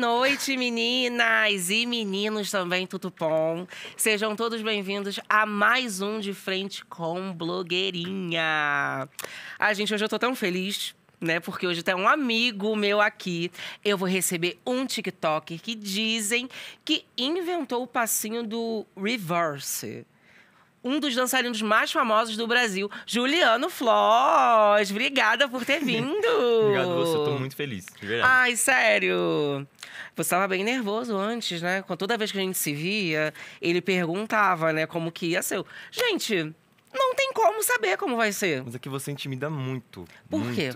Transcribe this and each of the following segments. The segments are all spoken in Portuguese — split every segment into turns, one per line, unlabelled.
noite, meninas e meninos também, tudo bom? Sejam todos bem-vindos a mais um De Frente com Blogueirinha. Ah, gente, hoje eu tô tão feliz né? Porque hoje tem um amigo meu aqui. Eu vou receber um TikToker que dizem que inventou o passinho do reverse um dos dançarinos mais famosos do Brasil, Juliano Flores. Obrigada por ter vindo. Obrigado você, tô muito feliz, verdade. Ai, sério. Você estava bem nervoso antes, né? Toda vez que a gente se via, ele perguntava, né, como que ia ser. Gente, não tem como saber como vai ser. Mas é que você intimida muito. Por muito. quê?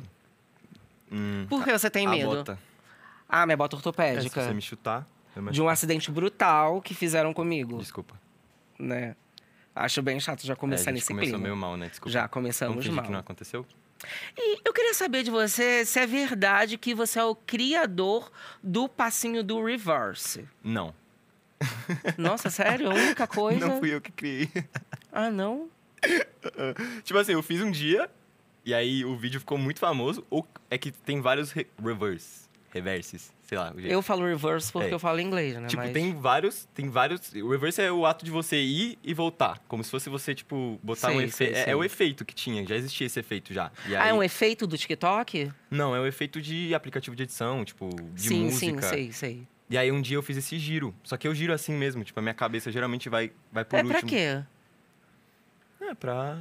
Hum, por que você tem a, medo? bota. Ah, minha bota ortopédica. É, se você me chutar... Me de um acidente brutal que fizeram comigo. Desculpa. Né? Acho bem chato já é, começar é, nesse começou clima. meio mal, né? Desculpa. Já começamos mal. que não aconteceu? E eu queria saber de você se é verdade que você é o criador do passinho do reverse. Não. Nossa, sério? A única coisa? Não fui eu que criei. Ah, não? tipo assim, eu fiz
um dia e aí o vídeo ficou muito famoso. Ou é que tem vários re reverse, reverses sei lá. Eu falo reverse porque é. eu
falo inglês, né? Tipo, Mas... tem
vários, tem vários. O reverse é o ato de você ir e voltar, como se fosse você tipo botar um efeito. É, é, o efeito que tinha, já existia esse efeito já. Aí... Ah, é um
efeito do TikTok?
Não, é um efeito de aplicativo de edição, tipo de sim, música. Sim, sim, sei, sei. E aí um dia eu fiz esse giro, só que eu giro assim mesmo, tipo a minha cabeça geralmente vai vai por é último. É para quê? É pra...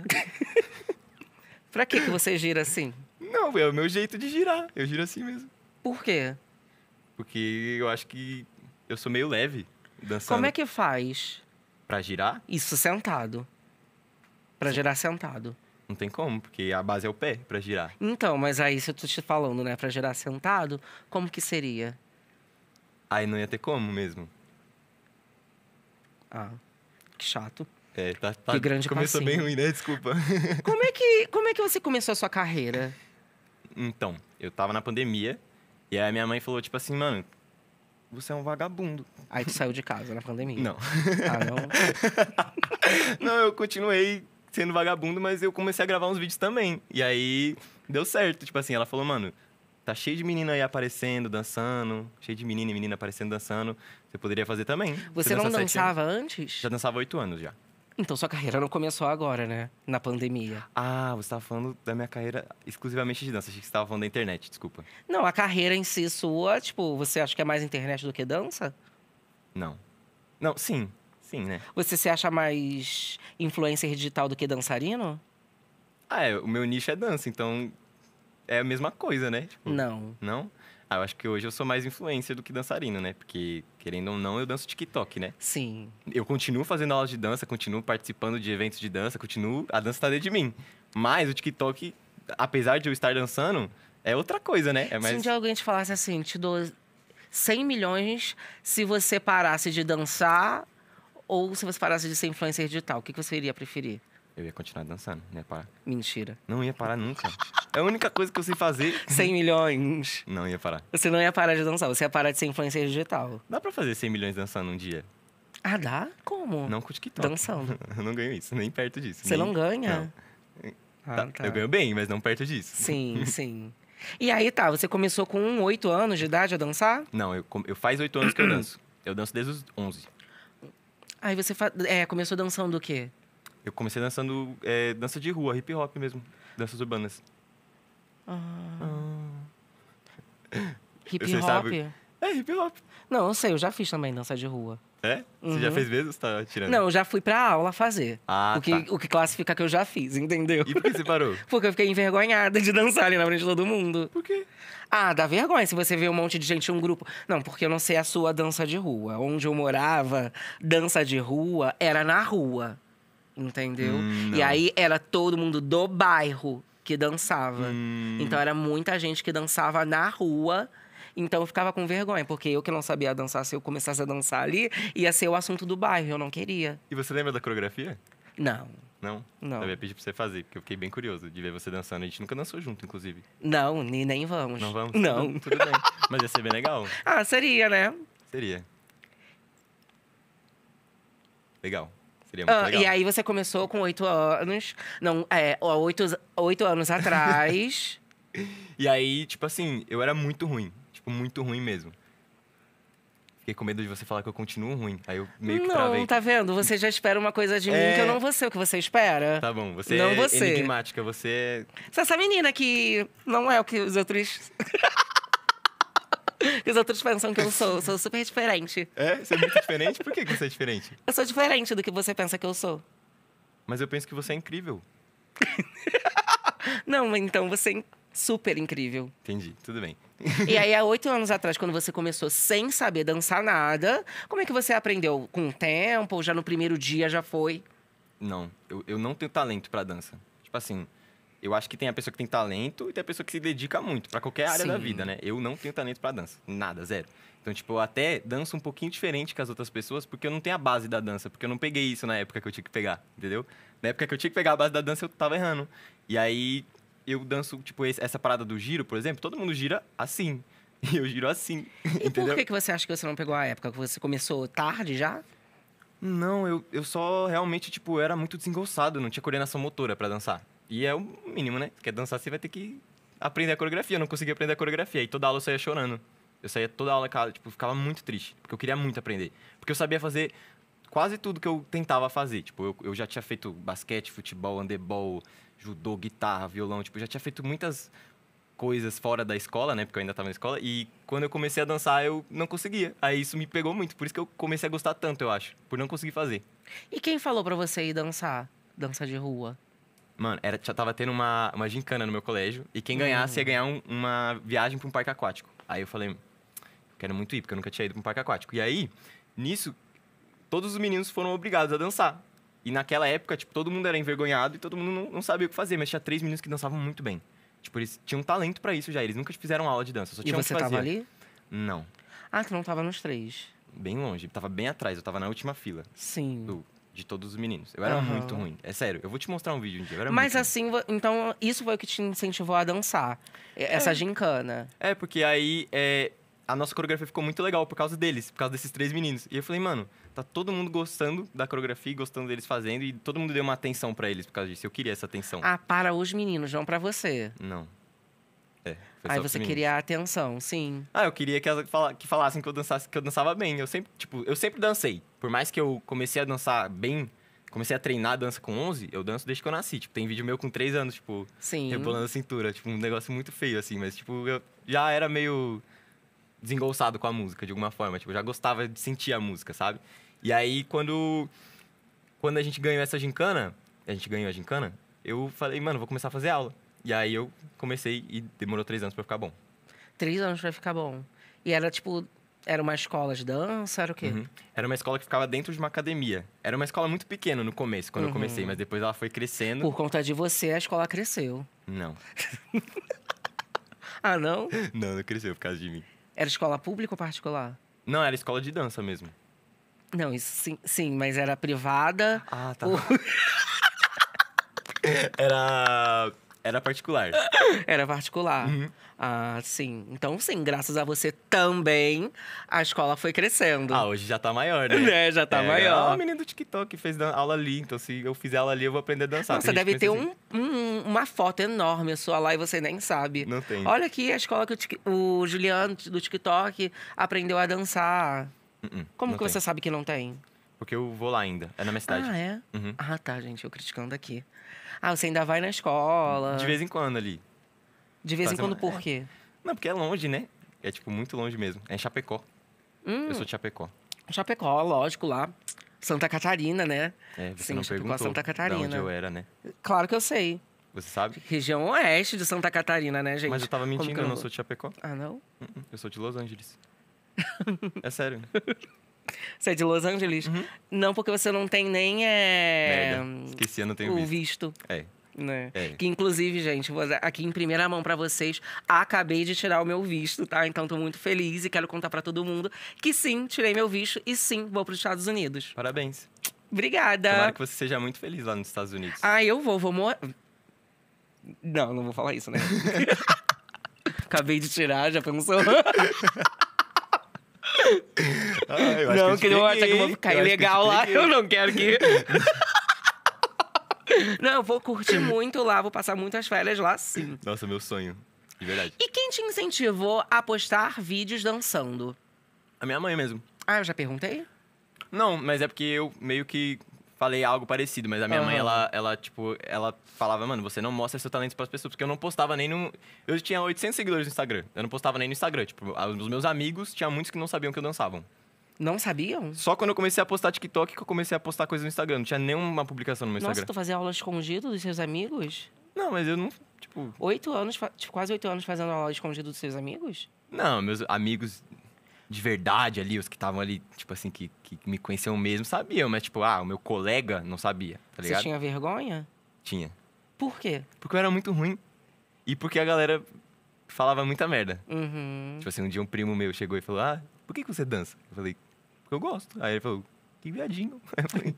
pra que você gira assim?
Não, é o meu jeito de girar. Eu giro assim mesmo. Por quê? Porque eu acho que eu sou meio leve dançando. Como é
que faz? Pra girar? Isso sentado. Pra Sim. girar sentado.
Não tem como, porque a base é o pé pra girar.
Então, mas aí se eu tô te falando, né, pra girar sentado, como que seria?
Aí não ia ter como mesmo. Ah, que chato. É, tá, tá que grande começou passinho. bem ruim, né? Desculpa.
Como é que, como é que você começou a sua carreira?
Então, eu tava na pandemia, e aí minha mãe falou, tipo assim, mano,
você é um vagabundo. Aí tu saiu de casa na pandemia. Não. Ah,
não? não, eu continuei sendo vagabundo, mas eu comecei a gravar uns vídeos também. E aí deu certo. Tipo assim, ela falou, mano, tá cheio de menina aí aparecendo, dançando. Cheio de menina e menina aparecendo, dançando. Você poderia fazer também. Você, você não dançava antes? Já dançava oito anos já.
Então sua carreira não começou agora, né? Na pandemia. Ah, você estava falando da minha carreira
exclusivamente de dança. Achei que você estava falando da internet, desculpa.
Não, a carreira em si sua, tipo, você acha que é mais internet do que dança? Não. Não, sim. Sim, né? Você se acha mais influencer digital do que dançarino? Ah,
é, o meu nicho é dança, então é a mesma coisa, né? Tipo, não. Não? Ah, eu acho que hoje eu sou mais influencer do que dançarino, né? Porque, querendo ou não, eu danço TikTok, né? Sim. Eu continuo fazendo aulas de dança, continuo participando de eventos de dança, continuo. A dança tá dentro de mim. Mas o TikTok, apesar de eu estar dançando, é outra coisa, né? É mais... Se um
dia alguém te falasse assim, te dou 100 milhões se você parasse de dançar ou se você parasse de ser influencer digital, o que você iria preferir?
eu ia continuar dançando, não ia parar. Mentira. Não ia parar nunca. É a única coisa que eu sei fazer. 100 milhões. Não ia parar.
Você não ia parar de dançar, você ia parar de ser influencer digital.
Dá pra fazer 100 milhões dançando um dia?
Ah, dá? Como? Não com o TikTok. Dançando.
eu não ganho isso, nem perto disso. Você nem... não ganha? Não. Ah, tá, tá. Eu ganho bem, mas não perto disso. Sim, sim.
E aí tá, você começou com oito anos de idade a dançar?
Não, eu, eu faz oito anos que eu danço. Eu danço desde os 11.
Aí você fa... é, começou dançando o quê?
Eu comecei dançando é, dança de rua, hip hop mesmo, danças urbanas.
Ah. ah. Hip hop? É, hip hop. Não, eu sei, eu já fiz também dança de rua. É? Você já uhum. fez mesmo? Você tá tirando? Não, eu já fui pra aula fazer.
Ah, o que, tá. O
que classifica que eu já fiz, entendeu? E por que você parou? Porque eu fiquei envergonhada de dançar ali na frente de todo mundo. Por quê? Ah, dá vergonha se você vê um monte de gente, um grupo. Não, porque eu não sei a sua dança de rua. Onde eu morava, dança de rua era na rua entendeu? Hum, e aí era todo mundo do bairro que dançava. Hum. Então era muita gente que dançava na rua. Então eu ficava com vergonha, porque eu que não sabia dançar, se eu começasse a dançar ali, ia ser o assunto do bairro, eu não queria.
E você lembra da coreografia? Não. Não? Não. Eu ia pedir pra você fazer, porque eu fiquei bem curioso de ver você dançando. A gente nunca dançou junto, inclusive.
Não, nem vamos. Não vamos? Não. tudo bem. Mas ia ser bem legal. Ah, seria, né?
Seria. Legal muito ah, legal. E aí
você começou com oito anos. Não, é, oito, oito anos atrás.
e aí, tipo assim, eu era muito ruim. Tipo, muito ruim mesmo. Fiquei com medo de você falar que eu continuo ruim. Aí eu meio que não, travei. Não, tá
vendo? Você já espera uma coisa de é... mim que eu é. não vou ser o que você espera. Tá bom, você não é você.
enigmática, você é...
Você é essa menina que não é o que os outros... Os outros pensam que eu sou. Sou super diferente.
É? Você é muito diferente? Por que, que você é diferente?
Eu sou diferente do que você pensa que eu sou.
Mas eu penso que você é incrível.
Não, então você é super incrível. Entendi, tudo bem. E aí, há oito anos atrás, quando você começou sem saber dançar nada, como é que você aprendeu? Com o tempo? Ou já no primeiro dia já foi?
Não, eu, eu não tenho talento para dança. Tipo assim, eu acho que tem a pessoa que tem talento e tem a pessoa que se dedica muito para qualquer área Sim. da vida, né? Eu não tenho talento para dança, nada, zero. Então, tipo, eu até danço um pouquinho diferente que as outras pessoas, porque eu não tenho a base da dança, porque eu não peguei isso na época que eu tinha que pegar, entendeu? Na época que eu tinha que pegar a base da dança, eu tava errando. E aí eu danço, tipo, essa parada do giro, por exemplo, todo mundo gira assim. E eu giro
assim. E entendeu? por que, que você acha que você não pegou a época? Que você começou tarde já?
Não, eu, eu só realmente, tipo, era muito desengonçado, não tinha coordenação motora para dançar. E é o mínimo, né? Quer dançar, você vai ter que aprender a coreografia. Eu não conseguia aprender a coreografia. E toda aula eu saía chorando. Eu saía toda aula, tipo, ficava muito triste. Porque eu queria muito aprender. Porque eu sabia fazer quase tudo que eu tentava fazer. Tipo, eu, eu já tinha feito basquete, futebol, handebol, judô, guitarra, violão. Tipo, eu já tinha feito muitas coisas fora da escola, né? Porque eu ainda estava na escola. E quando eu comecei a dançar, eu não conseguia. Aí isso me pegou muito. Por isso que eu comecei a gostar tanto, eu acho. Por não conseguir fazer.
E quem falou para você ir dançar? Dança de rua?
Mano, era, já tava tendo uma, uma gincana no meu colégio. E quem ganhasse ia hum. ganhar um, uma viagem pra um parque aquático. Aí eu falei, quero muito ir, porque eu nunca tinha ido pra um parque aquático. E aí, nisso, todos os meninos foram obrigados a dançar. E naquela época, tipo, todo mundo era envergonhado e todo mundo não, não sabia o que fazer. Mas tinha três meninos que dançavam muito bem. Tipo, eles tinham talento para isso já. Eles nunca fizeram aula de dança, só tinham E você que fazer. tava ali? Não,
Ah, tu não tava nos três.
bem longe. Tava bem atrás, eu tava na última fila Sim. do, de todos os meninos. Eu era uhum. muito ruim. É sério, eu vou te mostrar um vídeo um dia. Eu era Mas muito
assim, ruim. então isso foi o que te incentivou a dançar. Essa é. gincana.
É, porque aí é, a nossa coreografia ficou muito legal por causa deles, por causa desses três meninos. E eu falei, mano, tá todo mundo gostando da coreografia, gostando deles fazendo, e todo mundo deu uma atenção para eles por causa disso. Eu queria essa atenção. Ah,
para os meninos, não para você.
Não. É, Aí você queria
atenção, sim. Ah, eu
queria que, que falassem que eu dançasse, que eu dançava bem. Eu sempre, tipo, eu sempre dancei. Por mais que eu comecei a dançar bem, comecei a treinar dança com 11, eu danço desde que eu nasci. Tipo, tem vídeo meu com 3 anos, tipo, sim. rebolando a cintura. Tipo, um negócio muito feio, assim. Mas, tipo, eu já era meio desengolçado com a música, de alguma forma. Tipo, eu já gostava de sentir a música, sabe? E aí, quando, quando a gente ganhou essa gincana, a gente ganhou a gincana, eu falei, mano, vou começar a fazer aula. E aí eu comecei e demorou três anos para ficar bom.
Três anos para ficar bom. E era tipo. Era uma escola de dança, era o quê? Uhum.
Era uma escola que ficava dentro de uma academia. Era uma escola muito pequena no começo, quando uhum. eu comecei, mas depois ela foi crescendo. Por conta
de você, a escola cresceu.
Não. ah, não? Não, não cresceu por causa de mim.
Era escola pública ou particular?
Não, era escola de dança mesmo.
Não, isso sim, sim mas era privada. Ah, tá. Ou... era era particular. Era particular. Uhum. Ah, sim. Então, sim, graças a você também, a escola foi crescendo. Ah, hoje já tá maior, né? né? Já tá é, maior. o menino do TikTok fez
aula ali, então se eu fizer aula ali, eu vou aprender a dançar. Você deve ter assim.
um, um, uma foto enorme sua lá e você nem sabe. Não tem. Olha aqui a escola que o, o Juliano do TikTok aprendeu a dançar. Uh -uh, Como que tem. você sabe que não tem?
Porque eu vou lá ainda. É na minha cidade. Ah, é? Uhum.
Ah, tá, gente. Eu
criticando aqui.
Ah, você ainda vai na escola. De vez em quando ali. De vez tá, em quando uma... por é. quê?
Não, porque é longe, né? É, tipo, muito longe mesmo. É em Chapecó. Hum. Eu sou de Chapecó.
Chapecó, lógico, lá. Santa Catarina, né? É, você Sim, não Chapecó, perguntou Santa Catarina. onde eu era, né? Claro que eu sei. Você sabe? Região oeste de Santa Catarina, né, gente? Mas eu tava mentindo, eu não sou de Chapecó. Ah, não?
Uh-uh, eu sou de Los
Angeles. é sério. Né? Você é de Los Angeles? Uhum. Não, porque você não tem nem. É... Esqueci, eu não tenho o visto. visto. É. Né? É. Que inclusive, gente, aqui em primeira mão para vocês, acabei de tirar o meu visto, tá? Então tô muito feliz e quero contar para todo mundo que sim, tirei meu visto e sim, vou para os Estados Unidos. Parabéns. Obrigada. Tomara que
você seja muito feliz lá nos Estados Unidos.
Ah, eu vou, vou morar. Não, não vou falar isso, né? acabei de tirar, já pensou? Ah, eu não, que, que não acha que eu vou ficar eu ilegal lá. Eu não quero que. não, eu vou curtir muito lá, vou passar muitas férias lá, sim. Nossa, meu sonho. De verdade. E quem te incentivou a postar vídeos dançando? A minha mãe mesmo. Ah, eu já perguntei?
Não, mas é porque eu meio que falei algo parecido, mas a minha uhum. mãe, ela, ela, tipo, ela falava, mano, você não mostra seu talento pras pessoas, porque eu não postava nem no. Eu tinha 800 seguidores no Instagram. Eu não postava nem no Instagram. Tipo, os meus amigos, tinha muitos que não sabiam que eu dançavam. Não sabiam? Só quando eu comecei a postar TikTok que eu comecei a postar coisas no Instagram. Não tinha nenhuma publicação no meu Instagram. Nossa, tu
fazia aula escondido dos seus amigos? Não, mas eu não. Tipo. Oito anos, tipo, quase oito anos fazendo aula escondido dos seus amigos?
Não, meus amigos de verdade ali, os que estavam ali, tipo assim, que, que me conheciam mesmo, sabiam, mas tipo, ah, o meu colega não sabia, tá ligado? Você tinha
vergonha? Tinha. Por quê? Porque eu era
muito ruim e porque a galera falava muita merda.
Uhum. Tipo
assim, um dia um primo meu chegou e falou, ah, por que, que você dança? Eu falei, porque eu gosto. Aí ele falou, que viadinho. eu falei...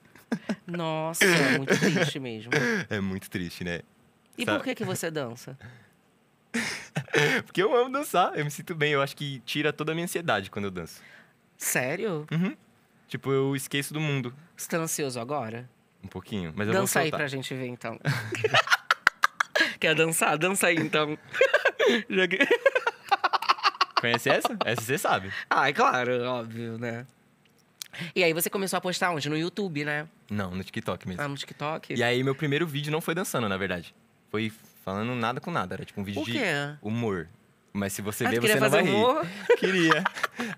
Nossa, é muito triste mesmo.
É muito triste, né? E Sabe? por que, que
você dança?
Porque eu amo dançar, eu me sinto bem. Eu acho que tira toda a minha ansiedade quando eu danço.
Sério? Uhum.
Tipo, eu esqueço do mundo.
Você tá ansioso agora?
Um pouquinho, mas eu Dança vou Dança aí pra
gente ver, então. Quer dançar? Dança aí, então. Conhece essa? Essa você sabe. Ah, é claro, óbvio, né? E aí você começou a postar onde? No YouTube, né?
Não, no TikTok mesmo. Ah, no TikTok? E aí meu primeiro vídeo não foi dançando, na verdade. Foi falando nada com nada. Era tipo um vídeo de humor. Mas se você ah, ler, você não vai humor? rir. Queria.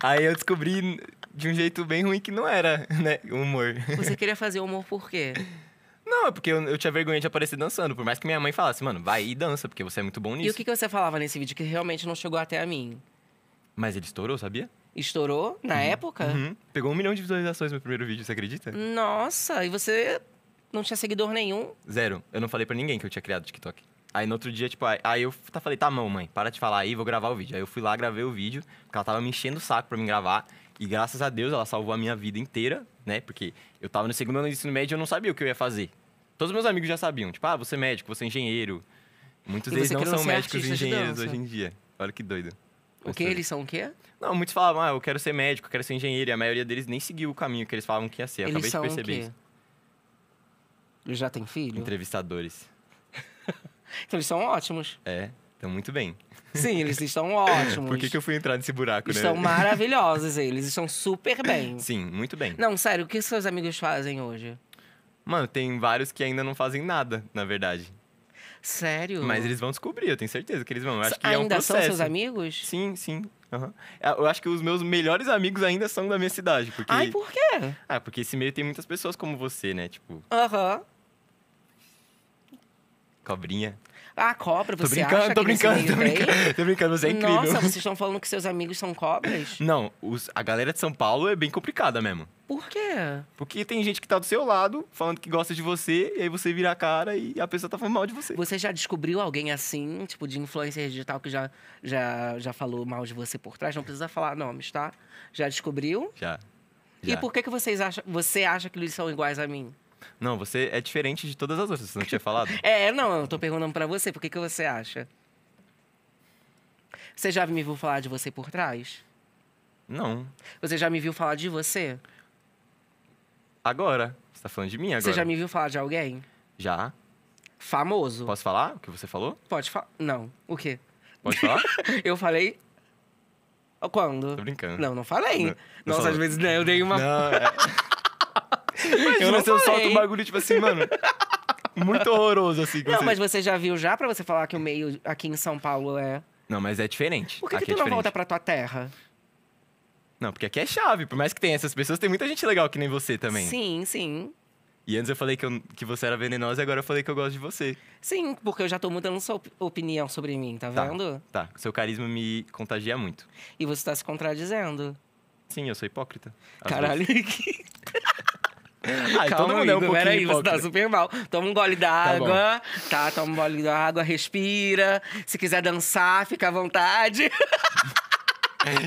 Aí eu descobri de um jeito bem ruim que não era, né? Humor. Você
queria fazer humor por quê?
Não, é porque eu, eu, tinha vergonha de aparecer dançando. Por mais que minha mãe falasse, mano, vai e dança, porque você é muito bom nisso. E o que, que
você falava nesse vídeo que realmente não chegou até a mim?
Mas ele estourou, sabia? Estourou na uhum. época? Uhum. Pegou um milhão de visualizações no primeiro vídeo, você acredita?
Nossa, e você não tinha seguidor nenhum?
Zero. Eu não falei para ninguém que eu tinha criado o TikTok. Aí no outro dia, tipo, aí, aí eu tá, falei, tá, mãe, para de falar aí, vou gravar o vídeo. Aí eu fui lá, gravei o vídeo, porque ela tava me enchendo o saco pra me gravar. E graças a Deus ela salvou a minha vida inteira, né? Porque eu tava no segundo ano de ensino médio e eu não sabia o que eu ia fazer. Todos os meus amigos já sabiam, tipo, ah, você é médico, você é engenheiro.
Muitos e deles não são médicos e engenheiros hoje em dia. Olha que doido. O que? Eles são o quê?
Não, muitos falavam, ah, eu quero ser médico, eu quero ser engenheiro. E a maioria deles nem seguiu o caminho que eles falavam que ia ser. Eu eles acabei de perceber isso. Já tem filho? Entrevistadores.
Então eles são ótimos. É, estão muito bem. Sim, eles estão ótimos. Por que, que eu fui entrar nesse buraco, estão né? Estão maravilhosos eles, estão super bem. Sim, muito bem. Não, sério, o que seus amigos fazem hoje?
Mano, tem vários que ainda não fazem nada, na verdade.
Sério? Mas
eles vão descobrir, eu tenho certeza que eles vão. Eu acho que ainda é um processo. são seus
amigos? Sim, sim. Uhum. Eu
acho que os meus melhores amigos ainda são da minha cidade. Porque... Ai, por quê? Ah, porque esse meio tem muitas pessoas como você, né? Tipo. Aham. Uhum. Cobrinha.
Ah, cobra, você tô brincando, acha tô brincando, tô brincando, tô brincando, você é incrível. Nossa, vocês estão falando que seus amigos são cobras?
Não, os, a galera de São Paulo é bem complicada mesmo.
Por quê? Porque tem gente que tá do seu lado, falando que gosta de você, e aí você vira a cara e a pessoa tá falando mal de você. Você já descobriu alguém assim, tipo, de influencer digital que já, já, já falou mal de você por trás? Não precisa falar nomes, tá? Já descobriu? Já. já. E por que, que vocês acham, você acha que eles são iguais a mim?
Não, você é diferente de todas as outras, você não tinha falado?
é, não, eu tô perguntando para você, por que, que você acha? Você já me viu falar de você por trás? Não. Você já me viu falar de você? Agora. Você tá falando de mim agora. Você já me viu falar de alguém? Já. Famoso. Posso falar o que você falou? Pode falar. Não. O quê? Pode falar? eu falei. Quando? Tô brincando. Não, não falei. Não, Nossa, às vezes né, eu dei uma. Não, é... eu não sei, eu solto o bagulho, tipo assim, mano. Muito horroroso, assim. Não, você... mas você já viu já pra você falar que o meio aqui em São Paulo é.
Não, mas é diferente. Por que, que é tu é não volta
pra tua terra?
Não, porque aqui é chave. Por mais que tenha essas pessoas, tem muita gente legal que nem você também.
Sim, sim.
E antes eu falei que, eu, que você era venenosa e agora eu falei que eu gosto de você.
Sim, porque eu já tô mudando sua op opinião sobre mim, tá, tá vendo?
Tá, seu carisma me contagia muito.
E você tá se contradizendo. Sim, eu sou hipócrita. Caralho, que... Ai, ah, então Calma, todo mundo é um peraí, você tá super mal. Toma um gole d'água, tá, tá? Toma um gole d'água, respira. Se quiser dançar, fica à vontade.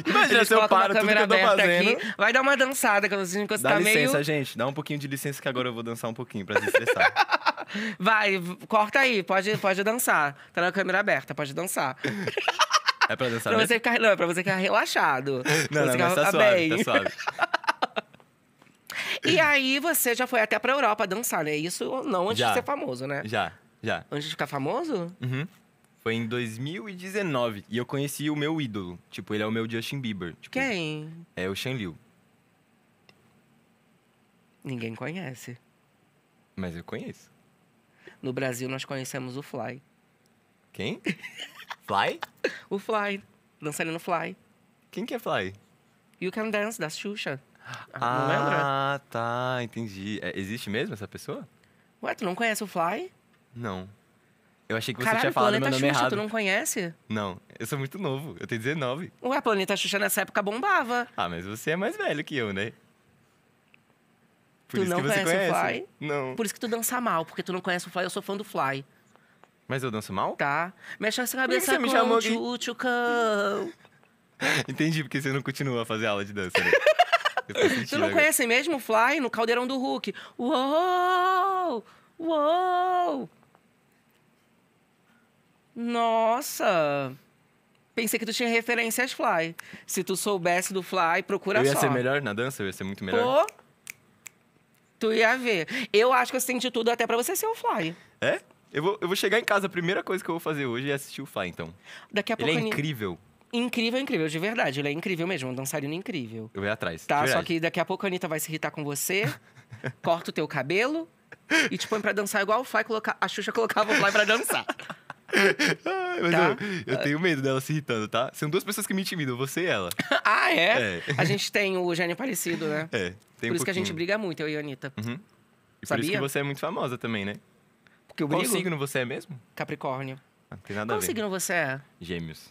Imagina se eu paro tudo que eu tô fazendo. Aqui,
vai dar uma dançada, que eu tô sentindo que você dá tá licença, meio... licença,
gente. Dá um pouquinho de licença que agora eu vou dançar um pouquinho pra desestressar.
vai, corta aí. Pode, pode dançar. Tá na câmera aberta, pode dançar.
É pra dançar pra você
ficar, Não, é pra você ficar relaxado. Não, não, ficar, mas tá suave, tá bem. tá suave. E aí você já foi até pra Europa dançar, né? Isso não antes Já. de ser famoso, né? Já, já. Antes de ficar famoso? Uhum.
Foi em 2019 e eu conheci o meu ídolo. Tipo, ele é o meu Justin Bieber.
Tipo, Quem?
É o Shen Liu.
Ninguém conhece.
Mas eu conheço.
No Brasil, nós conhecemos o Fly. Quem? Fly? O Fly. Dançarino Fly. Quem que é Fly? You Can Dance, da Xuxa. Ah, não lembra? Ah, tá,
entendi. É, existe mesmo essa pessoa?
Ué, tu não conhece o Fly?
Não. Eu achei que você Caralho, tinha falado meu Planeta nome Xuxa, errado. tu não
conhece?
Não, eu sou muito novo, eu tenho 19.
Ué, Planeta Xuxa nessa época bombava.
Ah, mas você é mais velho que eu, né?
Por tu isso não que você conhece, o Fly?
Não. Por isso que
tu dança mal, porque tu não conhece o Fly, eu sou fã do Fly.
Mas eu danço mal?
Tá. Mexe essa cabeça com o tchutchucão.
Entendi porque você não continua a fazer aula de dança, né?
tu não conhece mesmo o Fly no Caldeirão do Hulk? Uou! Uou! Nossa! Pensei que tu tinha referências Fly. Se tu soubesse do Fly, procura só. Eu ia só. ser melhor
na dança? Eu ia ser muito melhor?
Pô, tu ia ver. Eu acho que eu senti tudo até para você ser o Fly.
É? Eu vou, eu
vou chegar em casa, a primeira coisa que eu
vou fazer hoje é assistir o Fly, então.
Daqui a pouco... Ele é incrível incrível, incrível, de verdade. Ele é incrível mesmo, um dançarino incrível.
Eu ia atrás. Tá, só que
daqui a pouco a Anitta vai se irritar com você, corta o teu cabelo e te põe pra dançar igual o Fly, coloca... a Xuxa colocava o Fly pra dançar.
Mas tá? eu, eu, tenho medo dela se irritando, tá? São duas pessoas que me intimidam, você e ela.
ah, é? é? A gente tem o gênio parecido, né? É. Tem por um isso pouquinho. que a gente briga muito, eu e a Anitta. Uhum. E Sabia? por isso que
você é muito famosa também, né?
Porque eu Qual brigo? signo você é mesmo? Capricórnio.
Ah, não tem nada Qual a ver. Qual signo você é? Gêmeos.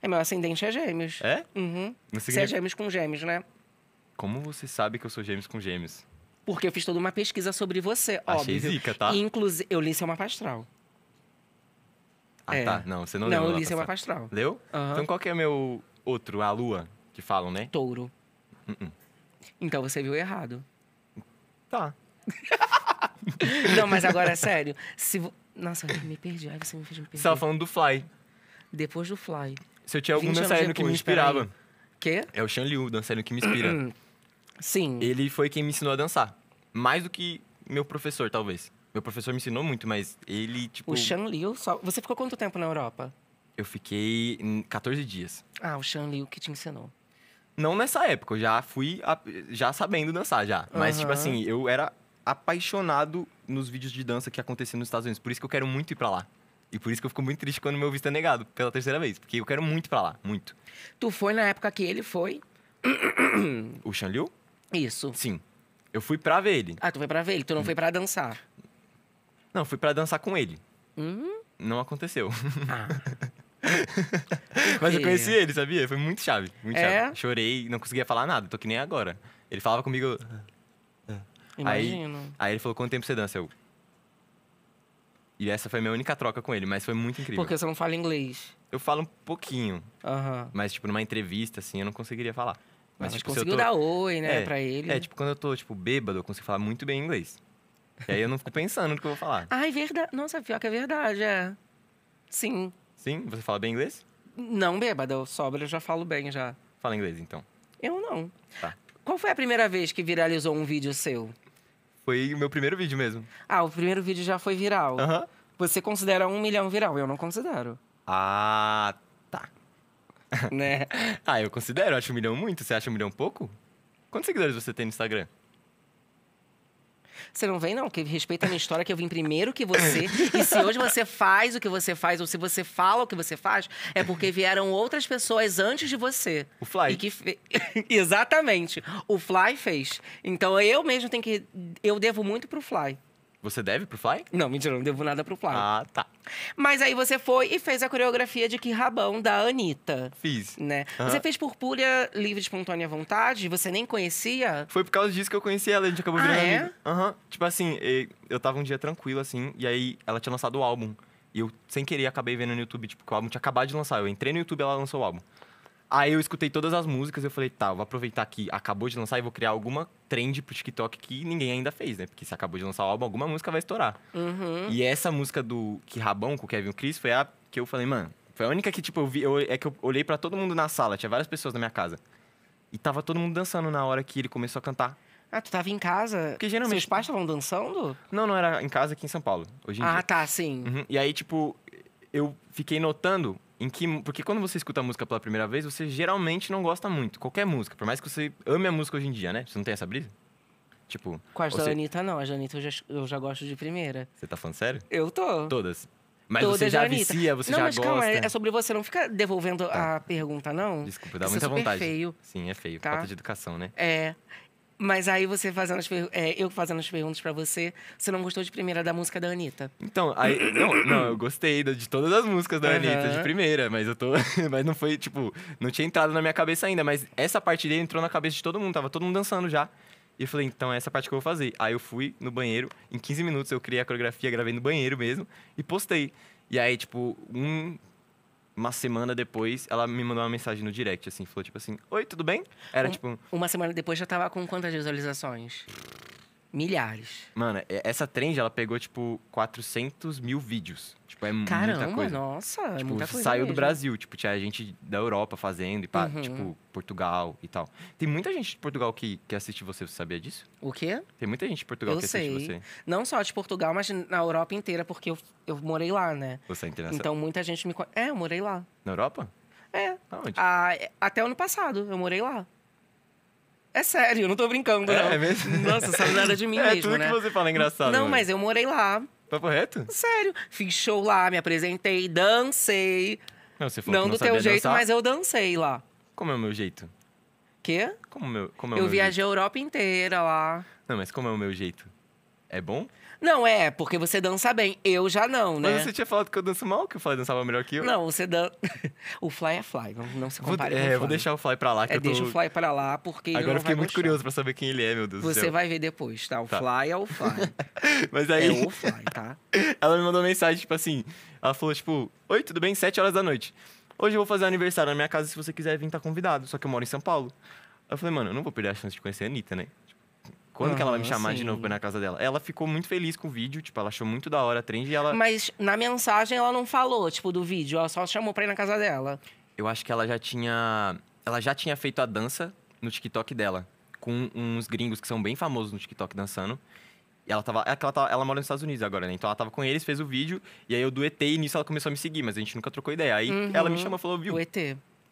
É, meu ascendente é gêmeos. É? Uhum. Significa... Você é gêmeos com gêmeos, né?
Como você sabe que eu sou gêmeos com gêmeos?
Porque eu fiz toda uma pesquisa sobre você, Achei óbvio. zica, tá? Inclusive, eu li seu mapa astral.
Ah, é. tá. Não, você não, não leu. Não, eu li seu mapa astral. Leu? Uhum. Então qual que é meu outro? A lua,
que falam, né? Touro. Uh -uh. Então você viu errado. Tá.
não, mas agora é sério.
Se vo... Nossa, eu me perdi. Ai, você me fez me perder. Você tava falando do Fly. Depois do Fly se eu tinha algum dançarino que me inspirava.
Quê? É o Xan Liu, o dançarino que me inspira. Hum, sim. Ele foi quem me ensinou a dançar. Mais do que meu professor, talvez. Meu professor me ensinou muito, mas ele, tipo. O Xan
Liu só. Você ficou quanto tempo na Europa?
Eu fiquei 14 dias.
Ah, o Xan Liu que te ensinou.
Não nessa época, eu já fui a... já sabendo dançar já. Uhum. Mas, tipo assim, eu era apaixonado nos vídeos de dança que aconteciam nos Estados Unidos. Por isso que eu quero muito ir pra lá. E por isso que eu fico muito triste quando meu visto é negado pela terceira vez, porque eu quero muito para lá, muito.
Tu foi na época que ele foi?
o Xanliu? Isso. Sim. Eu fui pra ver ele.
Ah, tu foi pra ver ele, tu não hum. foi pra dançar.
Não, fui pra dançar com ele. Uhum. Não aconteceu. Ah. Mas eu conheci ele, sabia? Foi muito chave. Muito é? chave. Chorei, não conseguia falar nada, tô que nem agora. Ele falava comigo. Imagino. Aí, aí ele falou: quanto tempo você dança? Eu, e essa foi a minha única troca com ele, mas foi muito incrível. Porque você
não fala inglês.
Eu falo um pouquinho. Uhum. Mas, tipo, numa entrevista, assim, eu não conseguiria falar. Mas, mas tipo, conseguiu tô... dar oi, né, é, pra ele. É, tipo, quando eu tô, tipo, bêbado, eu consigo falar muito bem inglês. E aí eu não fico pensando no que eu vou falar.
Ah, é verdade. Nossa, pior que é verdade, é. Sim.
Sim? Você fala bem inglês? Não bêbado, sobra eu já falo bem já. Fala inglês, então. Eu não. Tá.
Qual foi a primeira vez que viralizou um vídeo seu?
Foi o meu primeiro vídeo mesmo.
Ah, o primeiro vídeo já foi viral. Aham. Você considera um milhão viral? Eu não considero.
Ah, tá. Né? Ah, eu considero. Acho um milhão muito. Você acha um milhão pouco? Quantos seguidores você tem no Instagram?
Você não vem, não, que respeita a minha história, que eu vim primeiro que você. e se hoje você faz o que você faz, ou se você fala o que você faz, é porque vieram outras pessoas antes de você. O Fly. Fe... Exatamente. O Fly fez. Então eu mesmo tenho que. Eu devo muito pro Fly. Você deve pro Fly? Não, mentira, não devo nada pro Fly. Ah, tá. Mas aí você foi e fez a coreografia de Que Rabão da Anitta. Fiz. Né? Uhum. Você fez por pura livre, espontânea vontade? Você nem conhecia? Foi por causa disso que eu conheci ela, a gente acabou ah, virando ah, é?
Aham. Uhum. Tipo assim, eu tava um dia tranquilo, assim, e aí ela tinha lançado o álbum. E eu, sem querer, acabei vendo no YouTube, tipo, que o álbum tinha acabado de lançar. Eu entrei no YouTube e ela lançou o álbum. Aí eu escutei todas as músicas e eu falei, tá, eu vou aproveitar que acabou de lançar e vou criar alguma trend pro TikTok que ninguém ainda fez, né? Porque se acabou de lançar o álbum, alguma música vai estourar.
Uhum. E essa
música do Que Rabão com o Kevin Chris foi a que eu falei, mano, foi a única que, tipo, eu vi, eu, é que eu olhei para todo mundo na sala, tinha várias pessoas na minha casa. E tava todo mundo dançando na hora que ele começou a cantar.
Ah, tu tava em casa? Porque geralmente. Seus pais estavam dançando?
Não, não, era em casa aqui em São Paulo, hoje em ah, dia. Ah, tá, sim. Uhum. E aí, tipo, eu fiquei notando em que, porque quando você escuta a música pela primeira vez, você geralmente não gosta muito. Qualquer música. Por mais que você ame a música hoje em dia, né? Você não tem essa brisa? Tipo. Com a Janita,
você... não. A Janita eu já, eu já gosto de primeira.
Você tá falando sério? Eu tô. Todas. Mas Todas você já Anitta. vicia, você não, já mas é gosta. Calma, é
sobre você, não fica devolvendo tá. a pergunta, não. Desculpa, dá é muita vontade. É feio.
Sim, é feio. Tá. Falta de educação, né?
É. Mas aí você fazendo as é, eu fazendo as perguntas para você, você não gostou de primeira da música da Anitta?
Então, aí, não, não, eu gostei de todas as músicas da uhum. Anitta, de primeira, mas eu tô. mas não foi, tipo, não tinha entrado na minha cabeça ainda, mas essa parte dele entrou na cabeça de todo mundo, tava todo mundo dançando já. E eu falei, então é essa parte que eu vou fazer. Aí eu fui no banheiro, em 15 minutos eu criei a coreografia, gravei no banheiro mesmo e postei. E aí, tipo, um uma semana depois, ela me mandou uma mensagem no direct, assim, falou tipo assim:
Oi, tudo bem? Era um, tipo. Uma semana depois já tava com quantas visualizações? milhares.
Mano, essa trend, ela pegou, tipo, 400 mil vídeos. Tipo, é Caramba, muita coisa.
nossa, é tipo, muita coisa saiu mesmo. do Brasil.
Tipo, tinha gente da Europa fazendo e pá, uhum. tipo, Portugal e tal. Tem muita gente de Portugal que, que assiste você, você sabia disso? O quê? Tem muita gente de Portugal eu que sei. assiste você.
Não só de Portugal, mas na Europa inteira, porque eu, eu morei lá, né?
Você é internacional? Então,
muita gente me... É, eu morei lá. Na Europa? É. Aonde? A, até ano passado, eu morei lá. É sério, não tô brincando, é, não. É mesmo? Nossa, sabe nada de mim é, mesmo, tudo né? que você fala é engraçado. Não, mas eu morei lá. Papo reto? Sério. Fiz show lá, me apresentei, dancei.
Não, você falou não, que não do teu dançar. jeito, mas eu
dancei lá.
Como é o meu jeito? Quê? Como, é meu, como é eu o meu Eu viajei jeito?
a Europa inteira lá.
Não, mas como é o meu jeito? É bom?
Não, é, porque você dança bem. Eu já não, né? Mas você tinha falado que eu danço mal, que
o Fly dançava melhor que eu. Não,
você dança. o Fly é Fly, não, não se compara vou, com É, vou deixar
o Fly pra lá. Que é, eu tô... deixa o Fly
pra lá, porque. Agora eu fiquei muito gostar. curioso pra
saber quem ele é, meu Deus Você do céu. vai
ver depois, tá? O tá. Fly é o Fly.
Mas aí. É o Fly, tá? ela me mandou mensagem, tipo assim. Ela falou, tipo, Oi, tudo bem? Sete horas da noite. Hoje eu vou fazer aniversário na minha casa, se você quiser vir, tá convidado. Só que eu moro em São Paulo. Eu falei, mano, eu não vou perder a chance de conhecer a Anitta, né? Quando uhum, que ela vai me chamar sim. de novo pra ir na casa dela? Ela ficou muito feliz com o vídeo, tipo, ela achou muito da hora a trend e ela. Mas
na mensagem ela não falou, tipo, do vídeo, ela só chamou pra ir na casa dela.
Eu acho que ela já tinha. Ela já tinha feito a dança no TikTok dela. Com uns gringos que são bem famosos no TikTok dançando. E ela tava. É ela, tava, tá, ela mora nos Estados Unidos agora, né? Então ela tava com eles, fez o vídeo, e aí eu duetei e nisso ela começou a me seguir, mas a gente nunca trocou ideia. Aí uhum. ela me chamou e falou, viu? O ET.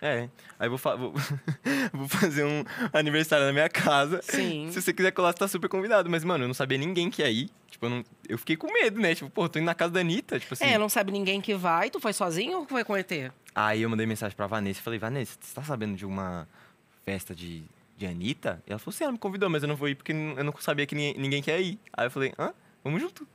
É. Aí vou, fa vou, vou, fazer um aniversário na minha casa. Sim. Se você quiser colar, você tá super convidado. Mas, mano, eu não sabia ninguém que ia ir. Tipo, eu, não... eu fiquei com medo, né? Tipo, pô, tô indo na casa da Anitta. Tipo assim. É, não
sabe ninguém que vai. Tu foi sozinho ou foi com o ET?
Aí eu mandei mensagem pra Vanessa e falei, Vanessa, você tá sabendo de uma festa de, de Anitta? E ela falou, assim, ela me convidou, mas eu não vou ir porque eu não sabia que ninguém, ninguém quer ir. Aí eu falei, hã? Vamos junto.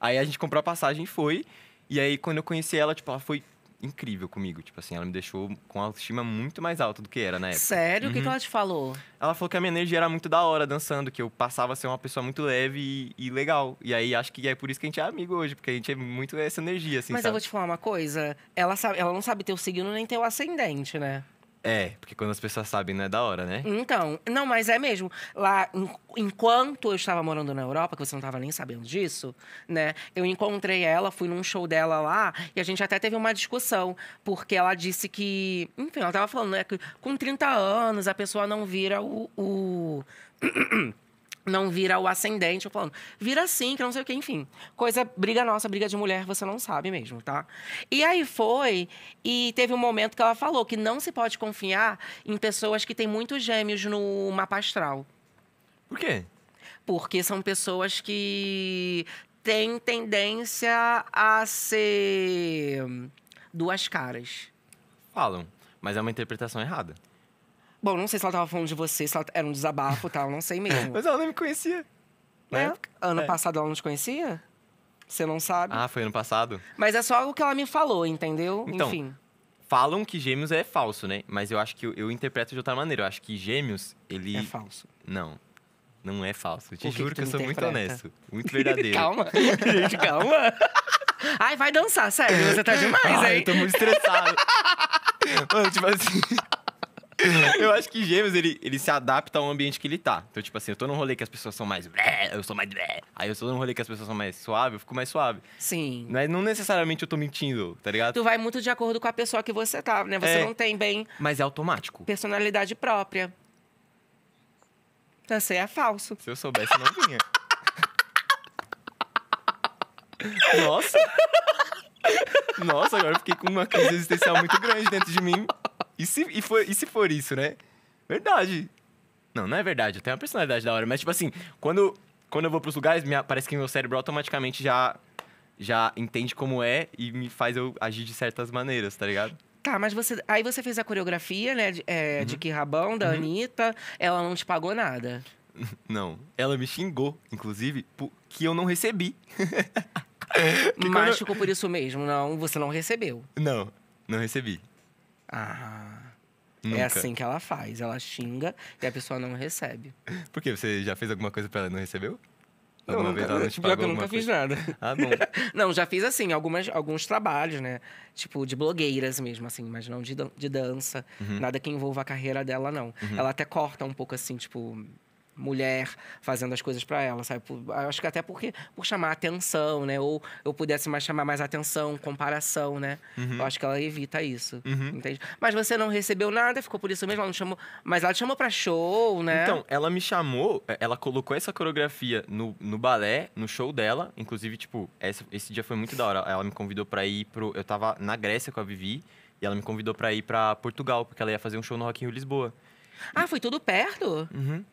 Aí a gente comprou a passagem e foi. E aí, quando eu conheci ela, tipo, ela foi incrível comigo. Tipo assim, ela me deixou com a autoestima muito mais alta do que era na época. Sério? O que, que uhum.
ela te falou?
Ela falou que a minha energia era muito da hora dançando, que eu passava a ser uma pessoa muito leve e, e legal. E aí acho que é por isso que a gente é amigo hoje, porque a gente é muito essa energia, assim. Mas sabe? eu vou te
falar uma coisa: ela, sabe, ela não sabe ter o signo nem ter o ascendente, né?
É, porque quando as pessoas sabem, não é da hora, né?
Então, não, mas é mesmo. Lá, enquanto eu estava morando na Europa, que você não estava nem sabendo disso, né? Eu encontrei ela, fui num show dela lá, e a gente até teve uma discussão, porque ela disse que. Enfim, ela estava falando, né? Que com 30 anos a pessoa não vira o... o... não vira o ascendente, eu plano. Vira assim, que não sei o que, enfim. Coisa, briga nossa, briga de mulher, você não sabe mesmo, tá? E aí foi, e teve um momento que ela falou que não se pode confiar em pessoas que têm muitos gêmeos no mapa astral. Por quê? Porque são pessoas que têm tendência a ser duas caras.
Falam, mas é uma interpretação errada.
Bom, não sei se ela tava falando de você, se ela era um desabafo e tal, não sei mesmo. Mas ela não me conhecia. Na é. época. Ano é. passado ela não te conhecia? Você não sabe? Ah,
foi ano passado?
Mas é só o que ela me falou, entendeu? Então, Enfim.
Falam que gêmeos é falso, né? Mas eu acho que eu, eu interpreto de outra maneira. Eu acho que gêmeos, ele. É falso. Não. Não é falso. Eu te que juro que, que eu sou interpreta? muito honesto. Muito verdadeiro. calma. Gente,
calma. Ai, vai dançar, sério. Você tá demais, Ai, hein? Eu tô muito estressado.
Mano, tipo assim eu acho que gêmeos, ele, ele se adapta ao ambiente que ele tá. Então, tipo assim, eu tô num rolê que as pessoas são mais... Eu sou mais... Aí eu tô num rolê que as pessoas são mais suave, eu fico mais suave. Sim. Mas é, não necessariamente eu tô mentindo, tá ligado? Tu
vai muito de acordo com a pessoa que você tá, né? Você é, não tem bem...
Mas é automático.
Personalidade própria. Você é falso.
Se eu soubesse, não vinha. Nossa! Nossa, agora eu fiquei com uma crise existencial muito grande dentro de mim. E se, e, for, e se for isso, né? Verdade. Não, não é verdade. Eu tenho uma personalidade da hora. Mas, tipo assim, quando, quando eu vou pros lugares, minha, parece que meu cérebro automaticamente já, já entende como é e me faz eu agir de certas maneiras, tá ligado?
Tá, mas você. Aí você fez a coreografia, né? De, é, uhum. de que rabão, da uhum. Anitta. Ela não te pagou nada.
Não. Ela me xingou, inclusive, que eu não recebi. mas ficou
por isso mesmo, não? Você não recebeu.
Não, não recebi. Ah. É nunca. É assim que
ela faz. Ela xinga e a pessoa não recebe.
Por quê? Você já fez alguma coisa para ela e não recebeu? Não, nunca, vez ela não te pagou eu nunca coisa? fiz nada. Ah, bom.
não, já fiz assim, algumas, alguns trabalhos, né? Tipo, de blogueiras mesmo, assim, mas não de, de dança. Uhum. Nada que envolva a carreira dela, não. Uhum. Ela até corta um pouco assim, tipo, mulher fazendo as coisas para ela, sabe? Por, acho que até porque por chamar atenção, né? Ou eu pudesse mais chamar mais atenção, comparação, né? Uhum. Eu acho que ela evita isso, uhum. entende? Mas você não recebeu nada, ficou por isso mesmo, ela não chamou, mas ela te chamou para show, né? Então,
ela me chamou, é, ela colocou essa coreografia no, no balé, no show dela, inclusive tipo, essa, esse dia foi muito da hora. Ela me convidou para ir pro eu tava na Grécia com a Vivi e ela me convidou para ir para Portugal, porque ela ia fazer um show no Rock in Rio Lisboa.
Ah, foi tudo perto? Uhum.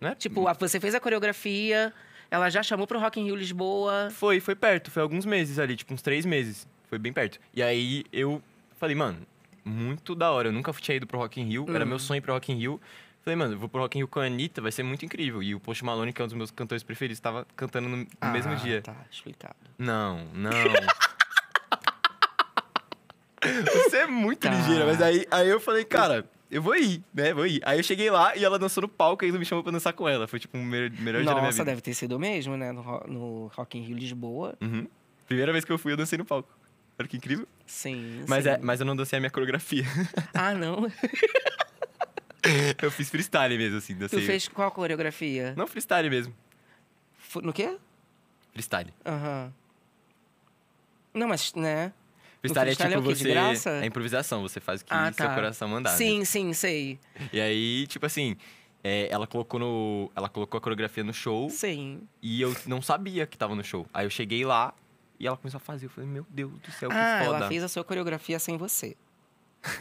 Né? Tipo, você fez a coreografia, ela já chamou pro Rock in Rio Lisboa. Foi, foi perto, foi alguns meses ali, tipo uns três meses. Foi bem
perto. E aí eu falei, mano, muito da hora. Eu nunca tinha ido pro Rock in Rio, uhum. era meu sonho ir pro Rock in Rio. Falei, mano, eu vou pro Rock in Rio com a Anitta, vai ser muito incrível. E o Post Malone, que é um dos meus cantores preferidos, estava cantando no, ah, mesmo dia.
tá, explicado.
Não, não. Você
é muito tá. ligeira, mas aí,
aí eu falei, cara, eu vou ir, né? Vou ir. Aí eu cheguei lá e ela dançou no palco e ele me chamou pra dançar com ela. Foi tipo o um melhor, melhor Nossa, dia da minha vida. Nossa, deve
ter sido mesmo, né? No, no Rock in Rio Lisboa.
Uhum. Primeira
vez que eu fui, eu dancei no palco. Olha que incrível. Sim. Mas, sim. É, mas
eu não dancei a minha coreografia. Ah, não? eu fiz freestyle mesmo, assim. Dancei. Tu fez
qual coreografia?
Não, freestyle mesmo. no quê? Freestyle.
Aham. Uhum. Não, mas, né? freestyle, é freestyle é tipo é o quê? você. De graça? É improvisação, você faz o que ah, seu tá. coração mandar. Né? Sim, né? sim, sei.
E aí, tipo assim. É, ela colocou no. Ela colocou a coreografia no show. Sim. E eu não sabia que tava no show. Aí eu cheguei lá e ela começou a fazer. Eu falei, meu Deus do céu, ah, que foda. Ela fez a
sua coreografia sem você.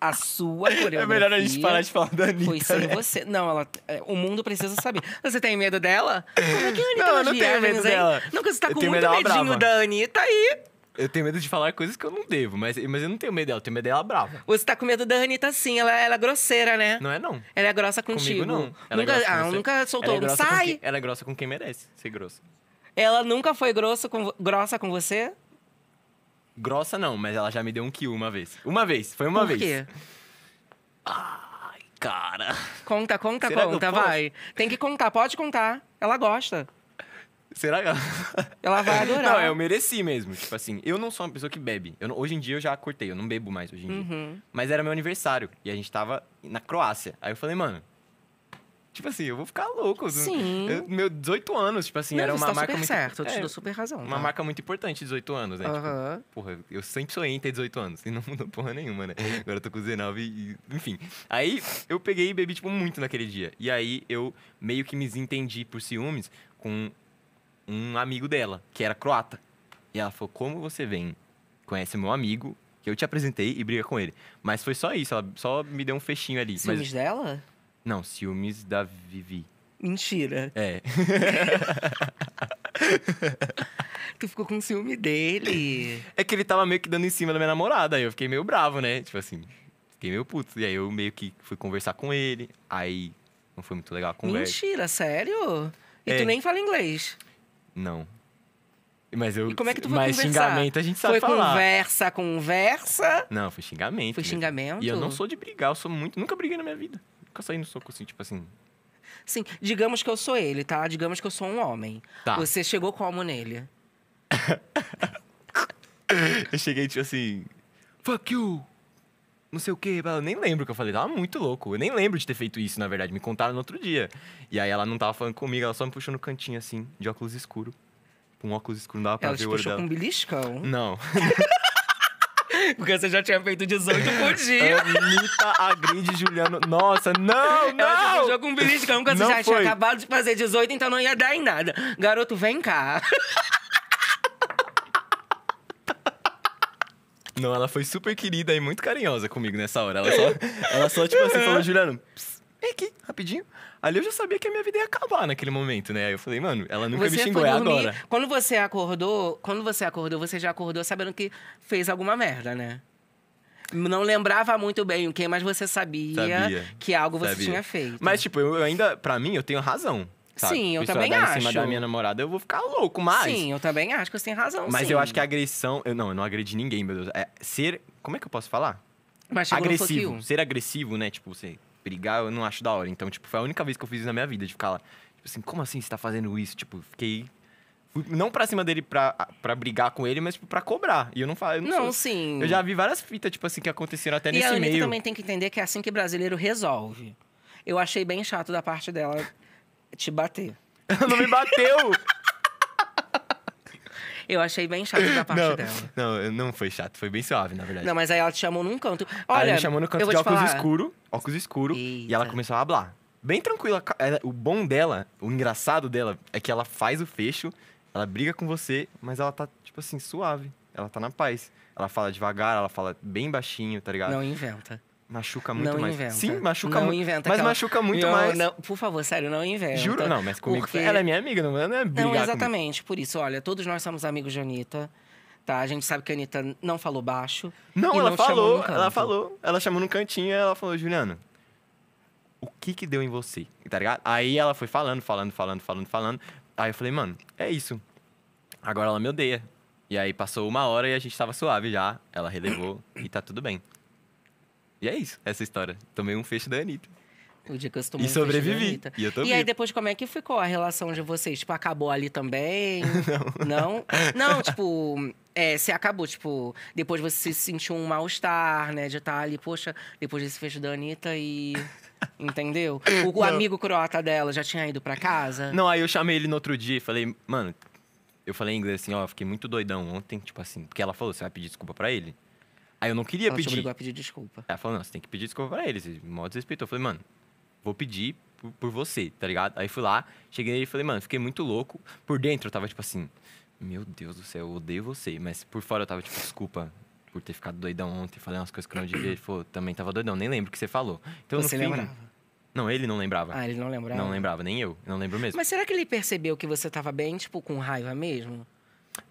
a sua coreografia. É melhor a gente parar de falar da Anitta. Foi sem né? você. Não, ela, é, o mundo precisa saber. Você tem medo dela? Como é que a Anitta Não, eu não tenho medo dela. Não, você tá eu com muito é medinho brava. da Anitta e
eu tenho medo de falar coisas que eu não devo, mas, mas eu não tenho medo dela, eu tenho medo dela brava. Você tá com medo da Anitta sim, ela, ela é grosseira, né? Não é não.
Ela é grossa contigo. Comigo não. Ela é nunca, é ah, nunca soltou, ela é sai. Quem,
ela é grossa com quem merece ser grossa.
Ela nunca foi grossa com, grossa com você?
Grossa não, mas ela já me deu um kill uma vez. Uma vez, foi uma Por vez. Por quê? Ai, cara.
Conta, conta, Será conta, vai. Tem que contar, pode contar. Ela gosta.
Será que ela... ela vai adorar? Não, eu mereci mesmo. Tipo assim, eu não sou uma pessoa que bebe. Eu, hoje em dia eu já cortei, eu não bebo mais hoje em uhum. dia. Mas era meu aniversário e a gente tava na Croácia. Aí eu falei, mano, Tipo assim, eu vou ficar louco. Sim. Eu, meu 18 anos, tipo assim, não, era uma tá marca super muito. certo, eu te é, dou super razão. Uma tá? marca muito importante, 18 anos, né? Uhum. Tipo, porra, eu sempre sonhei em ter 18 anos e não mudou porra nenhuma, né? Agora eu tô com 19 e. Enfim. Aí eu peguei e bebi, tipo, muito naquele dia. E aí eu meio que me entendi por ciúmes com um amigo dela, que era croata. E ela falou: Como você vem? Conhece meu amigo, que eu te apresentei e briga com ele. Mas foi só isso, ela só me deu um fechinho ali. Ciúmes mas... dela? Não, ciúmes da Vivi.
Mentira. É.
tu ficou com ciúme dele. É que ele tava meio que dando em cima da minha namorada, aí eu fiquei meio bravo, né? Tipo assim, fiquei meio puto. E aí eu meio que fui conversar com ele, aí não foi muito legal a conversa.
Mentira, sério? E é. tu nem fala inglês?
Não. Mas eu. E como é que tu foi mas conversar? xingamento a gente sabe foi falar.
conversa, conversa. Não, foi xingamento. Foi mesmo. xingamento. E eu não sou de brigar, eu sou muito. Nunca briguei na minha vida. Nunca saí no soco assim, tipo assim. Sim, digamos que eu sou ele, tá? Digamos que eu sou um homem. Tá. Você chegou como nele?
eu cheguei, tipo assim. Fuck you! não sei o quê. Eu nem lembro o que eu falei. Tava muito louco. Eu nem lembro de ter feito isso, na verdade. Me contaram no outro dia. E aí ela não tava falando comigo, ela só me puxou no cantinho, assim, de óculos escuro. Com óculos escuro, não dava pra ela ver o olho dela. com um
beliscão? Não. Porque você já tinha feito 18 por dia. Anitta,
Agrinde, Juliano. Nossa, não, não! Ela jogou um beliscão, porque você já foi. tinha acabado
de fazer 18, então não ia dar em nada. Garoto, vem cá.
Não, ela foi super querida e muito carinhosa comigo nessa hora. Ela só, ela só tipo assim, é. falou, Juliano, vem aqui, rapidinho. Ali eu já sabia que a minha vida ia acabar naquele momento, né? Aí eu falei, mano, ela nunca você me xingou, é agora.
Quando você acordou, quando você acordou, você já acordou sabendo que fez alguma merda, né? Não lembrava muito bem o que, mas você sabia, sabia que algo você sabia. tinha feito.
Mas, tipo, eu ainda, para mim, eu tenho razão. Sabe? Sim, eu também acho. em cima da minha namorada, eu vou ficar louco, mais Sim,
eu também acho que você tem razão, Mas sim. eu acho que a
agressão... Eu, não, eu não agredi ninguém, meu Deus. É ser... Como é que eu posso falar?
Mas agressivo.
Ser agressivo, né? Tipo, você brigar, eu não acho da hora. Então, tipo, foi a única vez que eu fiz isso na minha vida. De ficar lá, tipo assim, como assim você tá fazendo isso? Tipo, fiquei não pra cima dele pra, pra brigar com ele, mas tipo, pra cobrar. E eu não falo. Eu não, não sou... sim. Eu já vi várias fitas, tipo assim, que aconteceram até e nesse meio. E a Anitta também
tem que entender que é assim que brasileiro resolve. Eu achei bem chato da parte dela te bater. não me bateu! Eu achei bem chato da parte não, dela.
Não, não foi chato, foi bem suave, na verdade. Não,
mas aí ela te chamou num canto. Olha, ela me chamou no canto de óculos falar. escuro,
óculos escuro, Eita. e ela começou a hablar. Bem tranquila. o bom dela, o engraçado dela, é que ela faz o fecho, ela briga com você, mas ela tá, tipo assim, suave. Ela tá na paz. Ela fala devagar, ela fala bem baixinho, tá ligado? Não inventa. Machuca muito não mais. Inventa. Sim, machuca não muito. Inventa mas aquela... machuca muito eu, mais. Não,
por favor, sério, não inventa. Juro, não, mas comigo. Porque... Ela é minha amiga, não é Não, exatamente. Comigo. Por isso, olha, todos nós somos amigos de Anitta. Tá, a gente sabe que a Anitta não falou baixo. Não, ela não falou, ela falou.
Ela chamou no cantinho e ela falou, Juliano, o que que deu em você? Tá ligado? Aí ela foi falando, falando, falando, falando, falando. Aí eu falei, mano, é isso. Agora ela me odeia. E aí passou uma hora e a gente tava suave já. Ela relevou e tá tudo bem. E é isso, essa história. Tomei um fecho da
Anitta. O dia que eu tomei e um sobrevivi. Da e, eu também. e aí depois como é que ficou a relação de vocês? Tipo, acabou ali também? Não. Não? Não, tipo, é, se acabou, tipo, depois você sentiu um mal-estar, né? De estar ali, poxa, depois desse fecho da Anitta e. Entendeu? O, o amigo croata dela já tinha ido para casa? Não,
aí eu chamei ele no outro dia e falei, mano, eu falei em inglês assim, ó, fiquei muito doidão ontem, tipo assim, porque ela falou, você vai pedir desculpa para ele? Aí eu não queria ela pedir. Te a
pedir desculpa.
Ela falou, não, você tem que pedir desculpa pra eles. modo mó desrespeitou. Eu falei, mano, vou pedir por, por, você, tá ligado? Aí fui lá, cheguei nele e falei, mano, fiquei muito louco. Por dentro eu tava tipo assim, meu Deus do céu, eu odeio você. Mas por fora eu tava tipo, desculpa por ter ficado doidão ontem. Falei umas coisas que eu não devia. Ele falou, também tava doidão, nem lembro o que você falou. Então você fim, lembrava? Não, ele não lembrava. Ah,
ele não lembrava? Não
lembrava, nem eu. Não lembro mesmo. Mas
será que ele percebeu que você tava bem, tipo, com raiva mesmo?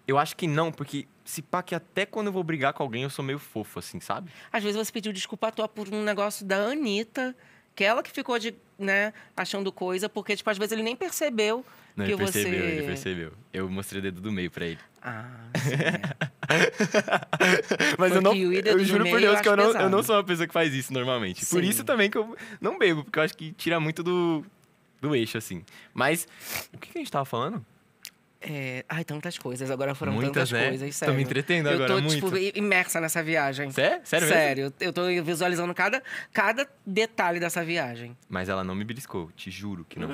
Eu acho que não, porque se pá que até quando eu vou brigar com alguém eu sou meio fofo, assim, sabe?
Às vezes você pediu desculpa à toa por um negócio da Anitta, que ela que ficou de, né, achando coisa, porque, tipo, às vezes ele nem percebeu não, que ele você... percebeu, ele
percebeu. Eu mostrei o dedo do meio pra ele. Ah, sim, Mas porque eu não. Eu juro por Deus eu que eu não, eu não sou uma pessoa que faz isso normalmente. Sim. Por isso também que eu não bebo, porque eu acho que tira muito do, do eixo, assim. Mas o que, que a gente tava falando?
É... Ai, tantas coisas. Agora foram Muitas, tantas né? coisas. Sério. Tô me entretendo eu agora, tô, muito. tipo, imersa nessa viagem. É? Sério? Sério, sério eu tô visualizando cada, cada detalhe dessa viagem.
Mas ela não me beliscou, te juro que não.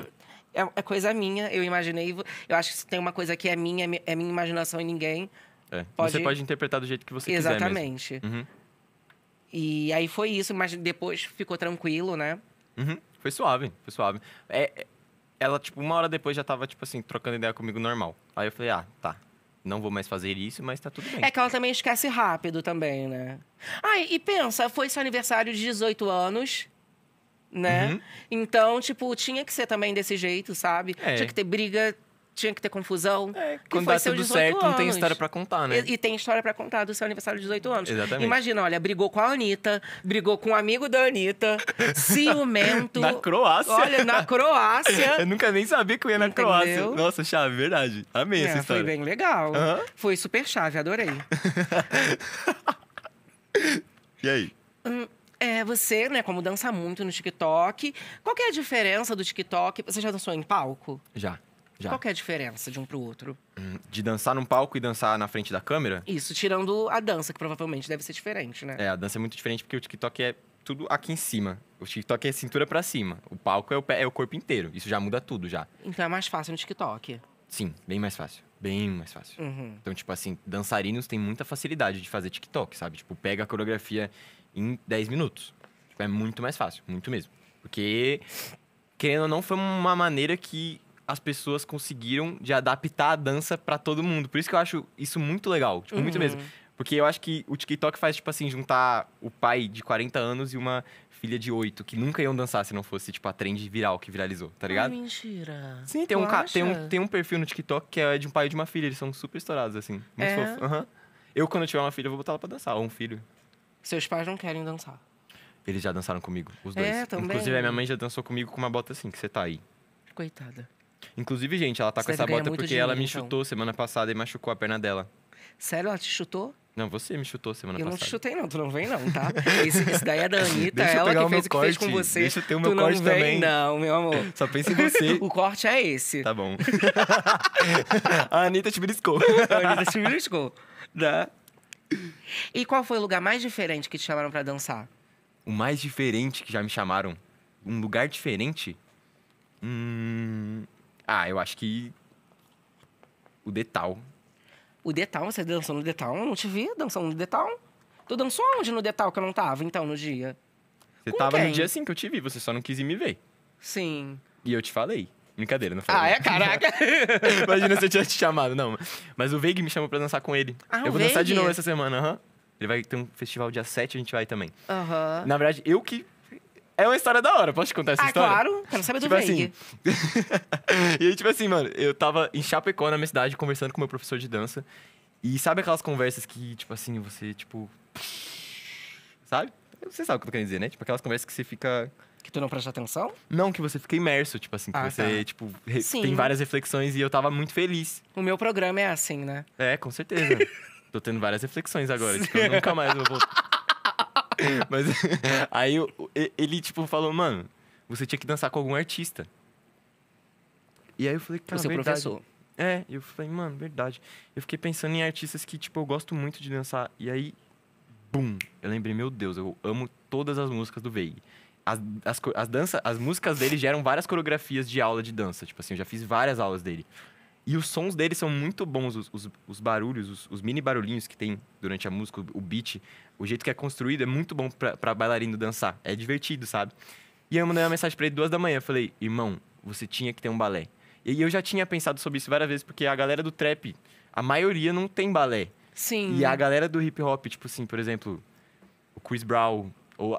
É, é, coisa minha, eu imaginei. Eu acho que tem uma coisa que é minha, é, é minha imaginação e ninguém. É. Pode... Você pode interpretar do jeito que você Exatamente. quiser. Exatamente. Uhum. E aí foi isso, mas depois ficou tranquilo, né?
Uhum. Foi suave, foi suave. É, é ela, tipo, uma hora depois já tava, tipo assim, trocando ideia comigo normal. Aí eu falei, ah, tá. Não vou mais fazer isso, mas tá tudo bem.
É que ela também esquece rápido também, né? Ah, e pensa, foi seu aniversário de 18 anos, né? Uhum. Então, tipo, tinha que ser também desse jeito, sabe? É. Tinha que ter briga tinha que ter confusão. É, quando dá tudo certo, anos. não tem história para contar, né? E, e tem história para contar do seu aniversário de 18 anos. Exatamente. Imagina, olha, brigou com a Anitta, brigou com um amigo da Anitta, ciumento. na Croácia. Olha, na Croácia. eu
nunca nem sabia que eu ia na Entendeu? Croácia. Nossa,
chave, verdade. Amei é, essa história. Foi bem legal. Foi super chave, adorei. e aí? Hum. É, você, né, como dança muito no TikTok, qual que é a diferença do TikTok? Você já dançou em palco?
Já. Já. Qual é
a diferença de um pro outro?
Hum, de dançar num palco e dançar na frente da câmera?
Isso, tirando a dança, que provavelmente deve ser diferente, né? É,
a dança é muito diferente porque o TikTok é tudo aqui em cima. O TikTok é cintura para cima. O palco é o, pé, é o corpo inteiro. Isso já muda tudo já.
Então é mais fácil no TikTok.
Sim, bem mais fácil. Bem mais fácil. Uhum. Então, tipo assim, dançarinos têm muita facilidade de fazer TikTok, sabe? Tipo, pega a coreografia em 10 minutos. Tipo, é muito mais fácil, muito mesmo. Porque, querendo ou não, foi uma maneira que as pessoas conseguiram de adaptar a dança para todo mundo. Por isso que eu acho isso muito legal, tipo, uhum. muito mesmo. Porque eu acho que o TikTok faz, tipo assim, juntar o pai de 40 anos e uma filha de 8, que nunca iam dançar se não fosse, tipo, a trend viral que viralizou, tá ligado? Ai,
mentira. Sim, tem um, tem, um,
tem um perfil no TikTok que é de um pai e de uma filha, eles são super estourados, assim. Muito é. fofo. Uhum. Eu, quando eu tiver uma filha, eu vou botar ela pra dançar, ou um filho.
Seus pais não querem dançar.
Eles já dançaram comigo, os dois. É, também. Inclusive, a minha mãe já dançou comigo com uma bota assim, que você tá aí. Coitada. Inclusive, gente, ela tá com essa bota porque dinheiro, ela me então. chutou semana passada e machucou a perna dela.
Sério, ela te chutou?
Não, você me chutou semana eu passada. Eu não te
chutei, não. Tu não vem, não, tá? Esse, esse daí é da Anitta, ela que fez o que corte. fez com você. Deixa eu ter o meu tu corte não vem, também. Não, meu amor. Só pensa em você. o corte é esse. Tá bom. a Anitta te briscou. a Anitta te briscou. Dá. Né? E qual foi o lugar mais diferente que te chamaram para dançar?
O mais diferente que já me chamaram? Um lugar diferente? Hum, ah, eu acho que. O Detal.
O Detal? Você dançou no Detal? Eu não te vi dançando no Detal. Tu dançou onde no Detal que eu não tava, então, no dia?
Você Com tava quem? no dia sim que eu te vi, você só não quis ir me ver. Sim. E eu te falei. Brincadeira, não falei. Ah, é? Caraca! Imagina se eu tivesse te chamado, não. Mas o Veig me chamou pra dançar com ele. Ah, eu vou dançar de novo essa semana, aham. Uhum. Ele vai ter um festival dia 7, a gente vai também.
Aham. Uhum. Na
verdade, eu que é uma história da hora, posso te contar essa ah, história? claro, quero saber do tipo Veig. Assim, e aí, tipo assim, mano, eu tava em Chapecó, na minha cidade, conversando com meu professor de dança. E sabe aquelas conversas que, tipo assim, você, tipo... Sabe? Você sabe o que eu quero dizer, né? Tipo, aquelas conversas que você fica... Que tu não presta atenção? Não, que você fica imerso, tipo assim, que ah, você, tá. tipo, re- tem várias reflexões e eu tava muito feliz.
O meu programa é assim, né?
É, com certeza. Tô tendo várias reflexões agora, tipo, eu nunca mais vou voltar. Mas aí ele, tipo, falou, mano, você tinha que dançar com algum artista. E aí eu falei, cara, Você é professor. É, eu falei, mano, verdade. Eu fiquei pensando em artistas que, tipo, eu gosto muito de dançar. E aí, bum, eu lembrei, meu Deus, eu amo todas as músicas do Veig. As, as, as, dança, as músicas dele geram várias coreografias de aula de dança. Tipo assim, eu já fiz várias aulas dele. E os sons deles são muito bons, os, os, os barulhos, os, os, mini barulhinhos que tem durante a música, o beat, o jeito que é construído é muito bom pra, bailarino dançar. É divertido, sabe? E eu mandei uma mensagem pra ele duas da manhã. falei, irmão, você tinha que ter um balé. E eu já tinha pensado sobre isso várias vezes, porque a galera do trap, a maioria não tem balé.
Sim. E a
galera do hip hop, tipo assim, por exemplo, o Chris Brown,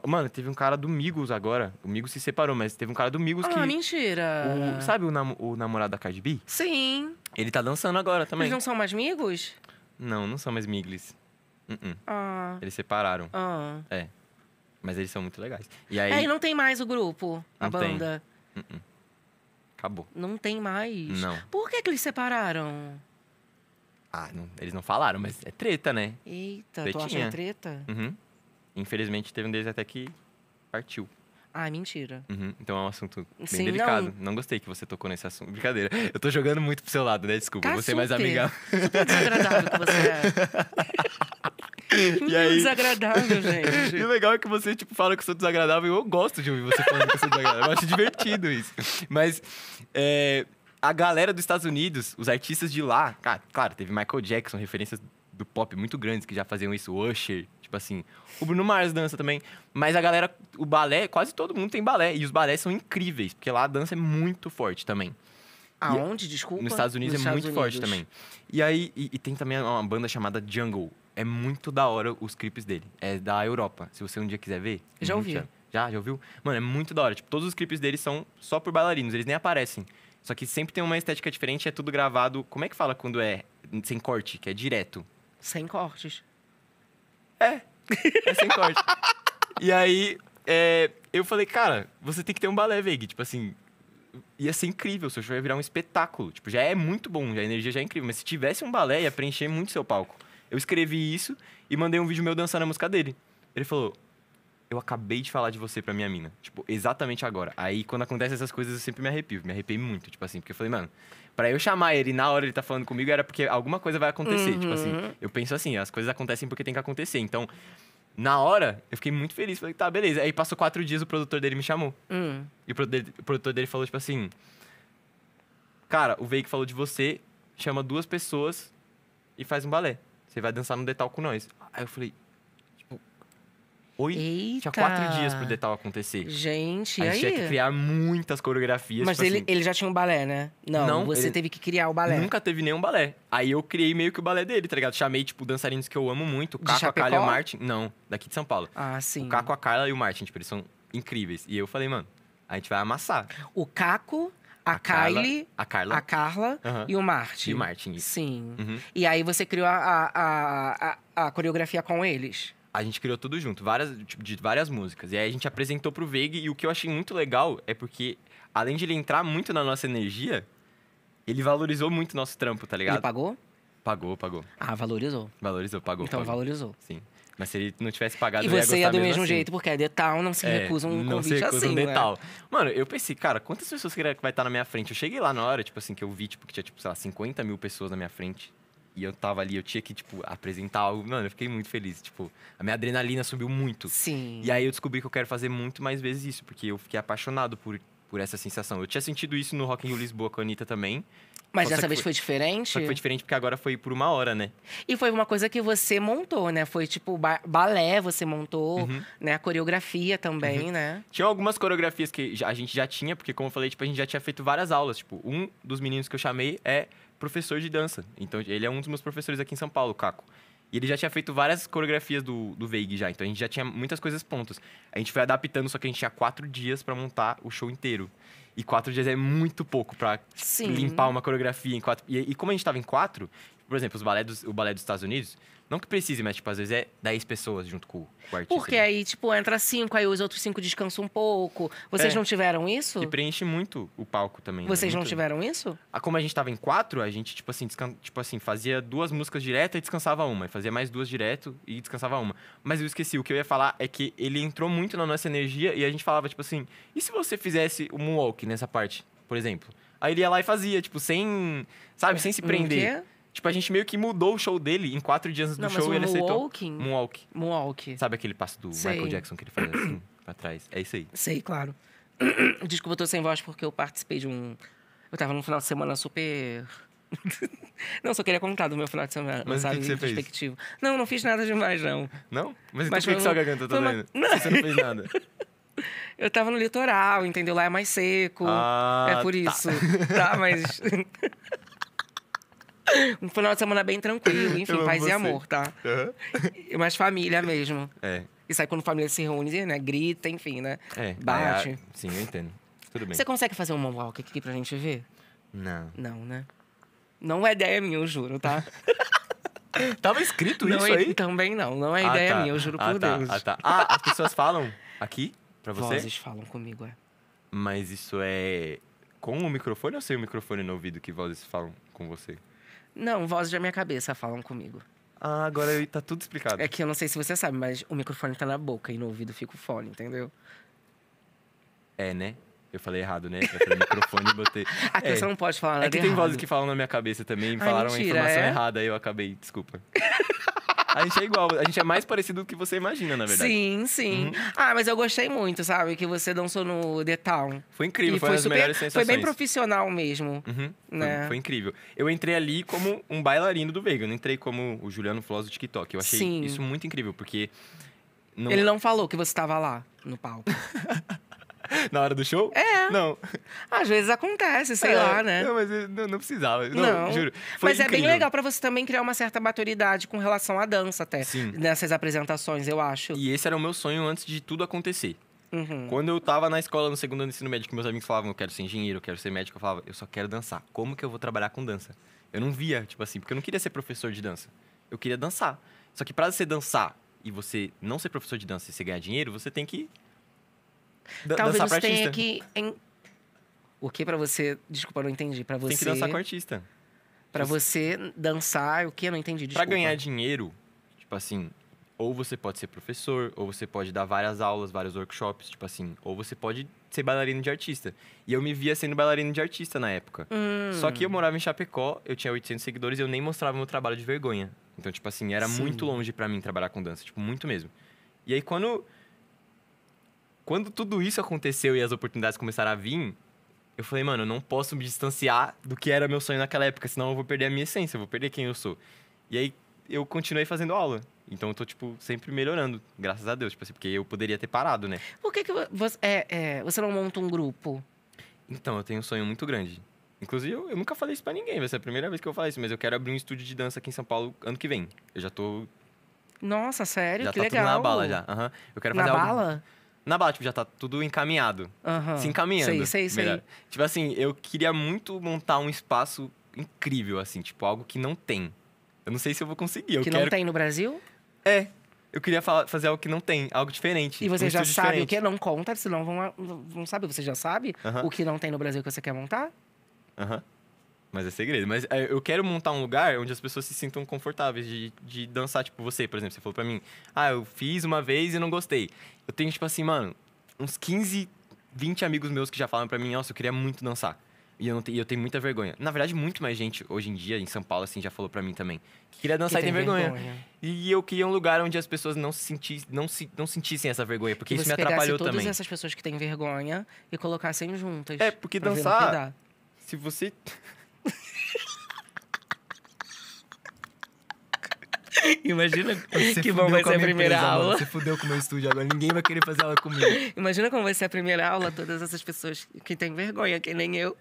mano, teve um cara do Migos agora. O Migos se separou, mas teve um cara do Migos ah, que. Ah,
mentira! O, sabe
o, nam o namorado da Cardi B?
Sim.
Ele tá dançando agora também. Eles não são
mais Migos?
Não, não são mais Miglis. Uh -uh. Ah. Eles separaram. Ah. É. Mas eles são muito legais. E aí. É, e não
tem mais o grupo, a não banda. Tem. Uh uh-uh. Acabou. Não tem mais. Não. Por que, que eles separaram?
Ah, não, eles não falaram, mas é treta, né? Eita, Tretinha. tu acha treta? Uhum. Infelizmente, teve um deles até que partiu.
Ah, mentira.
Uhum, então é um assunto bem Sim, delicado. Não... não... gostei que você tocou nesse assunto. Brincadeira. Eu tô jogando muito pro seu lado, né? Desculpa. Cacete. Tá você é mais amiga. desagradável que você é. E aí... Desagradável, gente. E o legal é que você, tipo, fala que eu sou desagradável. Eu gosto de ouvir você falando que eu sou desagradável. Eu acho divertido isso. Mas é, a galera dos Estados Unidos, os artistas de lá... Cara, claro, teve Michael Jackson, referências do pop muito grandes que já faziam isso. Usher, Tipo assim, o Bruno Mars dança também. Mas a galera, o balé, quase todo mundo tem balé. E os balés são incríveis, porque lá a dança é muito forte também. Aonde, desculpa? Nos Estados Unidos nos é Estados muito Unidos. forte também. E aí, e, e tem também uma banda chamada Jungle. É muito da hora os clipes dele. É da Europa. Se você um dia quiser ver. Já uhum. ouvi. Já, já, já ouviu? Mano, é muito da hora. Tipo, todos os clipes dele são só por bailarinos, eles nem aparecem. Só que sempre tem uma estética diferente, é tudo gravado. Como é que fala quando é sem corte, que é direto?
Sem cortes. É, é
sem assim corte. e aí, é, eu falei, cara, você tem que ter um balé, Veig. Tipo assim, ia ser incrível, seu show ia virar um espetáculo. Tipo, já é muito bom, já, a energia já é incrível. Mas se tivesse um balé, ia preencher muito seu palco. Eu escrevi isso e mandei um vídeo meu dançando a música dele. Ele falou, eu acabei de falar de você pra minha mina. Tipo, exatamente agora. Aí, quando acontecem essas coisas, eu sempre me arrepio. Me arrepiei muito, tipo assim. Porque eu falei, mano, pra eu chamar ele na hora ele tá falando comigo, era porque alguma coisa vai acontecer. Uhum. Tipo assim, uhum. eu penso assim, as coisas acontecem porque tem que acontecer. Então, na hora, eu fiquei muito feliz. Falei, tá, beleza. Aí passou quatro dias, o produtor dele me chamou. Uhum. E o produtor, dele, o produtor dele falou, tipo assim... Cara, o veículo falou de você, chama duas pessoas e faz um balé. Você vai dançar no detal com nós. Aí eu falei, Oi, Eita. tinha quatro dias pro detalhe acontecer. Gente, aí, aí? tinha que criar muitas coreografias. Mas tipo ele, assim. ele já
tinha um balé, né? Não, não você teve que criar o balé. Nunca
teve nenhum balé. Aí eu criei meio que o balé dele, tá ligado? Chamei, tipo, dançarinos que eu amo muito. O Caco, a Carla e o Martin. Não, daqui de São Paulo. Ah, sim. O Caco, a Carla e o Martin, tipo, eles são incríveis. E eu falei, mano, a gente vai amassar.
O Caco... A, a Kylie, Carla, a Carla, a Carla uhum. e o Martin. E o
Martin, Sim. Uhum.
E aí você criou a, a, a, a coreografia com eles
a gente criou tudo junto, várias, tipo, de várias músicas. E aí a gente apresentou pro Veig e o que eu achei muito legal é porque, além de ele entrar muito na nossa energia, ele valorizou muito o nosso trampo, tá ligado? Ele pagou? Pagou, pagou.
Ah, valorizou.
Valorizou, pagou. Então pagou.
valorizou. Sim.
Mas se ele não tivesse pagado, e você ia, do mesmo assim. jeito,
porque é Detal, não se é, recusa um não convite se recusa assim, um Detal.
Né? Mano, eu pensei, cara, quantas pessoas que vai estar na minha frente? Eu cheguei lá na hora, tipo assim, que eu vi, tipo, que tinha, tipo, sei lá, 50 mil pessoas na minha frente e eu tava ali, eu tinha que, tipo, apresentar algo. Mano, eu fiquei muito feliz. Tipo, a minha adrenalina subiu muito. Sim. E aí eu descobri que eu quero fazer muito mais vezes isso, porque eu fiquei apaixonado por, por essa sensação. Eu tinha sentido isso no Rock in Rio Lisboa com a Anitta também.
Mas dessa vez foi, foi, diferente? Só que foi
diferente porque agora foi por uma hora, né?
E foi uma coisa que você montou, né? Foi tipo ba balé, você montou, uhum. né? A coreografia também, uhum. né?
Tinha algumas coreografias que a gente já tinha, porque como eu falei, tipo, a gente já tinha feito várias aulas. Tipo, um dos meninos que eu chamei é professor de dança. Então, ele é um dos meus professores aqui em São Paulo, Caco. E ele já tinha feito várias coreografias do, do Veig já. Então a gente já tinha muitas coisas prontas. A gente foi adaptando, só que a gente tinha quatro dias para montar o show inteiro. E quatro dias é muito pouco para limpar uma coreografia em quatro. E, e como a gente tava em quatro, por exemplo, os balé dos, o balé dos Estados Unidos, não que precise, mas, tipo, às vezes é 10 pessoas junto com, o artista. Porque
ali. aí, tipo, entra cinco, aí os outros cinco descansam um pouco. Vocês é. não tiveram isso? E
preenche muito o palco também. Né? Vocês né? não tiveram isso? Ah, como a gente tava em quatro, a gente, tipo assim, descan... tipo assim, fazia duas músicas direto e descansava uma. E fazia mais duas direto e descansava uma. Mas eu esqueci, o que eu ia falar é que ele entrou muito na nossa energia e a gente falava, tipo assim, e se você fizesse o um moonwalk nessa parte, por exemplo? Aí ele ia lá e fazia, tipo, sem, sabe, sem se hum, prender. Tipo, a gente meio que mudou o show dele em quatro dias do show e ele moonwalking, aceitou. Moonwalk.
Moonwalk.
Sabe aquele passo do Sei. Michael Jackson que ele faz assim pra trás? É isso aí. Sei,
claro. Desculpa, eu tô sem voz porque eu participei de um. Eu tava num final de semana super. não, só queria contar do meu final de semana, Mas sabe? Que, que você fez? Não, não fiz nada demais, não. Não? Mas, então Mas por que, que sua garganta tá doendo? Uma... Não. Você não fez nada. Eu tava no litoral, entendeu? Lá é mais seco. Ah, é por tá. isso. tá mas. Um final de semana bem tranquilo, enfim, paz você. e amor, tá? Uhum. Mas família mesmo. É. E sai quando família se reúne, né? Grita, enfim, né? É. Bate. É,
sim, eu entendo. Tudo bem. Você
consegue fazer um moonwalk aqui pra gente ver? Não. Não, né? Não é ideia minha, eu juro, tá? Tava escrito não isso é, aí? Também não, não é ah, ideia tá. minha, eu juro ah, por tá, Deus. Ah, tá. ah, as pessoas falam aqui pra você? Vozes falam comigo, é.
Mas isso é com o microfone ou sem o microfone no ouvido que vozes falam com
você? Não, vozes da minha cabeça falam comigo. Ah, agora tá tudo explicado. É que eu não sei se você sabe, mas o microfone tá na boca e no ouvido fica o fone, entendeu? É,
né? Eu falei errado, né? Eu falei microfone e botei. Aqui é. você não pode falar nada É que tem errado. vozes que falam na minha cabeça também, Ai, falaram mentira, a informação é? errada, aí eu acabei, desculpa. A gente é igual, a gente é mais parecido do que você imagina, na verdade.
Sim, sim. Uhum. Ah, mas eu gostei muito, sabe? Que você dançou no The Town. Foi incrível, foi, foi super, melhores sensações. Foi bem profissional mesmo. Uhum. Né? Foi, foi,
incrível. Eu entrei ali como um bailarino do Veiga, eu não entrei como o Juliano Floss do TikTok. Eu achei sim. isso muito incrível, porque. Não... Ele não
falou que você estava lá no palco.
Na hora do show? É. Não.
Às vezes acontece, sei é, lá, né? Não,
mas eh, não, não precisava. Não, não. juro. mas incrível. é bem legal
para você também criar uma certa maturidade com relação à dança, até. Sim. Nessas apresentações, eu acho.
E esse era o meu sonho antes de tudo acontecer. Uhum. Quando eu tava na escola, no segundo ano de ensino médio, que meus amigos falavam, eu quero ser engenheiro, eu quero ser médico, eu falava, eu só quero dançar. Como que eu vou trabalhar com dança? Eu não via, tipo assim, porque eu não queria ser professor de dança. Eu queria dançar. Só que pra você dançar e você não ser professor de dança e você ganhar dinheiro, você tem que
Dan
Talvez dançar você tenha que. Em... O que para você. Desculpa, não entendi. Pra você. Tem que dançar com artista. Pra você... dançar, o que? Eu não entendi. Pra ganhar
dinheiro, tipo assim, ou você pode ser professor, ou você pode dar várias aulas, vários workshops, tipo assim, ou você pode ser bailarino de artista. E eu me via sendo bailarino de artista na época. Hum. Só que eu morava em Chapecó, eu tinha 800 seguidores e eu nem mostrava meu trabalho de vergonha. Então, tipo assim, era Sim. muito longe para mim trabalhar com dança, tipo, muito mesmo. E aí quando quando tudo isso aconteceu e as oportunidades começaram a vir, eu falei, mano, eu não posso me distanciar do que era meu sonho naquela época, senão eu vou perder a minha essência, eu vou perder quem eu sou. E aí eu continuei fazendo aula. Então eu tô, tipo, sempre melhorando, graças a Deus, tipo assim, porque eu poderia ter parado, né?
Por que, que você, é, é, você não monta um grupo?
Então, eu tenho um sonho muito grande. Inclusive, eu, eu, nunca falei isso pra ninguém, vai ser a primeira vez que eu falo isso, mas eu quero abrir um estúdio de dança aqui em São Paulo ano que vem. Eu já tô.
Nossa, sério? Já que tá legal. Tudo na bala já. Uhum.
Eu quero fazer na algo... bala? na bala, tipo, já tá tudo encaminhado. Uhum. Se encaminhando. Sei, sei, sei. Tipo assim, eu queria muito montar um espaço incrível, assim, tipo, algo que não tem. Eu não sei se eu vou conseguir. Eu que quero... não tem
no Brasil? É.
Eu queria fa fazer algo que não tem, algo diferente. E você um já sabe diferente. o que
não conta, senão vão, vão saber. Você já sabe uhum. o que não tem no Brasil que você quer montar?
Aham. Uhum. Mas é segredo. Mas é, eu quero montar um lugar onde as pessoas se sintam confortáveis de, de dançar. Tipo, você, por exemplo, você falou pra mim, ah, eu fiz uma vez e não gostei. Eu tenho, tipo assim, mano, uns 15, 20 amigos meus que já falam pra mim, nossa, eu queria muito dançar. E eu, não te, eu tenho muita vergonha. Na verdade, muito mais gente hoje em dia em São Paulo, assim, já falou pra mim também. Que queria dançar que e tem, vergonha. vergonha. E eu queria um lugar onde as pessoas não, se sentissem, não, se, não sentissem essa vergonha, porque isso me atrapalhou todas também. todas
essas pessoas que têm vergonha e colocassem juntas. É, porque dançar.
Se você. Imagina você que bom vai ser a, primeira empresa, aula. Mano. Você fudeu com o meu estúdio agora, ninguém vai querer fazer aula comigo.
Imagina como vai ser a primeira aula, todas essas pessoas que têm vergonha, que nem eu.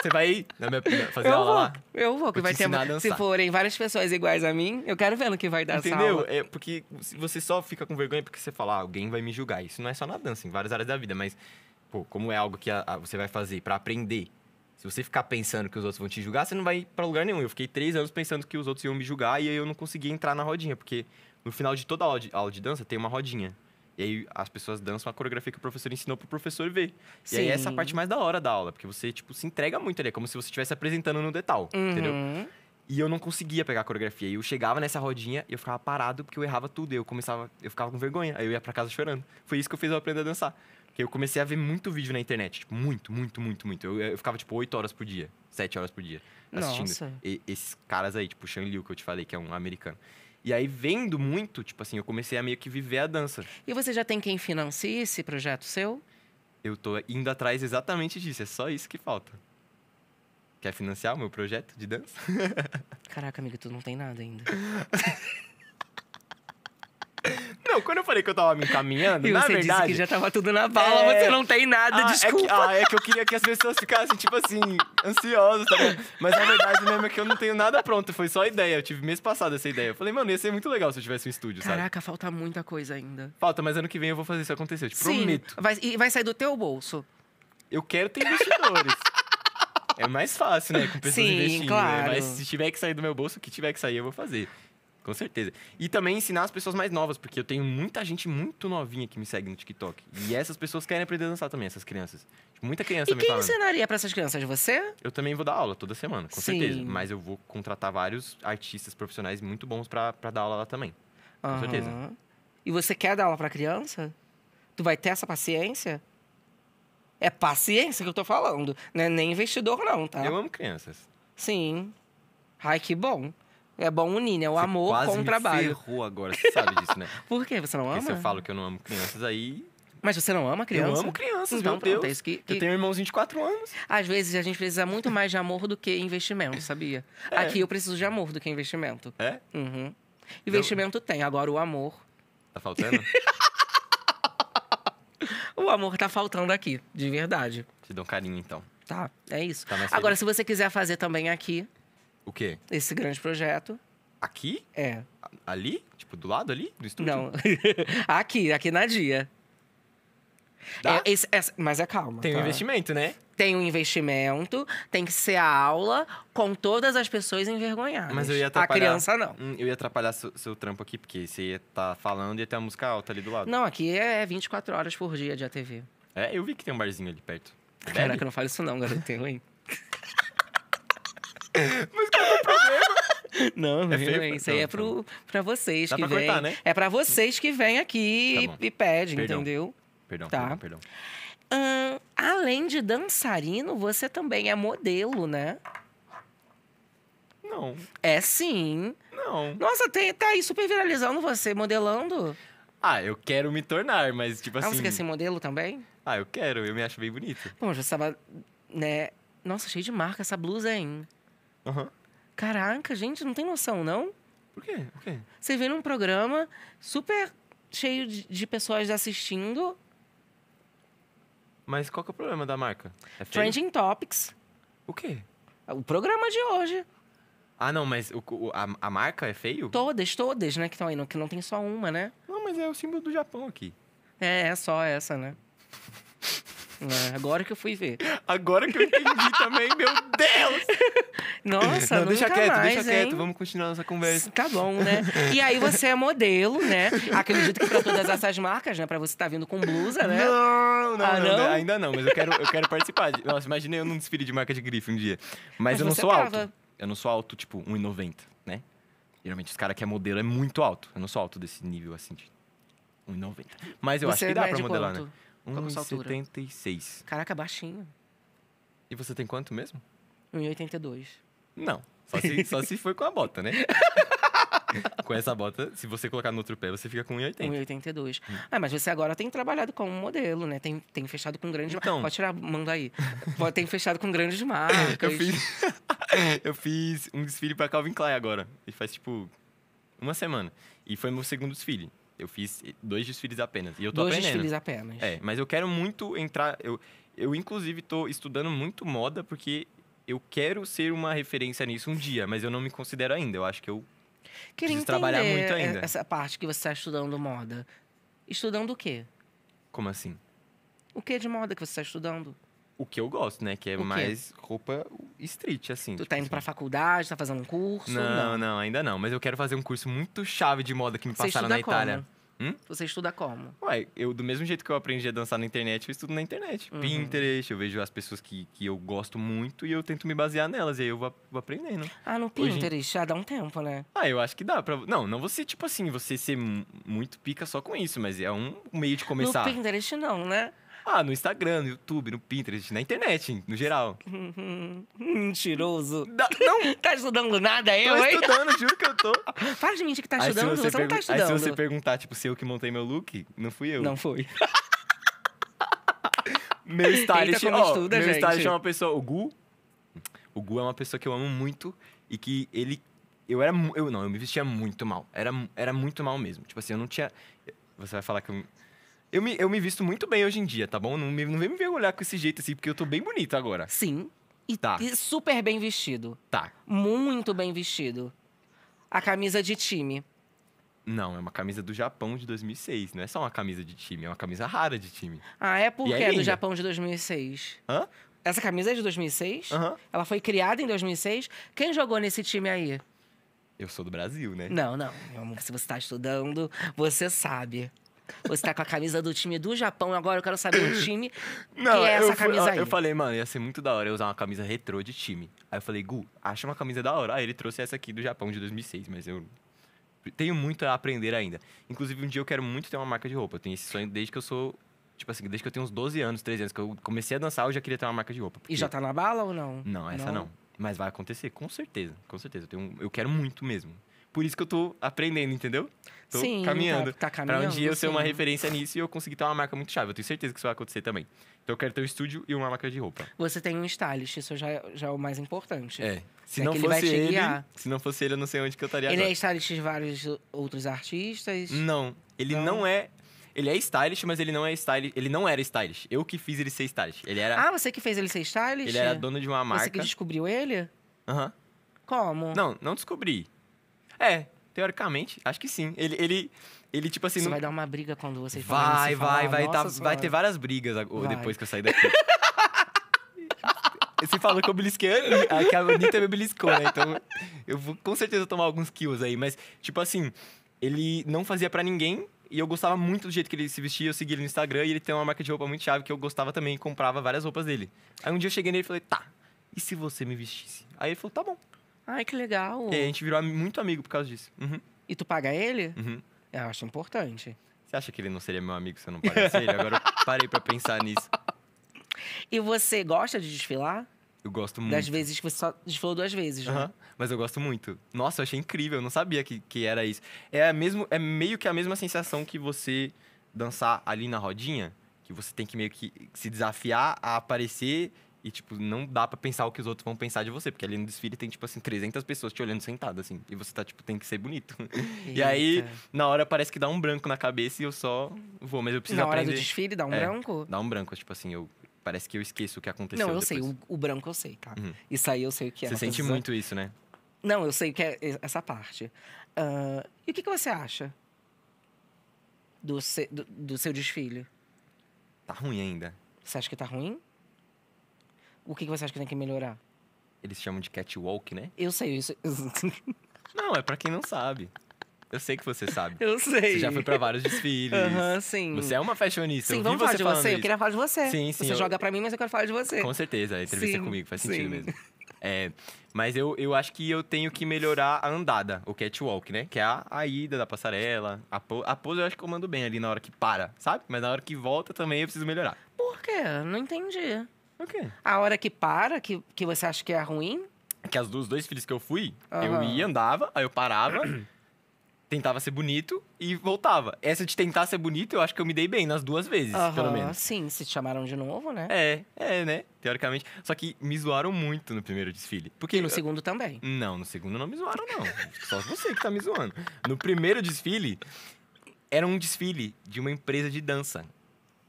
Você vai ir na minha, fazer eu aula vou, lá? Eu vou, que vai ter. Se forem várias pessoas iguais a mim, eu quero ver no que vai dar Entendeu?
É porque você só fica com vergonha porque você fala, ah, alguém vai me julgar. Isso não é só na dança, em várias áreas da vida, mas, pô, como é algo que a, a, você vai fazer para aprender se você ficar pensando que os outros vão te julgar, você não vai para lugar nenhum. Eu fiquei três anos pensando que os outros iam me julgar e aí eu não conseguia entrar na rodinha, porque no final de toda aula de, dança tem uma rodinha. E aí as pessoas dançam a coreografia que o professor ensinou pro professor ver. Sim. E aí essa é parte mais da hora da aula, porque você, tipo, se entrega muito ali. É como se você estivesse apresentando no detalhe, uhum. entendeu? E eu não conseguia pegar a coreografia. E eu chegava nessa rodinha e eu ficava parado porque eu errava tudo. E eu começava, eu ficava com vergonha. Aí eu ia para casa chorando. Foi isso que eu fiz eu aprender a dançar. Que eu comecei a ver muito vídeo na internet. Tipo, muito, muito, muito, muito. Eu, eu ficava, tipo, 8 horas por dia, 7 horas por dia assistindo. Nossa. E, esses caras aí, tipo, o Shang Liu, que eu te falei, que é um americano. E aí, vendo muito, tipo assim, eu comecei a meio que viver a dança.
E você já tem quem financie esse projeto seu?
Eu tô indo atrás exatamente disso, é só isso que falta. Quer financiar o meu projeto de dança?
Caraca, amigo, tu não tem nada ainda.
Não, quando eu falei que eu tava me
encaminhando, e na você verdade. Disse que já tava tudo na bala, é... você não tem nada, ah, desculpa. É que, ah,
é que eu queria que as pessoas ficassem, tipo assim, ansiosas, tá Mas na verdade mesmo é que eu não tenho nada pronto, foi só ideia. Eu tive mês passado essa ideia. Eu falei, mano, ia ser muito legal se eu tivesse um estúdio, Caraca, sabe?
Caraca, falta muita coisa ainda.
Falta, mas ano que vem eu vou fazer isso acontecer, eu te Sim, prometo.
Vai, e vai sair do teu bolso.
Eu quero ter investidores. é mais fácil, né? Com pessoas Sim, investindo. Né? Claro. Mas se tiver que sair do meu bolso, o que tiver que sair, eu vou fazer. Com certeza. E também ensinar as pessoas mais novas, porque eu tenho muita gente muito novinha que me segue no TikTok. E essas pessoas querem aprender a dançar também, essas crianças. Tipo, muita criança e me quem falando.
ensinaria para essas crianças? Você?
Eu também vou dar aula toda semana, com Sim. certeza. Mas eu vou contratar vários artistas profissionais muito bons para dar aula lá também. Com uhum. certeza.
E você quer dar aula para criança? Tu vai ter essa paciência? É paciência que eu tô falando, não é nem investidor não, tá? Eu amo crianças. Sim. Ai, que bom. É bom unir, né? O você amor com o trabalho. Você
ferrou agora, você sabe disso, né?
Por quê? Você não ama? Porque se eu falo
que eu não amo crianças, aí
mas você não ama crianças? Eu amo crianças, então, meu pronto, Deus. É que, que... Eu tenho um irmãozinho de 4 anos. Às vezes a gente precisa muito mais de amor do que investimento, sabia? É. Aqui eu preciso de amor do que investimento. É? Uhum. Investimento tem, agora o amor. Tá faltando? o amor tá faltando aqui, de verdade. Te dou um carinho então. Tá, é isso. Tá agora, se você quiser fazer também aqui, o quê? Esse grande projeto.
Aqui? É. Ali? Tipo, do lado ali? Do estúdio? Não.
aqui, aqui na dia. Dá? É, esse- mas é calma. Tem um tá? investimento, né? Tem um investimento, tem que ser a aula com todas as pessoas envergonhadas. Mas eu ia A criança
não. Hum, eu ia atrapalhar seu, seu trampo aqui, porque você ia estar tá falando e ia ter a música alta ali do
lado. Não, aqui é 24 horas por dia de ATV. É, eu
vi que tem um barzinho ali
perto. que Caraca, não fala isso não, garoto. Tem ruim. Mas qual é o problema? Não, é feio, não, isso aí é pro, tá pra vocês Dá que vêm. Né? É pra vocês que vêm aqui tá e, pedem, entendeu? Perdão, tá. perdão, perdão. Hum, além de dançarino, você também é modelo, né? Não. É sim. Não. Nossa, tem, tá aí super viralizando você, modelando.
Ah, eu quero me tornar, mas tipo assim. Ah, você assim quer ser
modelo também?
Ah, eu quero, eu me acho bem bonito.
Bom, já estava, né? Nossa, cheio de marca essa blusa, hein? Uhum. Caraca, gente, não tem noção, não? Por quê? Por quê? Você vê num programa super cheio de, de pessoas assistindo.
Mas qual que é o problema da marca? É Trending
Topics. O quê? O programa de hoje.
Ah, não, mas o, o, a, a, marca é feio?
Todas, todas, né, que estão aí, não, que não tem só uma, né? Não, mas é o símbolo do Japão aqui. É, é só essa, né? É, agora que eu fui ver. Agora que eu entendi também, meu Deus! Nossa, Não, deixa quieto, mais, deixa quieto, hein? vamos continuar nossa conversa. Tá bom, né? E aí você é modelo, né? Acredito que pra todas essas marcas, né? Pra você estar tá vindo com blusa, né? Não,
não, ah, não, não, ainda não, mas eu quero, eu quero participar. De... Nossa, imagina eu num desfile de marca de grife um dia. Mas, mas eu não sou alto. Eu não sou alto, tipo, 1,90, né? Geralmente os caras que é modelo é muito alto. Eu não sou alto desse nível assim de 1,90.
Mas eu você acho é que dá pra modelar, quanto? né? Qual que é a sua altura? 1,76. Caraca, baixinho.
E você tem quanto mesmo?
1,82. Não. Só se,
só se foi com a bota, né? com essa bota, se você colocar no outro pé, você fica com
1,80. 1,82. Hum. Ah, mas você agora tem trabalhado com um modelo, né? Tem, tem fechado com grandes então... Pode tirar a mão daí. tem fechado com grandes marcas. Eu fiz,
eu fiz um desfile pra Calvin Klein agora. E faz, tipo, uma semana. E foi meu segundo desfile. Eu fiz dois desfiles apenas. E eu tô dois aprendendo. Dois desfiles apenas. É, mas eu quero muito entrar. Eu, eu inclusive, tô estudando muito moda porque eu quero ser uma referência nisso um dia, mas eu não me considero ainda. Eu acho que eu
Queria preciso trabalhar muito ainda. Essa parte que você está estudando moda. Estudando o quê? Como assim? O que de moda que você está estudando?
O que eu gosto, né? Que é mais roupa street, assim. Tu tipo tá indo assim. pra
faculdade, tá fazendo um curso? Não,
não, não, ainda não. Mas eu quero fazer um curso muito chave de moda que me passaram na Itália. Como? Hum?
Você estuda como?
Ué, eu, do mesmo jeito que eu aprendi a dançar na internet, eu estudo na
internet. Uhum. Pinterest,
eu vejo as pessoas que, que eu gosto muito e eu tento me basear nelas. E aí eu vou, vou aprendendo.
Ah, no Pinterest, já dá um tempo, né?
Ah, eu acho que dá. Pra... Não, não você, tipo assim, você ser muito pica só com isso, mas é um meio de começar. No Pinterest não, né? Ah, no Instagram, no YouTube, no Pinterest, na internet, no geral.
Mentiroso.
Da, não. tá
estudando nada, eu, hein? Tô estudando, juro que eu tô. Fala de mentir que tá aí estudando, você, você não tá estudando. Aí se você
perguntar, tipo, se eu que montei meu look, não fui eu. Não foi. meu stylist, Eita, ó, estuda, meu gente. stylist é uma pessoa, o Gu. O Gu é uma pessoa que eu amo muito e que ele eu era eu não, eu me vestia muito mal. Era era muito mal mesmo. Tipo assim, eu não tinha você vai falar que eu eu me, eu me visto muito bem hoje em dia, tá bom? Não, me, não vem me vergonhar com esse jeito assim, porque eu tô bem bonito agora. Sim. E, tá. e
super bem vestido. Tá. Muito bem vestido. A camisa de time.
Não, é uma camisa do Japão de 2006. Não é só uma camisa de time, é uma camisa rara de time.
Ah, é porque é do Japão de 2006. Hã? Essa camisa é de 2006? Uhum. Ela foi criada em 2006? Quem jogou nesse time aí? Eu sou do Brasil, né? Não, não. Se você está estudando, você sabe. Você tá com a camisa do time do Japão, agora eu quero saber o time não, que é essa camisa fui, aí. Eu
falei, mano, ia ser muito da hora eu usar uma camisa retrô de time. Aí eu falei, Gu, acha uma camisa da hora. Aí ah, ele trouxe essa aqui do Japão de 2006, mas eu tenho muito a aprender ainda. Inclusive, um dia eu quero muito ter uma marca de roupa. Eu tenho esse sonho desde que eu sou Tipo assim, desde que eu tenho uns 12 anos, 13 anos, que eu comecei a dançar, eu já queria ter uma marca de roupa. Porque... E já
tá na bala ou não? Não, essa não. não.
Mas vai acontecer, com certeza. Com certeza. Eu, tenho, eu quero muito mesmo. Por isso que eu tô aprendendo, entendeu?
Tô Sim, tá caminhando. Tá, tá caminhando. Pra um dia eu ser uma
referência nisso e eu conseguir ter uma marca muito chave. Eu tenho certeza que isso vai acontecer também. Então eu quero ter um estúdio e uma marca de roupa.
Você tem um stylist, isso já, é, já é o mais importante. É. Se é não fosse ele,
se não fosse ele, eu não sei onde que eu estaria ele é agora. Ele é
stylist de vários outros artistas?
Não. Ele não, não é ele é stylist, mas ele não é stylist. Ele não era stylist. Eu que fiz ele ser stylist. Ele era.
Ah, você que fez ele ser stylist? Ele era
dono de uma marca. Você que
descobriu ele? Aham. Uhum. Como?
Não, não descobri. É, teoricamente, acho que sim. Ele, ele, ele tipo assim. Você não... vai
dar uma briga quando você Vai, vai, vai. Tá, vai ter várias brigas
vai. depois que eu sair daqui.
Você falou que eu belisquei a que a Anitta me beliscou, né? Então,
eu vou com certeza tomar alguns kills aí. Mas, tipo assim, ele não fazia para ninguém e eu gostava muito do jeito que ele se vestia. Eu segui ele no Instagram e ele tem uma marca de roupa muito chave que eu gostava também comprava várias roupas dele. Aí um dia eu cheguei nele e falei, tá, e se você me vestisse? Aí ele falou, tá bom.
Ai, que legal. E a gente virou muito amigo por causa disso. Uhum. E tu paga ele? Uhum. Eu acho importante.
Você acha que ele não seria meu amigo se eu não pagasse ele? Agora eu parei pra pensar nisso.
E você gosta de desfilar?
Eu gosto muito. Das
vezes que você só desfilou duas vezes, né?
Mas eu gosto muito. Nossa, eu achei incrível. Eu não sabia que, que era isso. É, mesmo, é meio que a mesma sensação que você dançar ali na rodinha. Que você tem que meio que se desafiar a aparecer e, tipo, não dá para pensar o que os outros vão pensar de você, porque ali no desfile tem, tipo assim, 300 pessoas te olhando sentada, assim. E você tá, tipo, tem que ser bonito. Eita. E aí, na hora, parece que dá um branco na cabeça e eu só vou, mas eu preciso na aprender. Na hora do desfile, dá um é, branco? Dá um branco, tipo assim, eu. Parece que eu esqueço o que aconteceu. Não, eu depois. sei, o,
o, branco eu sei, tá? Uhum. Isso aí eu sei o que é. Você sente muito isso, né? Não, eu sei o que é essa parte. Uh, e o que, que você acha do, se, do, do seu desfile? Tá ruim ainda. Você acha que tá ruim? o que, que você acha que tem que melhorar?
Eles chamam de catwalk, né?
Eu sei isso.
não, é para quem não sabe. Eu sei que você sabe. Eu sei. Você já foi pra vários desfiles. Aham, uhum, sim. Você é uma fashionista. Sim, eu vamos falar de você. Eu queria falar de você. Sim, sim. Você eu... joga
pra mim, mas eu quero falar de você. Com certeza, a entrevista é sim, comigo faz sentido sim. mesmo.
É, mas eu, eu acho que eu tenho que melhorar a andada, o catwalk, né? Que é a, a ida da passarela. A, a pose eu acho que eu mando bem ali na hora que para, sabe? Mas na hora que volta também eu preciso melhorar.
Por quê? Não entendi. O quê? A hora que para, que, que você acha que é ruim.
Que as duas, dois filhos que eu fui, eu ia, andava, aí eu parava, tentava ser bonito e voltava. Essa de tentar ser bonito, eu acho que eu me dei bem nas duas vezes, pelo menos.
Sim, se te chamaram de novo, né?
É, é, né? Teoricamente. Só que me zoaram muito no primeiro desfile. Porque e no eu- segundo também. Não, no segundo não me zoaram, não. Só você que tá me zoando. No primeiro desfile, era um desfile de uma empresa de dança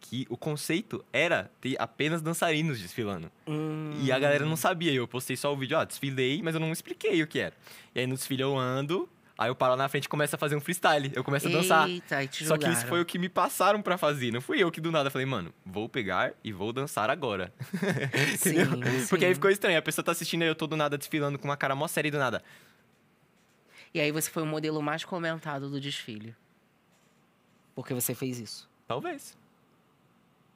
que o conceito era ter apenas dançarinos desfilando.
Hum. E a galera
não sabia. Eu postei só o vídeo, ó, desfilei, mas eu não expliquei o que era. E aí no desfile eu ando, Aí eu paro na frente e começo a fazer um freestyle. Eu começo a dançar. Eita, e te Só que isso foi o que me passaram para fazer. Não fui eu que do nada falei, mano, vou pegar e vou dançar agora. Sim, sim. Porque aí ficou estranho. A pessoa tá assistindo e eu tô do nada desfilando com uma cara mó séria e do nada.
E aí você foi o modelo mais comentado do desfile. Porque você fez isso. Talvez.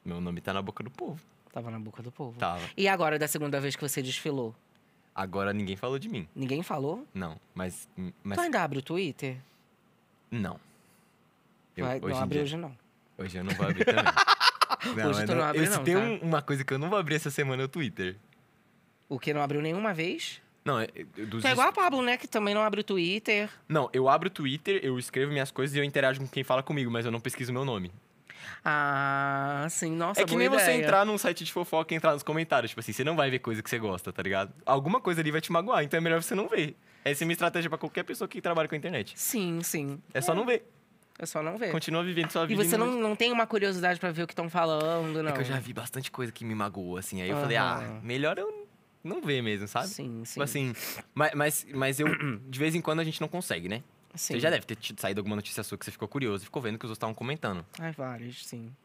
Meu nome tá na boca do
povo. Tava na boca do povo. Tava. E agora, da segunda vez que você desfilou? Agora ninguém falou de mim. Ninguém falou?
Não, mas. mas... Tu ainda
abre o Twitter?
Não. Eu, Vai, hoje não abre dia... hoje, não. Hoje eu não vou abrir também. não, hoje tu não, não abre, eu, não. Se tem
tá? uma coisa que eu não
vou abrir essa semana é o Twitter.
O que não abriu nenhuma vez?
Não, é. é dos... É igual a
Pablo, né? Que também não abre o Twitter.
Não, eu abro o Twitter, eu escrevo minhas coisas e eu interajo com quem fala comigo, mas eu não pesquiso meu nome.
Ah, sim, nossa, É que nem ideia. você entrar
num site de fofoca e entrar nos comentários. Tipo assim, você não vai ver coisa que você gosta, tá ligado? Alguma coisa ali vai te magoar, então é melhor você não ver. Essa é uma estratégia para qualquer pessoa que trabalha com a internet.
Sim, sim. É, é. só não ver. É só não ver.
Continua vivendo sua vida. E você não, não
tem uma curiosidade para ver o que estão falando, não. É que eu já
vi bastante coisa que me magoou, assim. Aí eu falei, ah, melhor eu não ver mesmo, sabe? Sim, sim. Tipo assim, mas, mas, mas eu, de vez em quando a gente não consegue, né? Sim. Você já deve ter saído alguma notícia sua que você ficou curioso e ficou vendo que os outros estavam comentando.
Ai, é, várias, sim.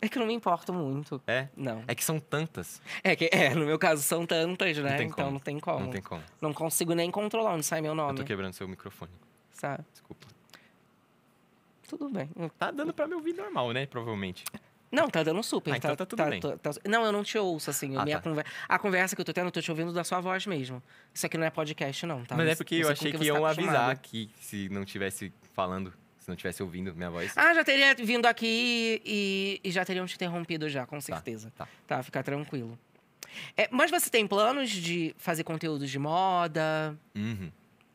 É que eu não me importo muito. É? Não.
É que são tantas.
É que, é, no meu caso são tantas, né? então não tem como. Não tem como. Não consigo nem controlar onde sai meu nome. Eu tô
quebrando seu microfone.
Sabe? Desculpa. Tudo bem. Tá dando pra me ouvir
normal, né? Provavelmente.
Não, tá dando super. Ah, então tá, então tá tudo tá, bem. Tá, não, eu não te ouço, assim. Ah, minha tá. conver... A conversa que eu tô tendo, eu tô te ouvindo da sua voz mesmo. Isso aqui não é podcast, não, tá? Mas é porque eu achei que, que tá iam avisar
aqui, se não tivesse falando, se não tivesse ouvindo minha
voz. Ah, já teria vindo aqui e, e já teriam te interrompido já, com tá, certeza. Tá, tá. fica tranquilo. É, mas você tem planos de fazer conteúdo de moda?
Uhum.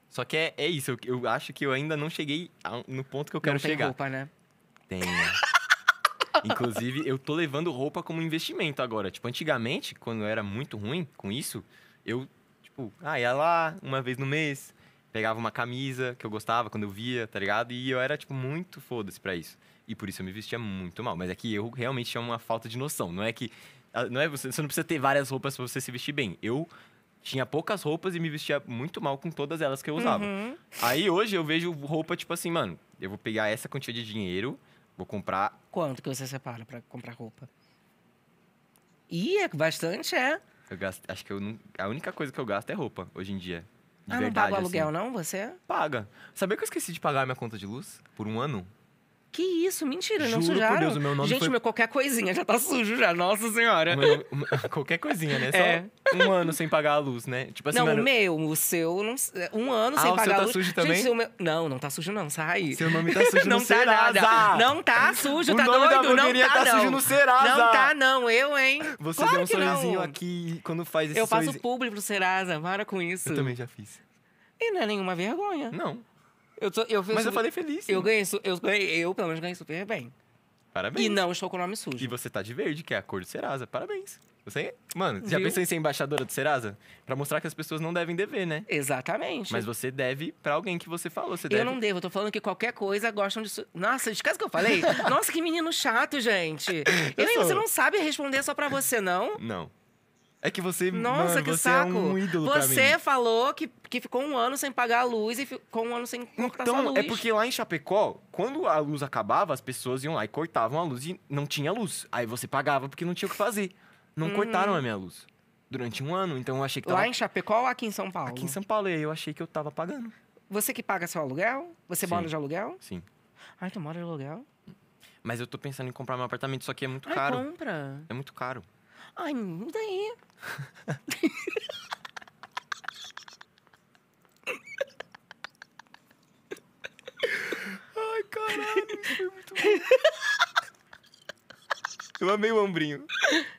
Só que é, é isso, eu, eu, acho que eu ainda não cheguei no ponto que eu quero não tem chegar. Roupa, né? Tem. Inclusive, eu tô levando roupa como investimento agora. Tipo, antigamente, quando eu era muito ruim com isso, eu, tipo, ah, ia lá uma vez no mês, pegava uma camisa que eu gostava quando eu via, tá ligado? E eu era, tipo, muito foda-se pra isso. E por isso eu me vestia muito mal. Mas é que eu realmente tinha uma falta de noção. Não é que. Ah, não é você, você não precisa ter várias roupas pra você se vestir bem. Eu tinha poucas roupas e me vestia muito mal com todas elas que eu usava. Uhum. Aí hoje eu vejo roupa, tipo assim, mano, eu vou pegar essa quantia de dinheiro Vou comprar.
Quanto que você separa para comprar roupa? Ih, é bastante, é.
Eu gasto, acho que eu não, a única coisa que eu gasto é roupa hoje em dia.
De ah, verdade, não paga o assim. aluguel, assim. não? Você?
Paga. Sabia que eu esqueci de pagar a minha conta de luz por um ano?
Que isso, mentira, Juro não sujaram. Por Deus, o meu nome Gente, foi... meu qualquer coisinha já tá sujo já, nossa senhora. Meu,
qualquer coisinha, né? Só é. um ano sem pagar a luz, né? Tipo assim, não, mano... o
meu, o seu, não... É, um ano ah, sem pagar tá a luz. Sujo também? Gente, meu... Não, não tá sujo, não, sai. Seu nome tá sujo não no tá Serasa. Nada. Não tá sujo, o tá nome doido? Da não tá, tá não. sujo no Serasa. Não tá, não, eu, hein? Você claro deu um sorrisinho não. aqui quando faz esse Eu faço público pro Serasa, para com isso. Eu também já fiz. E não é nenhuma vergonha. Não. Eu tô, eu Mas eu falei feliz. Eu ganhei, eu ganhei, eu pelo menos ganhei super bem.
Parabéns. E não estou com o nome sujo. E você tá de verde, que é a cor do Serasa. Parabéns. Você, mano, já pensou em ser embaixadora do Serasa? Pra mostrar que as pessoas não devem dever, né? Exatamente. Mas você deve pra alguém que você falou. Você eu deve... não
devo, eu tô falando que qualquer coisa gostam de. Su... Nossa, casa que eu falei? Nossa, que menino chato, gente. eu, eu você não sabe responder só pra você, não?
Não. É que você. Nossa, mano, que você é saco. É um ídolo você
falou que, que ficou um ano sem pagar a luz e ficou um ano sem cortar então, é luz. Então, é porque
lá em Chapecó, quando a luz acabava, as pessoas iam lá e cortavam a luz e não tinha luz. Aí você pagava porque não tinha o que fazer. Não uhum. cortaram a minha luz durante um ano, então eu achei que tava... Lá em
Chapecó ou aqui em São Paulo? Aqui em São Paulo, e aí eu achei que eu tava pagando. Você que paga seu aluguel? Você Sim. mora de aluguel? Sim. Ai, tu mora de aluguel?
Mas eu tô pensando em comprar meu apartamento, só que é muito Ai, caro. compra. É muito caro.
I'm there. Ai, caralho, isso foi muito bom.
Eu amei o ombrinho.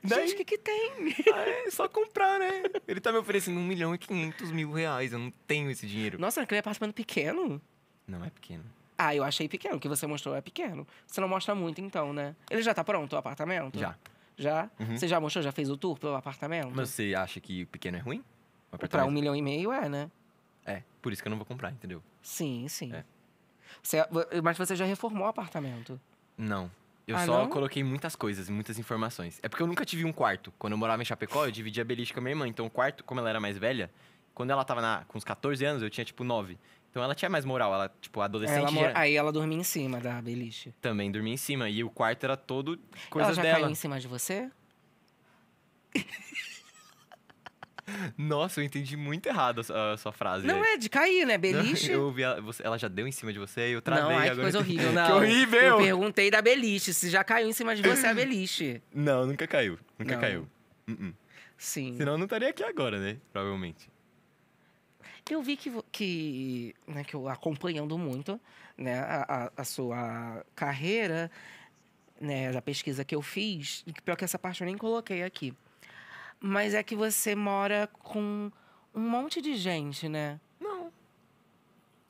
Daí, Gente, o que,
que tem? Ah, é só comprar,
né? Ele tá me oferecendo um milhão e quinhentos mil reais. Eu não tenho esse dinheiro.
Nossa, aquele é apartamento pequeno? Não é pequeno. Ah, eu achei pequeno. O que você mostrou é pequeno. Você não mostra muito, então, né? Ele já tá pronto, o apartamento? Já já. Uhum. Você já mostrou, já fez o tour pelo apartamento? Mas
você acha que o pequeno é ruim? É Para um milhão
e meio é, né?
É, por isso que eu não vou comprar, entendeu?
Sim, sim. É. Você, é, mas você já reformou o apartamento?
Não. Eu ah, só não? coloquei muitas coisas, muitas informações. É porque eu nunca tive um quarto. Quando eu morava em Chapecó, eu dividia a beliche com a minha irmã. Então, o quarto, como ela era mais velha, quando ela tava na, com uns 14 anos, eu tinha tipo 9. Então ela tinha mais moral, ela, tipo, adolescente. Ela já...
Aí ela dormia em cima da beliche.
Também dormia em cima. E o quarto era todo coisas dela. Ela já dela. caiu em
cima de você?
Nossa, eu entendi muito errado a, sua frase. Não é de cair, né? Beliche. Não, eu ouvi ela, ela já deu em cima de você e eu travei não, ai, agora. Que coisa horrível, não. Que horrível! Eu
perguntei da beliche, se já caiu em cima de você a beliche.
Não, nunca caiu. Nunca não. caiu. Uh -uh.
Sim. Senão eu não estaria aqui
agora, né? Provavelmente
eu vi que, que, né, que eu acompanhando muito né, a, a, sua carreira, né, da pesquisa que eu fiz, e pior que essa parte eu nem coloquei aqui, mas é que você mora com um monte de gente, né? Não.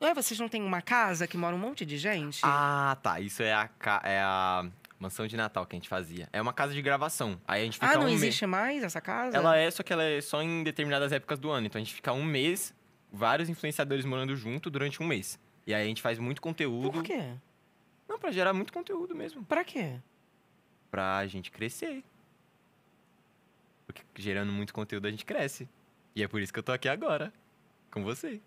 Ué, vocês não têm uma casa que mora um monte de gente?
Ah, tá. Isso é a, é a mansão de Natal que a gente fazia. É uma casa de gravação. Aí a gente fica Ah, não um existe
me... mais essa casa? Ela
é, só que ela é só em determinadas épocas do ano. Então a gente fica um mês vários influenciadores morando junto durante um mês. E aí a gente faz muito conteúdo. Por quê?
Não, pra gerar muito conteúdo mesmo. Pra quê?
Pra gente crescer. Porque gerando muito conteúdo a gente cresce. E é por isso que eu tô aqui agora. Com você.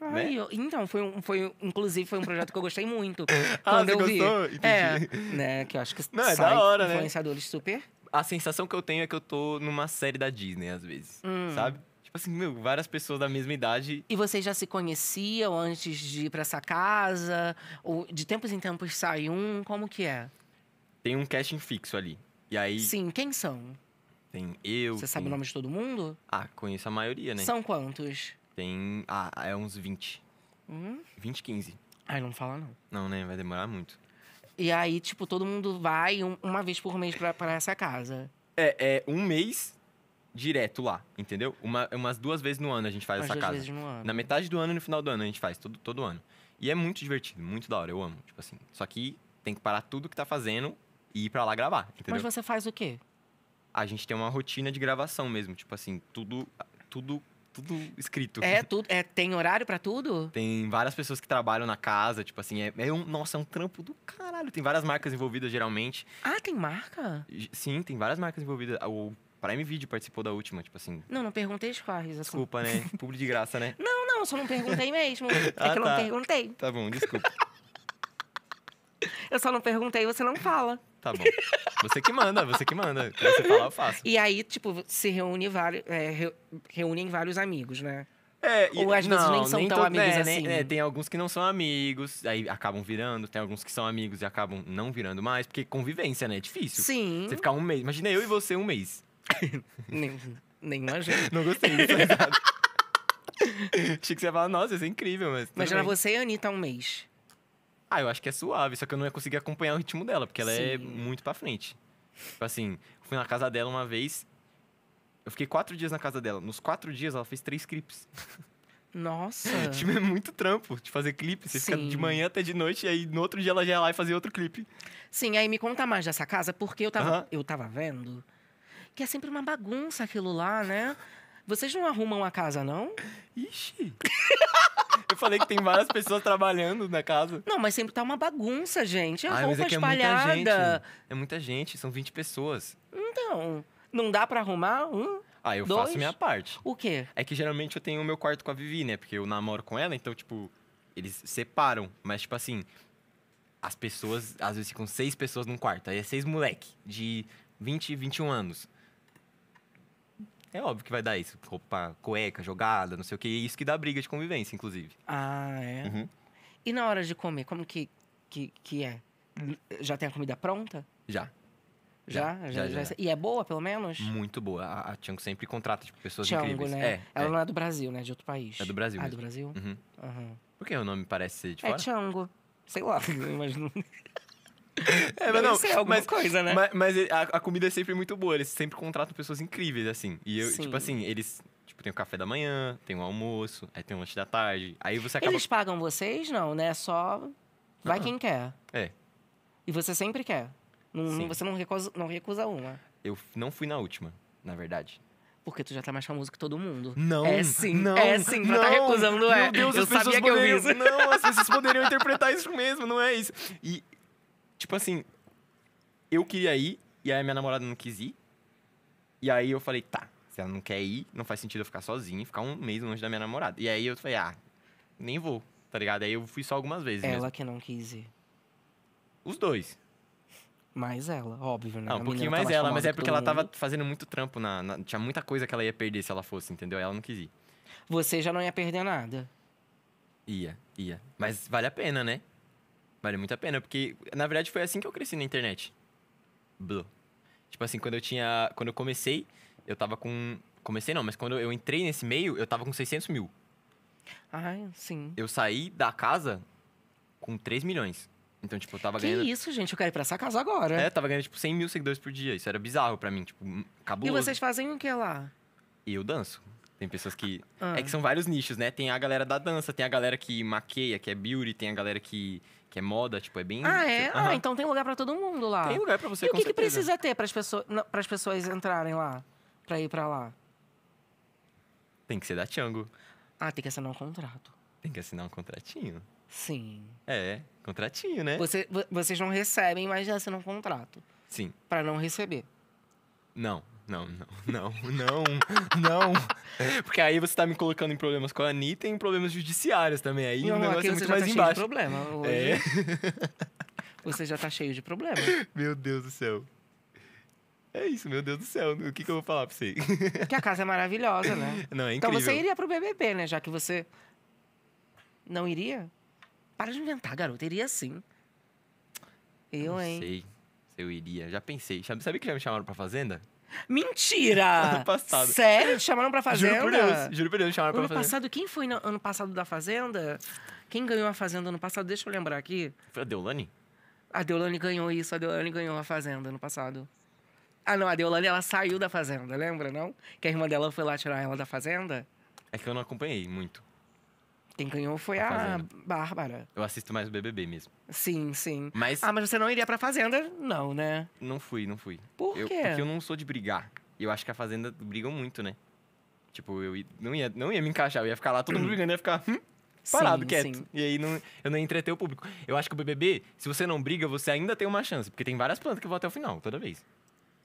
Ai, né? eu, então, foi, um, foi inclusive foi um projeto que eu gostei muito. ah, quando eu gostou? vi. Entendi. É, né, que eu acho que Não, é da hora, né? influenciadores né? super.
A sensação que eu tenho é que eu tô numa série da Disney, às vezes, hum. sabe? Tipo assim, meu, várias pessoas da mesma idade.
E vocês já se conheciam antes de ir pra essa casa? Ou de tempos em tempos sai um? Como que é?
Tem um casting fixo ali. E aí. Sim, quem são? Tem eu. Você tem... sabe o nome
de todo mundo?
Ah, conheço a maioria, né? São
quantos?
Tem. Ah, é uns 20. Hum? 20, 15. Ai, não fala não. Não, né? Vai demorar muito.
E aí, tipo, todo mundo vai uma vez por mês pra, pra essa casa.
É, é um mês direto lá, entendeu? Uma, umas duas vezes no ano a gente faz umas essa casa. Vezes no ano. Na metade do ano e no final do ano a gente faz, todo, todo ano. E é muito divertido, muito da hora, eu amo. Tipo assim, só que tem que parar tudo que tá fazendo e ir pra lá gravar, entendeu? Mas
você faz o quê?
A gente tem uma rotina de gravação mesmo, tipo assim, tudo. Tudo tudo escrito. É,
tudo. É, tem horário para tudo?
Tem várias pessoas que trabalham na casa, tipo assim, é, é, um. Nossa, é um trampo do caralho. Tem várias marcas envolvidas geralmente.
Ah, tem marca?
Sim, tem várias marcas envolvidas. O Prime Video participou da última, tipo assim.
Não, não perguntei os carros. Assim. Desculpa, né?
público de graça, né?
não, não, só não perguntei mesmo. ah, é que eu ah, não tá. perguntei.
Tá bom, desculpa.
eu só não perguntei, você não fala. Tá bom. Você que manda, você que manda. Quando você falar, eu faço. E aí, tipo, se reúne vários, é, reúnem vários amigos, né? É, Ou às não, vezes nem são nem tão amigos é, né, assim. É,
tem alguns que não são amigos, aí acabam virando. Tem alguns que são amigos e acabam não virando mais. Porque convivência, né? É difícil. Sim. Você ficar um mês. Imagina eu e você um mês. nem, nem imagino. Não gostei disso,
Achei que você ia falar, nossa, isso é incrível, mas. Imagina você e a Anitta é um mês. Ah, eu acho que é suave, só que eu não ia
conseguir acompanhar o ritmo dela, porque ela é Sim. é muito pra frente. Tipo assim, fui na casa dela uma vez. Eu fiquei quatro dias na casa dela. Nos quatro dias ela fez três clipes.
Nossa! tipo, é
muito trampo de fazer clipe. Você Sim. fica de manhã até de noite, e aí no outro dia ela já ia lá e fazia
outro clipe. Sim, aí me conta mais dessa casa, porque eu tava, uh -huh. eu tava vendo que é sempre uma bagunça aquilo lá, né? Vocês não arrumam a casa, não? Ixi! Eu falei que tem várias pessoas trabalhando na casa. Não, mas sempre tá uma bagunça, gente. É Ai, roupa mas é que espalhada. É muita, gente.
é muita gente, são 20 pessoas.
Então, não dá para arrumar um?
Ah, eu dois? faço minha parte. O quê? É que geralmente eu tenho o meu quarto com a Vivi, né? Porque eu namoro com ela, então, tipo, eles separam. Mas, tipo assim, as pessoas, às vezes ficam seis pessoas num quarto. Aí é seis moleque de 20, 21 anos. É óbvio que vai dar isso. Roupa, cueca, jogada, não sei o que. Isso que dá briga de convivência, inclusive.
Ah, é? Uhum. E na hora de comer, como que, que, que é? Já tem a comida pronta? Já. Já já, já, já, já, E é boa, pelo menos?
Muito boa. A, a Tiango sempre contrata tipo, pessoas Tiango, incríveis. Né? É, Ela é. não é do
Brasil, né? De outro país. É do Brasil. Ah, mesmo. do Brasil? Uhum. Uhum.
Por que o nome parece ser de é fora? É
Tiango. Sei lá, eu imagino. É, mas não, ser alguma mas, coisa, né? Mas,
mas a, a, comida é sempre muito boa, eles sempre contratam pessoas incríveis, assim. E eu, tipo Sim. tipo assim, eles. Tipo, tem o café da manhã, tem o almoço, aí tem o lanche da tarde. Aí você acaba. Eles
pagam vocês, não, né? Só vai ah, quem quer. É. E você sempre quer. Não, você não recusa, não recusa uma.
Eu não fui na última,
na verdade. Porque tu já tá mais famoso que todo mundo. Não. É sim. Não, é sim. Tá não, tá recusando, não é. Meu Deus, eu as sabia que eu
vi. Não, as pessoas poderiam interpretar isso
mesmo, não é isso. E Tipo assim, eu queria ir, e aí minha namorada não quis ir. E aí eu falei, tá, se ela não quer ir, não faz sentido eu ficar sozinho e ficar um mês longe da minha namorada. E aí eu falei, ah, nem vou, tá ligado? Aí eu fui só algumas vezes. Ela mesmo.
que não quis ir. Os dois. Mais ela, óbvio, né? Não, um pouquinho tá mais ela, mas é porque ela tava fazendo muito
trampo. Na, na, Tinha muita coisa que ela ia perder se ela fosse, entendeu? Ela não quis ir.
Você já não ia perder nada.
Ia, ia. Mas vale a pena, né? Vale muito a pena, porque na verdade foi assim que eu cresci na internet. Blue. Tipo assim, quando eu tinha. Quando eu comecei, eu tava com. Comecei não, mas quando eu entrei nesse meio, eu tava com 600 mil.
Ah, sim.
Eu saí da casa com 3 milhões. Então, tipo, eu tava que ganhando. Que isso,
gente? Eu quero ir pra essa casa agora. É,
tava ganhando, tipo, 100 mil seguidores por dia. Isso era bizarro pra mim, tipo, acabou hum, E vocês
fazem o que lá?
Eu danço. Tem pessoas que. Ah. É que são vários nichos, né? Tem a galera da dança, tem a galera que maqueia, que é beauty, tem a galera que que é moda, tipo, é bem. Ah, é? Ah,
então tem lugar pra todo mundo lá. Tem lugar pra você, E o que, que precisa ter pras pessoas, pessoas entrarem lá? Pra ir pra lá?
Tem que ser da Tiango.
Ah, tem que assinar um contrato.
Tem que assinar um contratinho. Sim. É, contratinho, né?
Você- vocês não recebem, mas já assinam um contrato. Sim. Pra não receber.
Não não, não, não, não, não. Porque aí você tá me colocando em problemas com a Anitta e em problemas
judiciários também.
Aí não, o negócio é muito mais tá embaixo. problema hoje. É.
Você já tá cheio de problema.
Meu Deus do céu. É isso, meu Deus do céu. O que, que eu vou falar pra você?
Que a casa é maravilhosa, né? Não, é incrível. Então você iria pro BBB, né? Já que você... Não iria? Para de inventar, garoto, Iria sim. Eu, não hein?
sei eu iria. Já pensei. Sabe que já me chamaram pra Fazenda?
Mentira! Ano passado. Sério? Te chamaram pra Fazenda? Juro por Deus, juro por Deus, chamaram ano pra Fazenda. Ano passado, quem foi no, ano passado da Fazenda? Quem ganhou a Fazenda ano passado? Deixa eu lembrar aqui. Foi a Deolane? A Deolane ganhou isso, a Deolane ganhou a Fazenda ano passado. Ah, não, a Deolane, ela saiu da Fazenda, lembra, não? Que a irmã dela foi lá tirar ela da Fazenda?
É que eu não acompanhei muito.
Quem ganhou foi a Bárbara.
Eu assisto mais o BBB mesmo.
Sim, sim. Mas... Ah, mas você não iria pra Fazenda? Não, né?
Não fui, não fui. Por eu, quê? Porque eu não sou de brigar. Eu acho que a Fazenda brigam muito, né? Tipo, eu não ia, não ia me encaixar. Eu ia ficar lá, todo mundo brigando, ia ficar... Hum? parado, sim, quieto. Sim. E aí não, eu não ia entreter o público. Eu acho que o BBB, se você não briga, você ainda tem uma chance. Porque tem várias plantas que vão até o final, toda vez.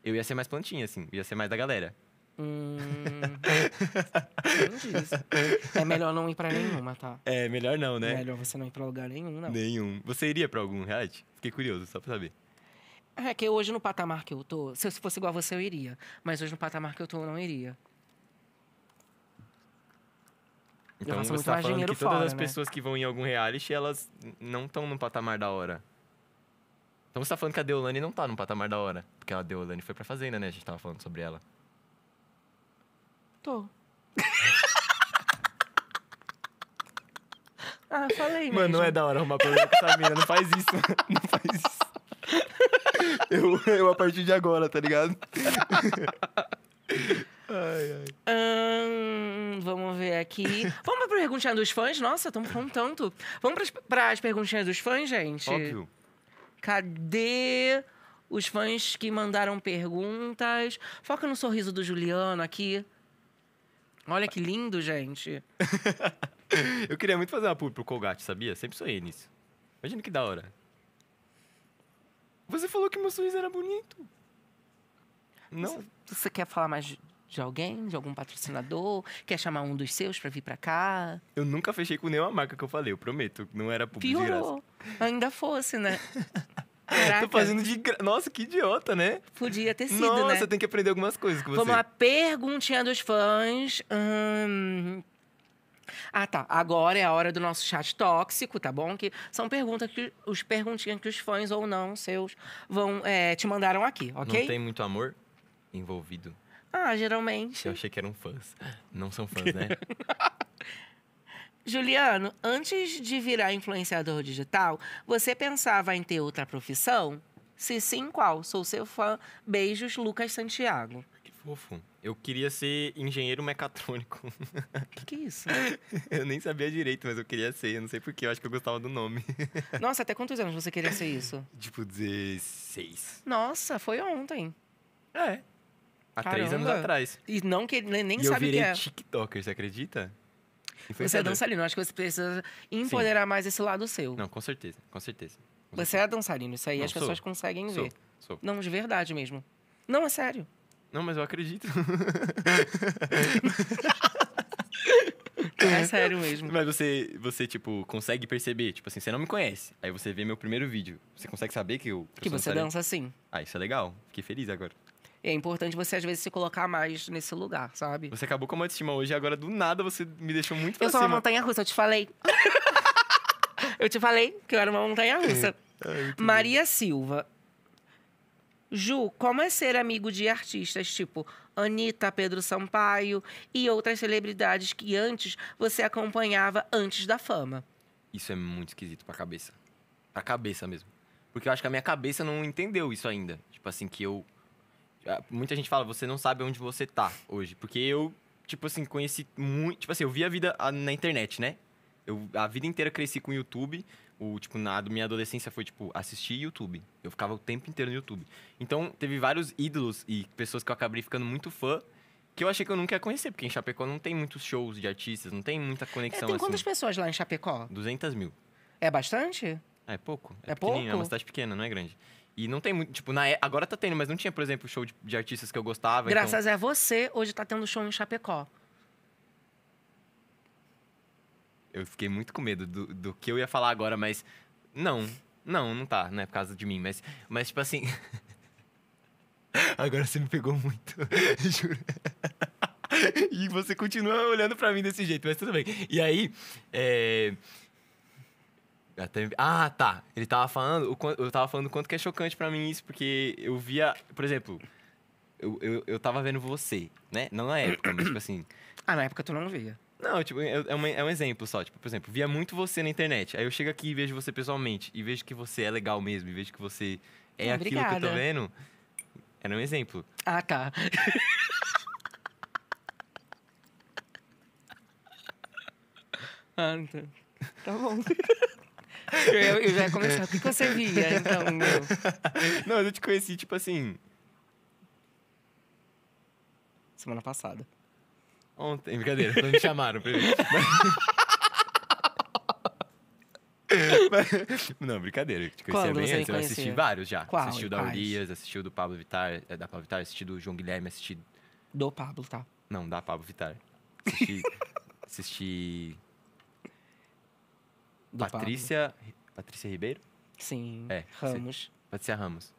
Eu ia ser mais plantinha, assim. Ia ser mais da galera.
Hum, É melhor não ir pra nenhuma, tá?
É, melhor não, né? Melhor
você não ir pra lugar nenhum, não.
Nenhum. Você iria pra algum reality? Fiquei curioso, só pra saber.
É que hoje no patamar que eu tô, se eu fosse igual a você, eu iria. Mas hoje no patamar que eu tô, eu não iria.
Então você tá falando que todas fora, as né? pessoas que vão em algum reality, elas não estão no patamar da hora. Então você tá falando que a Deolane não tá no patamar da hora. Porque a Deolane foi pra Fazenda, né? A gente tava falando sobre ela. Tô. ah, falei mesmo. Mano, não é da hora arrumar problema com essa mina. Não faz isso. Não faz isso. Eu, eu a partir de agora, tá ligado?
ai, ai. vamos ver aqui. Vamos pra perguntinha dos fãs? Nossa, estamos falando tanto. Vamos pras, pras perguntinhas dos fãs, gente? Óbvio. Cadê os fãs que mandaram perguntas? Foca no sorriso do Juliano aqui. Olha que lindo, gente.
eu queria muito fazer uma pub pro Colgate, sabia? Sempre sonhei nisso. Imagina que da hora.
Você falou que meu sorriso era bonito. Não? Você, você quer falar mais de, alguém, de algum patrocinador? Quer chamar um dos seus para vir para cá? Eu nunca
fechei com nenhuma marca que eu falei, eu prometo. Não era pub Piorou.
Ainda fosse, né?
Caraca. Tô fazendo de Nossa, que idiota, né?
Podia ter sido, né? Nossa, né? Você
tem que aprender algumas coisas com você. Vamos lá,
perguntinha dos fãs. Hum... Ah, tá. Agora é a hora do nosso chat tóxico, tá bom? Que são perguntas que os perguntinhas que os fãs ou não seus vão é, te mandaram aqui, ok? Não tem
muito amor envolvido.
Ah, geralmente. Eu
achei que eram fãs. Não são fãs, né?
Juliano, antes de virar influenciador digital, você pensava em ter outra profissão? Se sim, qual? Sou seu fã. Beijos, Lucas Santiago. Que
fofo. Eu queria ser engenheiro mecatrônico. O que, que
é isso?
eu nem sabia direito, mas eu queria ser. Eu não sei porquê, eu acho que eu gostava do nome.
Nossa, até quantos anos você queria ser isso? tipo,
16.
Nossa, foi ontem. É. Há três anos atrás. E não que nem, nem E eu sabe o que virei
TikToker, você acredita? Você é dançarino,
acho que você precisa empoderar Sim. mais esse lado seu.
Não, com certeza, com certeza.
você é dançarino, isso aí Não, as sou. pessoas conseguem sou. ver. Sou. Não, de verdade mesmo. Não, é sério. Não, mas eu acredito. É sério mesmo. Mas
você, você, tipo, consegue perceber, tipo assim, você não me conhece. Aí você vê meu primeiro vídeo. Você consegue saber que eu. Que, que você dança assim. Ah, isso é legal. Fiquei feliz agora
é importante você, às vezes, se colocar mais nesse lugar, sabe?
Você acabou com a autoestima hoje e agora, do nada, você me deixou muito pra Eu sou uma
montanha-russa, eu te falei. eu te falei que eu era uma montanha-russa. É. É, Maria bem. Silva. Ju, como é ser amigo de artistas tipo Anitta, Pedro Sampaio e outras celebridades que antes você acompanhava antes da fama?
Isso é muito esquisito pra cabeça. Pra cabeça mesmo. Porque eu acho que a minha cabeça não entendeu isso ainda. Tipo assim, que eu ah, muita gente fala, você não sabe onde você tá hoje. Porque eu, tipo assim, conheci muito. Tipo assim, eu vi a vida ah, na internet, né? Eu a vida inteira cresci com o YouTube. O, tipo, na minha adolescência foi, tipo, assistir YouTube. Eu ficava o tempo inteiro no YouTube. Então, teve vários ídolos e pessoas que eu acabei ficando muito fã que eu achei que eu nunca ia conhecer, porque em Chapecó não tem muitos shows de artistas, não tem muita é, conexão é, tem quantas assim.
pessoas lá em Chapecó? 200 mil. É bastante?
É pouco. É, é pouco? É uma cidade pequena, não é grande. E não tem muito, tipo, na, é, agora tá tendo, mas não tinha, por exemplo, show de, de artistas que eu gostava. Então Graças então... a
você, hoje tá tendo show em Chapecó.
Eu fiquei muito com medo do, do que eu ia falar agora, mas. Não, não, não tá, não é por causa de mim, mas, mas tipo assim. agora você me pegou muito, juro. e você continua olhando para mim desse jeito, mas tudo bem. E aí. É... Até... Ah, tá. Ele tava falando, eu tava falando o quanto que é chocante para mim isso, porque eu via, por exemplo, eu, eu, eu tava vendo você, né? Não na época, mas tipo assim.
Ah, na época tu não via.
Não, tipo, é, é, uma, é um exemplo só. Tipo, por exemplo, via muito você na internet. Aí eu chego aqui e vejo você pessoalmente, e vejo que você é legal mesmo, e vejo que você é Obrigada. aquilo que eu tô vendo. Era um exemplo.
Ah, tá. ah, então.
Tá bom.
Eu, eu já ia começar. O que, você via, então, meu?
Não, eu te conheci, tipo assim.
Semana passada.
Ontem, brincadeira, Então me chamaram primeiro. Não, brincadeira, eu te conhecia Quando bem eu assisti vários já. Qual? Assisti o da Urias, assisti o do Pablo Vittar, é, da Pablo Vittar, assisti do João Guilherme, assisti.
Do Pablo, tá?
Não, da Pablo Vittar. Assisti. assisti do Patrícia. Patrícia Ribeiro? Sim. É. Ramos. Patrícia Ramos.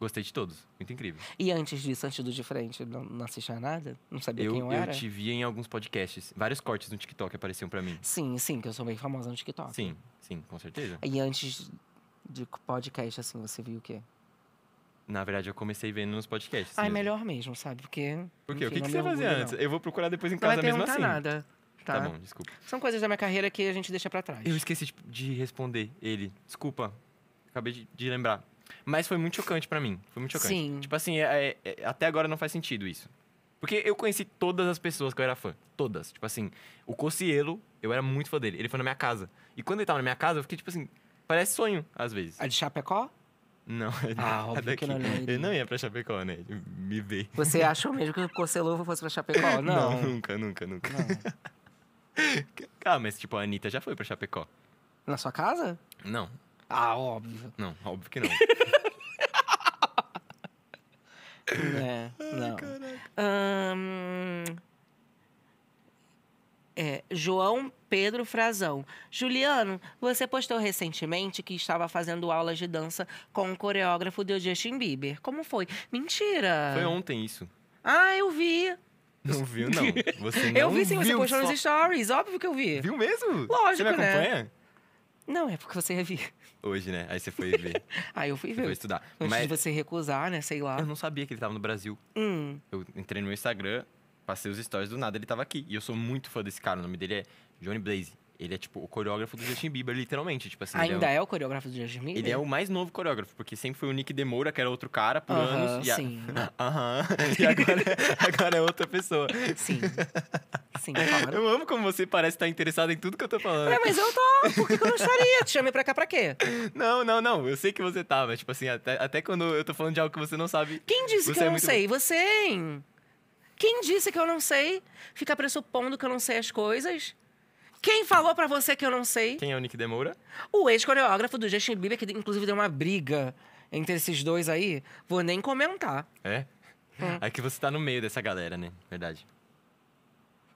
Gostei de todos. Muito incrível.
E antes disso, antes do de frente, não, não assistia nada? Não sabia eu, quem eu era? Eu te
via em alguns podcasts. Vários cortes no TikTok apareciam para mim.
Sim, sim, que eu sou bem famosa no TikTok. Sim, sim, com certeza. E antes de podcast, assim, você viu o quê?
Na verdade, eu comecei vendo nos podcasts. Ah, é melhor
mesmo, sabe? Porque. Por quê? Enfim, o que, que você fazia antes? Não. Eu
vou procurar depois em não casa mesmo assim. Não nada. Tá. tá bom, desculpa.
São coisas da minha carreira que a gente deixa para trás. Eu
esqueci de responder ele. Desculpa. Acabei de, de lembrar. Mas foi muito chocante para mim. Foi muito chocante. Sim. Tipo assim, é, é, é, até agora não faz sentido isso. Porque eu conheci todas as pessoas que eu era fã. Todas. Tipo assim, o Cocielo, eu era muito fã dele. Ele foi na minha casa. E quando ele tava na minha casa, eu fiquei tipo assim, parece sonho, às vezes. A é de Chapecó? Não, é ah, óbvio daqui. que não ia. não ia pra Chapecó, né? Me ver.
Você achou mesmo que o Cocielo fosse pra Chapecó? Não. não nunca, nunca, nunca. Não.
Calma, mas tipo, a Anitta já foi pra Chapecó.
Na sua casa? Não. Ah, óbvio.
Não, óbvio que não. é, não.
hum, é, João Pedro Frazão. Juliano, você postou recentemente que estava fazendo aulas de dança com o coreógrafo do Justin Bieber. Como foi? Mentira! Foi ontem isso. Ah, eu vi. Não viu, não. Você não Eu vi sim, você viu postou só... nos stories, óbvio que eu vi. Viu mesmo? Lógico, Você me né? acompanha? Não, é porque você ia vir.
Hoje, né? Aí você foi ver.
Aí eu fui ver. Foi estudar.
Antes Mas... de você recusar, né? Sei lá. Eu não sabia que ele tava no Brasil. Hum. Eu entrei no meu Instagram, passei os stories do nada, ele tava aqui. E eu sou muito fã desse cara. O nome dele é Johnny Blaze. Ele é, tipo, o coreógrafo do Justin Bieber, literalmente. Tipo assim, Ainda é, um... é, o coreógrafo do Justin Bieber? Ele é o mais novo coreógrafo, porque sempre foi o Nick Demora, que era outro cara por uh -huh, anos. sim. A... Uh -huh. e agora, agora é outra pessoa. Sim. Sim, claro. Eu amo como você parece estar interessado em tudo que eu tô falando. É, mas eu
tô. Por que, eu não estaria? Te chamei pra cá pra quê?
Não, não, não. Eu sei que você tava tipo assim, até, até quando eu tô falando de algo que você não sabe. Quem disse que eu é não sei?
Você, hein? Quem disse que eu não sei? Ficar pressupondo que eu não sei as coisas? Quem falou para você que eu não sei? Quem é o Nick Demoura? O ex-coreógrafo do Justin Bieber, que inclusive deu uma briga entre esses dois aí. Vou nem comentar.
É? Hum. É que você tá no meio dessa galera, né? Verdade.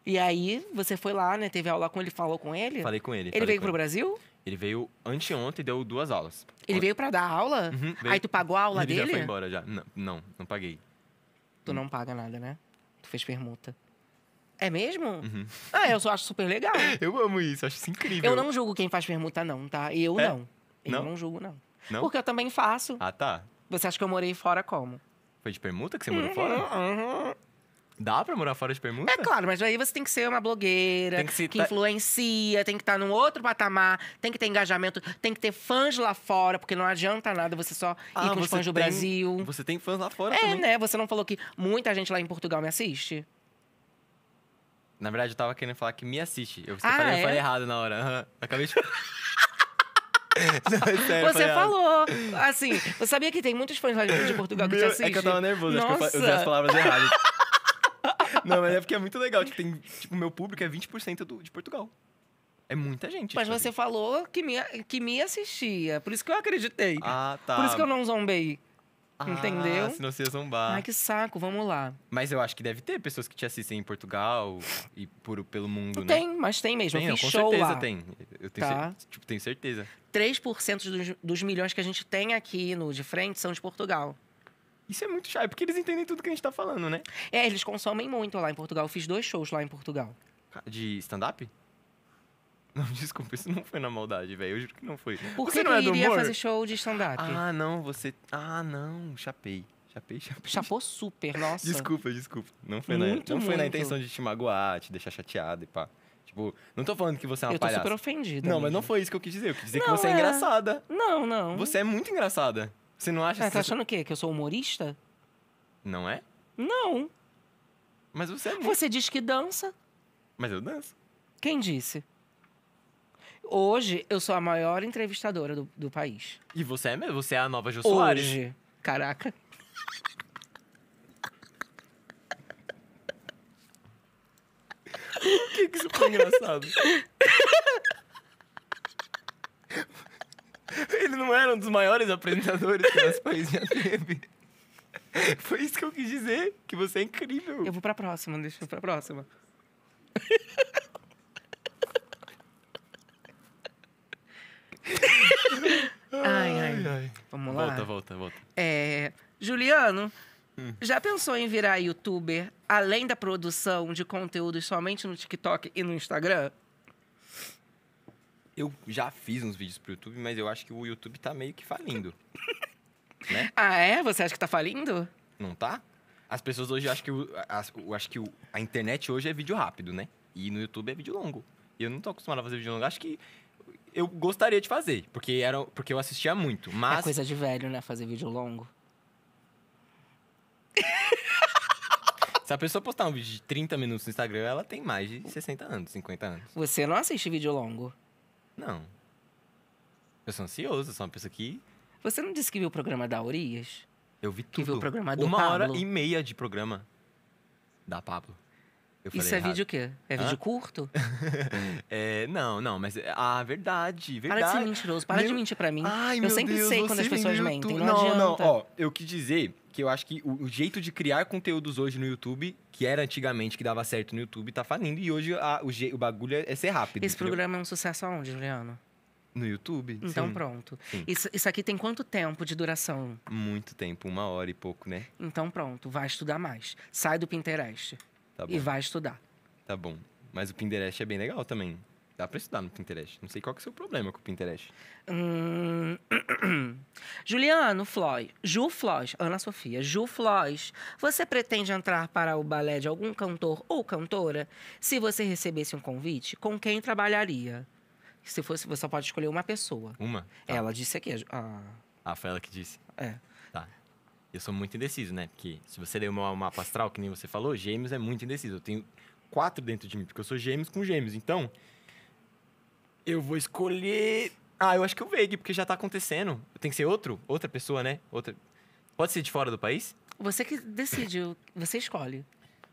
E aí, você foi lá, né? Teve aula com ele, falou com ele? Falei
com ele. Ele veio pro ele. Brasil? Ele veio anteontem e deu duas aulas. Ele veio
para dar aula? Uhum, Aí tu pagou a aula ele dele? Ele já foi
embora, já. Não, não, não paguei.
Tu hum. não paga nada, né? Tu fez permuta. É mesmo? Uhum. Ah, eu só acho super legal. eu amo isso, acho isso incrível. Eu não julgo quem faz permuta, não, tá? Eu é? não. Eu não? não julgo, não. não. Porque eu também faço. Ah, tá. Você acha que eu morei fora como?
Foi de permuta que você uhum, morou fora? Uhum. Dá pra morar fora de permuta? É
claro, mas aí você tem que ser uma blogueira, tem que, se que tá influencia, tem que estar tá num outro patamar, tem que ter engajamento, tem que ter fãs lá fora, porque não adianta nada você só ah, ir com os fãs do tem... Brasil. Você tem fãs lá fora é, também. É, né? Você não falou que muita gente lá em Portugal me assiste?
Na verdade, eu tava querendo falar que me assiste. Eu ah, falei, é? eu falei errado na hora. Uhum. Acabei de. Não, é sério, você falou.
Assim, você sabia que tem muitos fãs lá de Portugal Meu, que te assistem? É que eu tava nervoso, Nossa. acho que eu usei as palavras erradas.
Não, mas é porque é muito legal. Tipo, tem, tipo, meu público é 20% do, de Portugal. É muita
gente. Mas tipo você assim. falou que me, que me assistia. Por isso que eu acreditei. Ah, tá. Por isso que eu não zombei. Ah, entendeu? senão você
ia zombar. Ai, que
saco, vamos lá.
Mas eu acho que deve ter pessoas que te assistem em Portugal e por, pelo mundo, né? Tem, mas tem mesmo. Tem, eu fiz com show certeza lá. tem. Eu tenho, tá. cer tipo, tenho certeza.
3% dos, dos milhões que a gente tem aqui no De Frente são de Portugal. Isso é muito chato, porque eles entendem tudo que a gente tá falando, né? É, eles consomem muito lá em Portugal. Eu fiz dois shows lá em Portugal.
De stand-up? Não, desculpa, isso não foi na maldade, velho. Eu juro que não foi. Por você que não é iria humor? fazer show de stand-up? Ah, não, você. Ah, não, chapei. Chapei, chapei. Chapou super, nossa. Desculpa, desculpa. Não foi, muito, na, não muito. foi na intenção de te magoar, te deixar chateado e pá. Tipo, não tô falando que você é uma palhaça. Eu tô super
ofendida. Não, mas
não foi isso que eu quis dizer. Eu quis dizer não, que você é... é... engraçada.
Não, não. Você
é muito engraçada. Você não
acha... Ah, tá achando o quê? Que eu sou humorista? Não é? Não. Mas você é muito... Você diz que dança. Mas eu danço. Quem disse? Hoje, eu sou a maior entrevistadora do, do país.
E você é mesmo? Você é a nova Jô Soares? Hoje.
Caraca. O que, que isso foi engraçado?
Ele não era um dos maiores apresentadores que nosso
país já teve. Foi isso que eu quis dizer, que você é incrível. Eu vou pra próxima, deixa eu pra próxima. ai. Vamos lá? Volta, volta, volta. É, Juliano, hum. já pensou em virar youtuber além da produção de conteúdos somente no TikTok e no Instagram?
Eu já fiz uns vídeos pro YouTube, mas eu acho que o YouTube tá meio que falindo. né?
Ah, é? Você acha que tá falindo?
Não tá? As pessoas hoje acham que, acho que a internet hoje é vídeo rápido, né? E no YouTube é vídeo longo. E eu não tô acostumado a fazer vídeo longo. Acho que eu gostaria de fazer, porque, era, porque eu assistia muito, é mas... É coisa de
velho, né? Fazer vídeo longo.
Se a pessoa postar um vídeo de 30 minutos no Instagram, ela tem mais de 60 anos, 50 anos.
Você não assiste vídeo longo? Não.
Eu sou ansioso, sou uma pessoa que.
Você não disse que viu o programa da Urias?
Eu vi tudo. Que viu o programa do Uma Pablo. hora e meia de programa da Pablo. Falei, Isso é vídeo o quê? É Hã? vídeo
curto?
é, não, não, mas a ah, verdade, verdade. Para de ser mentiroso, para meu... de
mentir pra mim. Ai, eu sempre Deus, sei quando as pessoas mentem. Não, não, adianta. não, ó,
eu quis dizer que eu acho que o, jeito de criar conteúdos hoje no YouTube, que era antigamente que dava certo no YouTube, tá falindo. E hoje a, o, o, bagulho é, é, ser rápido. Esse entendeu? programa
é um sucesso aonde, Juliano?
No YouTube? Então Sim. pronto. Sim.
Isso, isso aqui tem quanto tempo de duração?
Muito tempo, uma hora e pouco, né?
Então pronto, vai estudar mais. Sai do Pinterest. Tá e vai estudar.
Tá bom. Mas o Pinterest é bem legal também. Dá para estudar no Pinterest.
Não sei qual que é o seu problema com o Pinterest. Hum... Juliano Floy, Ju Floy, Ana Sofia, Ju Floy, você pretende entrar para o balé de algum cantor ou cantora? Se você recebesse um convite, com quem trabalharia? Se fosse, você só pode escolher uma pessoa. Uma? Tá. Ela disse aqui. A...
Ah, foi ela que disse. É. Eu sou muito indeciso, né? Porque se você ler o meu mapa astral, que nem você falou, gêmeos é muito indeciso. Eu tenho quatro dentro de mim, porque eu sou gêmeos com gêmeos. Então, eu vou escolher... Ah, eu acho que o Veig, porque já tá acontecendo. Tem que ser outro? Outra pessoa, né? Outra... Pode ser de fora do país?
Você que decide, você escolhe.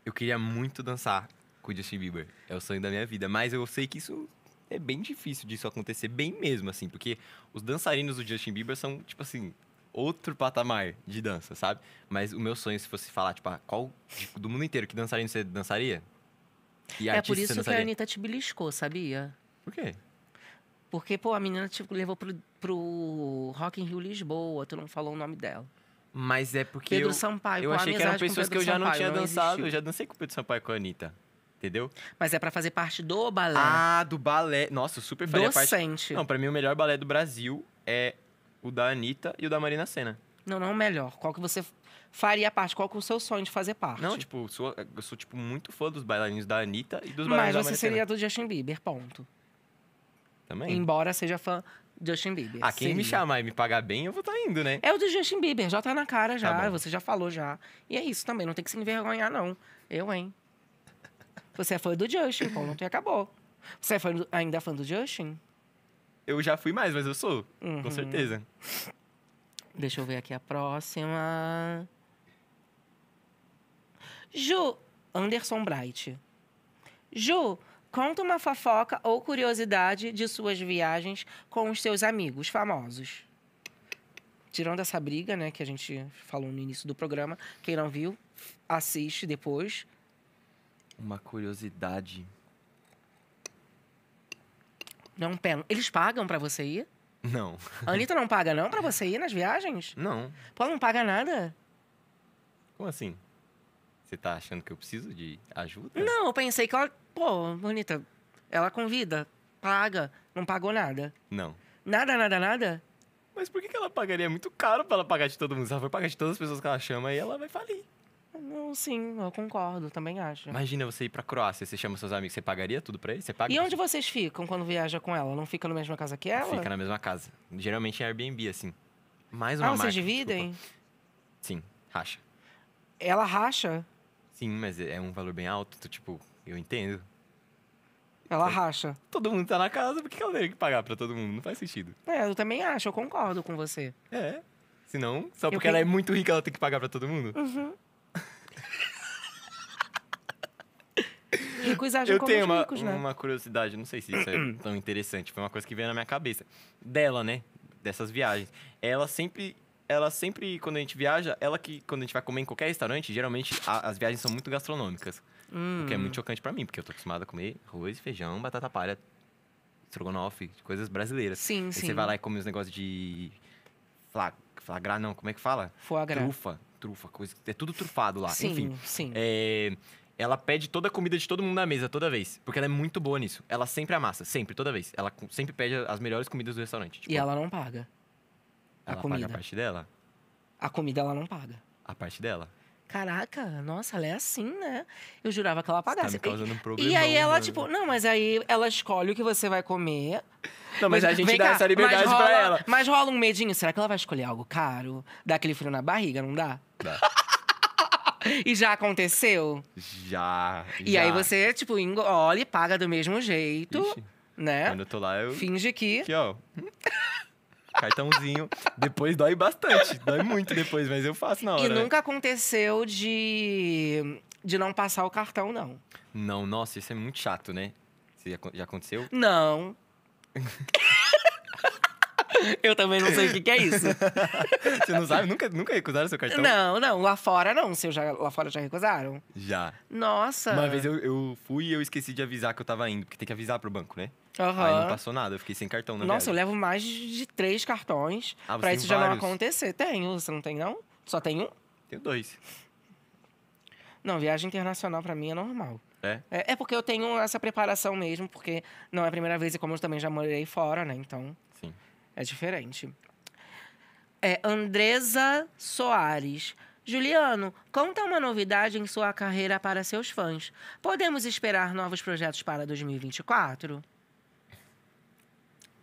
Eu queria muito dançar com o Justin Bieber. É o sonho da minha vida. Mas eu sei que isso é bem difícil disso acontecer, bem mesmo, assim. Porque os dançarinos do Justin Bieber são, tipo assim, outro patamar de dança, sabe? Mas o meu sonho, se fosse falar, tipo, ah, qual do mundo inteiro que dançarino você dançaria? E é por isso que a Anitta
te beliscou, sabia? Por quê? Porque, pô, a menina te tipo, levou pro, pro Rock in Rio Lisboa, tu não falou o nome dela.
Mas é porque Pedro eu, Sampaio, eu achei que eram pessoas que eu já Sampaio, não tinha não dançado, existiu. eu já dancei com o Pedro Sampaio com a Anitta. Entendeu?
Mas é para fazer parte do balé. Ah,
do balé. Nossa, eu super faria Docente. parte. Não, para mim o melhor balé do Brasil é o da Anitta e o da Marina Senna.
Não, não é o melhor. Qual que você faria parte? Qual que é o seu sonho de fazer parte? Não,
tipo, sou, eu sou tipo, muito fã dos bailarinos da Anitta e dos bailarinos Mas Mas você seria
do Justin Bieber, ponto. Também. Embora seja fã Justin Bieber. Ah, quem seria. me chamar
e me pagar bem, eu vou estar tá indo, né?
É o do Justin Bieber, já tá na cara já, tá você já falou já. E é isso também, não tem que se envergonhar, não. Eu, hein? Você é fã do Justin, ponto, e acabou. Você é fã do, ainda é fã do Justin?
Eu já fui mais, mas eu sou, uhum. com certeza.
Deixa eu ver aqui a próxima. Ju, Anderson Bright. Ju, conta uma fofoca ou curiosidade de suas viagens com os seus amigos famosos. Tirando essa briga, né, que a gente falou no início do programa, quem não viu, assiste depois.
Uma curiosidade.
Não pé. Eles pagam para você ir? Não. A Anitta não paga não para você ir nas viagens? Não. Pô, ela não paga nada? Como assim?
Você tá achando que eu preciso de ajuda?
Não, eu pensei que ela... Pô, Anitta, ela convida, paga, não pagou nada. Não. Nada, nada, nada?
Mas por que ela pagaria é muito caro pra ela pagar de todo mundo? Se ela for pagar de todas as pessoas que ela chama, aí ela vai
falir. Não, sim, eu concordo, também acho. Imagina
você ir pra Croácia, você chama seus amigos, você pagaria tudo pra eles? Você paga? E onde
vocês ficam quando viaja com ela? Não fica na mesma casa que ela? Fica na
mesma casa. Geralmente é Airbnb, assim. Mais uma ah, marca, vocês
dividem? Desculpa.
Sim, racha.
Ela racha?
Sim, mas é um valor bem alto, tu, tipo, eu entendo.
Ela é. racha. Todo mundo tá na casa, por que ela
tem que pagar pra todo mundo? Não faz sentido.
É, eu também acho, eu concordo com você. É.
Senão, só porque ela é muito rica, ela tem que pagar pra todo mundo?
Uhum. ricos agem eu tenho uma, uma
curiosidade, não sei se isso é tão interessante, foi uma coisa que veio na minha cabeça. Dela, né? Dessas viagens. Ela sempre ela sempre, quando a gente viaja, ela que, quando a gente vai comer em qualquer restaurante, geralmente a, as viagens são muito gastronômicas. Hum. O que é muito hum. chocante para mim, porque eu tô acostumado a comer arroz, feijão, batata palha, estrogonofe, coisas brasileiras. Sim, sim. você vai lá e come os negócios de. Flag, flagrar, não, como é que fala? Foie Trufa, trufa, coisa. É tudo trufado lá. Sim, Enfim. Sim. É, ela pede toda a comida de todo mundo na mesa, toda vez. Porque ela é muito boa nisso. Ela sempre amassa, sempre, toda vez. Ela sempre pede as melhores comidas do restaurante.
Tipo, e ela não paga. Ela a comida. paga a parte dela? A comida ela não paga. A parte dela? Caraca, nossa, ela é assim, né? Eu jurava que ela pagasse. Você tá me causando um problema. E aí ela, tipo, não, mas aí ela escolhe o que você vai comer. Não, mas, mas a gente dá cá, essa liberdade rola, pra ela. Mas rola um medinho, será que ela vai escolher algo caro? Dá aquele frio na barriga, não dá? Dá. E já aconteceu? Já. E já. aí você, tipo, engole e paga do mesmo jeito. Ixi, né? Quando eu tô lá, eu. Finge que. Aqui,
ó. cartãozinho. depois dói bastante. Dói muito depois, mas eu faço na hora. E nunca
aconteceu de, de não passar o cartão, não.
Não, nossa, isso é muito chato, né? Já aconteceu?
Não.
Eu também não sei o que, que é isso.
Você não sabe? Nunca,
nunca recusaram seu cartão? Não,
não. Lá fora não. Seu já, lá fora já recusaram? Já. Nossa. Uma vez
eu, eu fui e eu esqueci de avisar que eu tava indo, porque tem que avisar pro banco, né? Uhum. Aí não passou nada, eu fiquei sem cartão na Nossa, eu levo
mais de três cartões ah, pra isso já vários. não acontecer. Tenho, você não tem não? Só tem um? Tenho dois. Não, viagem internacional para mim é normal. É? é? é? porque eu tenho essa preparação mesmo, porque não é a primeira vez e como eu também já morei fora, né? Então. É diferente. É Andresa Soares. Juliano, conta uma novidade em sua carreira para seus fãs. Podemos esperar novos projetos para 2024?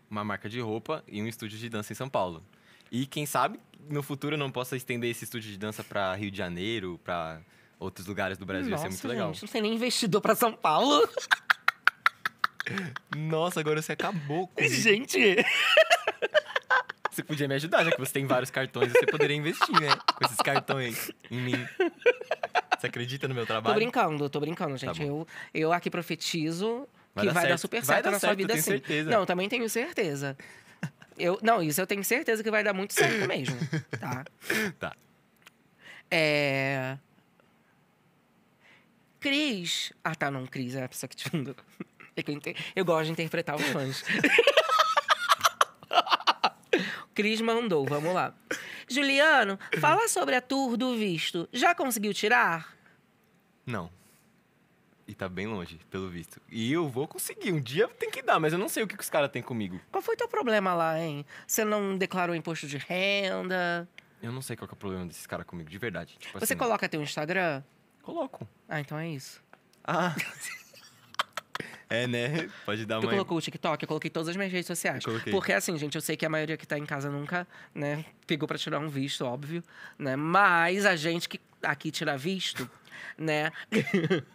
Uma marca de roupa e um estúdio de dança em São Paulo. E quem sabe no futuro eu não possa estender esse estúdio de dança para Rio de Janeiro, para outros lugares do Brasil. Nossa, Ia ser muito gente, legal. Não
tem nem investidor para São Paulo.
Nossa, agora
você acabou com Gente!
Você podia me ajudar, já que você tem vários cartões. Você poderia investir, né? Com esses cartões em mim. Você acredita no meu trabalho? Tô
brincando, tô brincando, tá gente. Tá eu, eu aqui profetizo vai que dar vai certo. dar super certo dar na certo, sua vida, sim. Certeza. Não, também tenho certeza. Eu, não, isso eu tenho certeza que vai dar muito certo mesmo. Tá. Tá. É. Cris. Ah, tá, não, Cris é a pessoa que te mandou. É eu, eu gosto de interpretar os fãs. Cris mandou, vamos lá. Juliano, fala sobre a tour do visto. Já conseguiu tirar?
Não. E tá bem longe, pelo visto. E eu vou conseguir. Um dia tem que dar, mas eu não sei o que, que os caras têm comigo.
Qual foi teu problema lá, hein? Você não declarou imposto de renda?
Eu não sei qual é o problema desses caras comigo, de verdade. Tipo Você assim, coloca
teu Instagram? Coloco. Ah, então é isso. Ah.
É, né? Pode dar uma. Tu colocou
o TikTok, eu coloquei todas as minhas redes sociais. Porque assim, gente, eu sei que a maioria que tá em casa nunca, né, pegou para tirar um visto, óbvio, né? Mas a gente que aqui tira visto, né?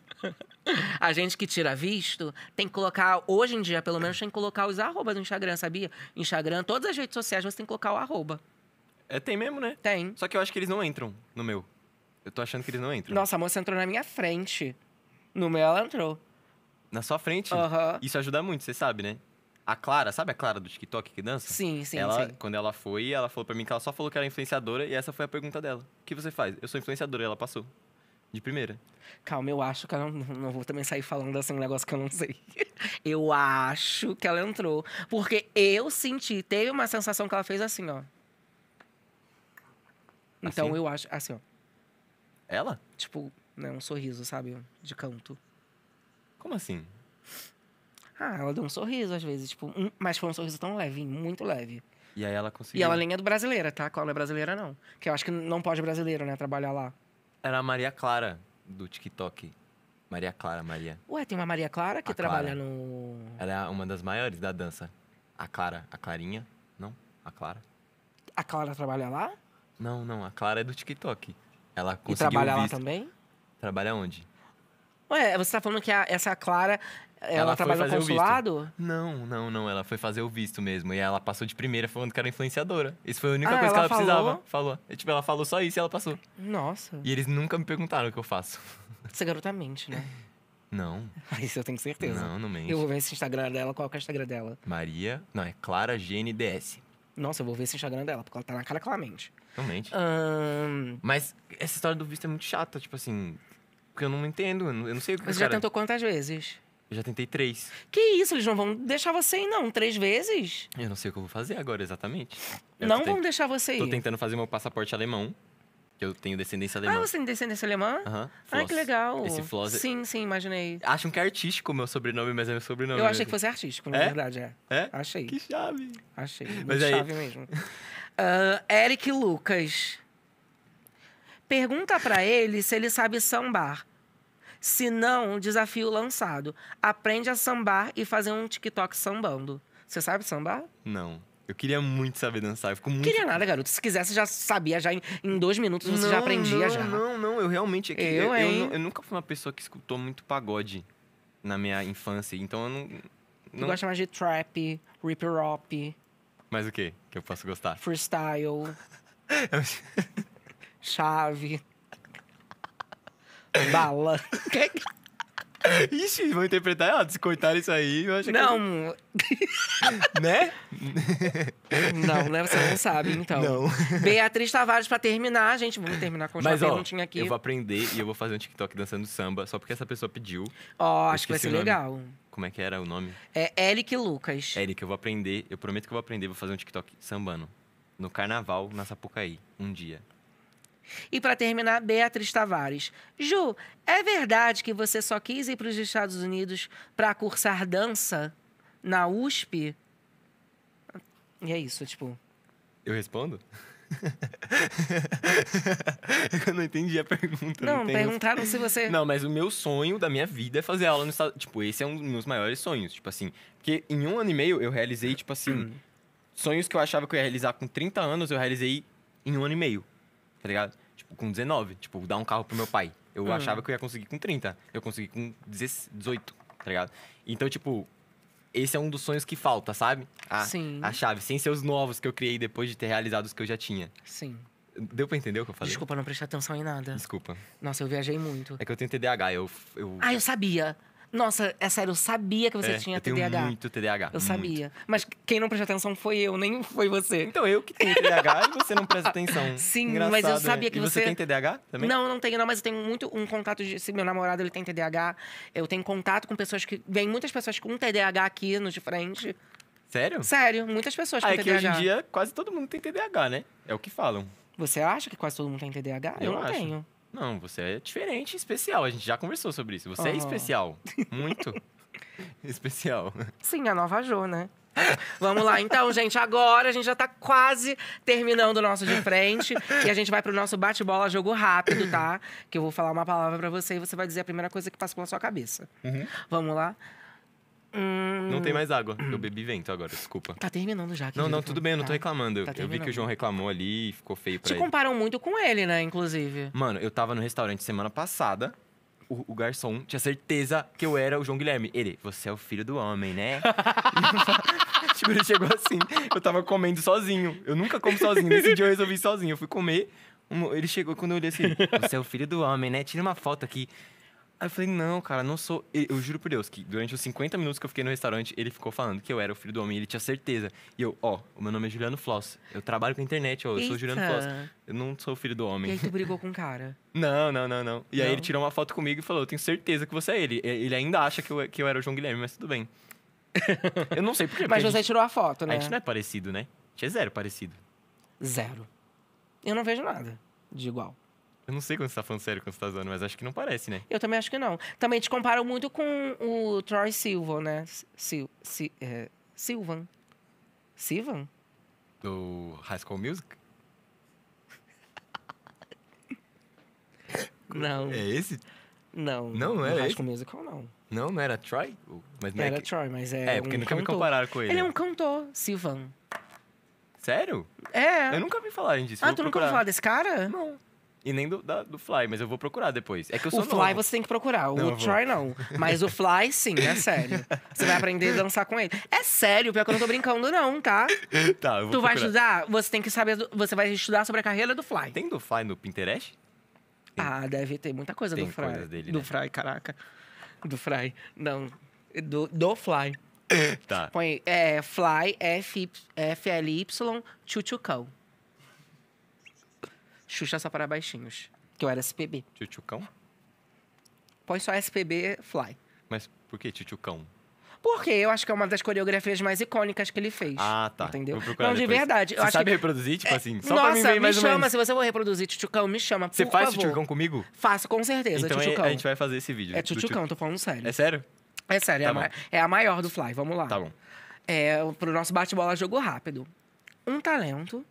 A gente que tira visto tem que colocar, hoje em dia, pelo menos, tem que colocar os arrobas no Instagram, sabia? Instagram, todas as redes sociais você tem que colocar o arroba. É, tem mesmo, né? Tem. Só
que eu acho que eles não entram no meu. Eu tô achando que eles não entram.
Nossa, a moça entrou na minha frente. No meu ela entrou
na sua frente. Isso ajuda muito, você sabe, né? A Clara, sabe a Clara do TikTok que dança? Sim, sim, ela, sim. Quando ela foi, ela falou para mim que ela só falou que era influenciadora e essa foi a pergunta dela. O que você faz? Eu sou influenciadora, ela passou. De primeira.
Calma, eu acho que ela não, não vou também sair falando assim um negócio que eu não sei. Eu acho que ela entrou. Porque eu senti, teve uma sensação que ela fez assim, ó. Então assim? eu acho. Assim, ó. Ela? Tipo, né, um sorriso, sabe? De canto. Como assim? Ah, ela deu um sorriso às vezes, tipo, um, mas foi um sorriso tão leve, muito leve.
E aí ela conseguiu. E ela nem
é do brasileira, tá? Qual é brasileira, não. Que eu acho que não pode brasileiro, né, trabalhar lá.
Era a Maria Clara, do TikTok. Maria Clara, Maria.
Ué, tem uma Maria Clara que a trabalha Clara. no.
Ela é uma das maiores da dança. A Clara, a Clarinha. Não, a Clara.
A Clara trabalha lá? Não, não,
a Clara é do TikTok. Ela conseguiu. E trabalha lá também? Trabalha onde?
Ué, você tá falando que a, essa Clara, ela, ela trabalha no consulado? Não,
não, não. Ela foi fazer o visto mesmo. E ela passou de primeira falando que era influenciadora. Isso foi a única ah, coisa ela que ela falou? precisava. Falou. E, tipo, ela falou só isso e ela passou.
Nossa.
E eles nunca me perguntaram o que eu faço.
Você garota mente, né? Não. Ah, isso eu tenho certeza. Não, não mente. Eu vou ver esse Instagram dela. Qual é o Instagram dela? Maria... Não, é Clara GNDS. Nossa, eu vou ver esse Instagram dela, porque ela tá na cara claramente.
mente. Um... Mas essa história do visto é muito chata. Tipo assim, porque eu não entendo, eu não, sei o que Mas você já cara... tentou
quantas vezes?
Eu já tentei três.
Que isso, eles não vão deixar você ir, não. Três vezes?
Eu não sei o que eu vou fazer agora, exatamente. Eu não vão
deixar você ir. Tô
tentando fazer meu passaporte alemão. Eu tenho descendência ah, alemã. Ah, você
tem descendência alemã? Aham. Uhum. Ai, que legal. Esse Floss. É- sim, sim, imaginei.
Acham que é artístico o meu sobrenome, mas é meu sobrenome. Eu mesmo. achei que fosse artístico, na é? verdade, é.
É? Achei. Que chave. Achei. Mas aí... chave mesmo. uh, Eric Lucas. Pergunta para ele se ele sabe sambar. Se não, desafio lançado. Aprende a sambar e fazer um TikTok sambando. Você sabe sambar?
Não. Eu queria muito saber dançar. Eu fico muito... Queria
nada, garoto. Se quisesse, já sabia. Já em, em dois minutos você não, já aprendia não, já. Não, não, eu realmente. É eu, eu, eu,
eu, nunca fui uma pessoa que escutou muito pagode na minha infância. Então eu não. não... Tu gosta
mais de trap, rip rop.
Mas o quê? Que eu posso gostar?
Freestyle. chave, bala.
Ixi, vão interpretar Ah, Se isso aí, eu acho Não. que.
né? não, né? Você não sabe, então. Não. Beatriz Tavares, pra terminar, gente. Vamos terminar com Mas, uma ó, tinha aqui. Eu vou
aprender e eu vou fazer um TikTok dançando samba, só porque essa pessoa pediu. Ó, oh, acho que vai ser legal. Como é que era o nome? É Eric Lucas. Eric, eu vou aprender, eu prometo que eu vou aprender, vou fazer um TikTok sambando. No carnaval, na Sapucaí, um dia.
E para terminar, Beatriz Tavares. Ju, é verdade que você só quis ir para os Estados Unidos para cursar dança na USP? E é isso, tipo.
Eu respondo? eu não entendi a pergunta. Não, não perguntaram se você. Não, mas o meu sonho da minha vida é fazer aula no estado. Tipo, esse é um dos meus maiores sonhos. Tipo assim, porque em um ano e meio eu realizei, tipo assim, sonhos que eu achava que eu ia realizar com 30 anos, eu realizei em um ano e meio tá ligado? Tipo, com 19. Tipo, dar um carro pro meu pai. Eu uhum. achava que eu ia conseguir com 30. Eu consegui com 18, tá ligado? Então, tipo, esse é um dos sonhos que falta, sabe? A, Sim. A chave, sem ser os novos que eu criei depois de ter realizado os que eu já tinha. Sim. Deu pra entender o que eu falei? Desculpa,
não prestar atenção em nada. Desculpa. Nossa, eu viajei muito.
É que eu tenho TDAH, eu. eu... Ah, eu
sabia! Nossa, é sério, eu sabia que você é, tinha eu TDAH. Eu tenho muito
TDAH. Eu muito. sabia.
Mas quem não prestou atenção foi eu, nem foi você. Então, eu que tenho TDAH e você não presta atenção. Sim, Engraçado, mas eu né? sabia né? que e você... você tem TDAH também? Não, não tenho não, mas eu tenho muito um contato de... Se meu namorado, ele tem TDAH, eu tenho contato com pessoas que... Vem muitas pessoas com TDAH aqui no de frente. Sério? Sério, muitas pessoas ah, com é TDAH. É que hoje em dia,
quase todo mundo tem TDAH, né? É o que falam.
Você acha que quase todo mundo tem TDAH? Eu, eu não acho. tenho.
Não, você é diferente especial. A gente já conversou sobre isso. Você é ah. especial. Muito especial.
Sim, a nova Jo, né? Vamos lá, então, gente. Agora a gente já tá quase terminando o nosso de frente. e a gente vai pro nosso bate-bola jogo rápido, tá? Que eu vou falar uma palavra para você e você vai dizer a primeira coisa que passa pela sua cabeça. Uhum. Vamos lá? Hum. Não tem mais
água. Eu bebi vento agora, desculpa. Tá
terminando já. Não, não, tudo bem, eu não tô tá. reclamando. Tá, eu vi que o João
reclamou ali e ficou feio pra Te ele.
comparam muito com ele, né, inclusive.
Mano, eu tava no restaurante semana passada. O, o, garçom tinha certeza que eu era o João Guilherme. Ele, você é o filho do homem, né? tipo, ele chegou assim. Eu tava comendo sozinho. Eu nunca como sozinho. Nesse dia eu resolvi sozinho. Eu fui comer. Ele chegou quando eu olhei assim: Você é o filho do homem, né? Tira uma foto aqui. Aí eu falei, não, cara, não sou. Eu juro por Deus que durante os 50 minutos que eu fiquei no restaurante, ele ficou falando que eu era o filho do homem, ele tinha certeza. E eu, ó, oh, o meu nome é Juliano Floss. Eu trabalho com a internet, ó, eu Eita. sou Juliano Floss. Eu não sou o filho do homem. E aí tu brigou com o cara? Não, não, não, não. E não? aí ele tirou uma foto comigo e falou: eu tenho certeza que você é ele. Ele ainda acha que eu, que eu era o João Guilherme, mas tudo bem. eu não sei porque. Mas você gente, tirou a foto, né? A gente não é parecido, né? A gente é zero parecido. Zero.
Eu não vejo nada
de igual. Eu não sei quando você tá falando sério, quando você tá zoando, mas acho que não parece, né?
Eu também acho que não. Também te comparo muito com o Troy Silva, né? Sil, Sil, é, Silvan. Silvan?
Do High School Music?
não. É esse? Não. Não, não era High School Music Musical, não.
Não, não era Troy? Mas não é era é que... Troy, mas é É, porque um nunca cantor. me compararam com ele. Ele é
um cantor, Silvan.
Sério? É. Eu nunca vi falar disso. Ah, tu procurar. nunca ouviu falar
desse cara? Não
e nem do, da, do Fly, mas eu vou procurar depois. É que eu sou O Fly novo. você
tem que procurar, o não, Troy não. Mas o Fly, sim, é sério. Você vai aprender a dançar com ele. É sério, pior que eu não tô brincando, não, tá?
tá, eu vou Tu procurar. vai estudar?
Você tem que saber. Você vai estudar sobre a carreira do Fly. Tem do
Fly no Pinterest?
Ah, deve ter muita coisa Tem do Fly coisas dele, do né? caraca. Do Fly Não. Do, do Fly. Tá. Põe é, Fly F, F L Y Chuchucão. Xuxa só para baixinhos. Que eu era SPB. Tchutchucão? Põe só SPB Fly. Mas por que Tchutchucão? Porque eu acho que é uma das coreografias mais icônicas que ele fez. Ah,
tá. Entendeu? Não, de verdade. Você sabe que... reproduzir, tipo é, assim? Só Nossa, pra mim mais me chama. Ou menos. Se
você for reproduzir Tchutchucão, me chama, Você faz Tchutchucão comigo? Faço, com certeza, então É, a gente vai fazer esse vídeo. É Tchutchucão, tô falando sério. É sério? É sério, é tá é, a, é, a, maior do Fly, vamos lá. Tá bom. É, pro nosso bate-bola jogo rápido. Um talento.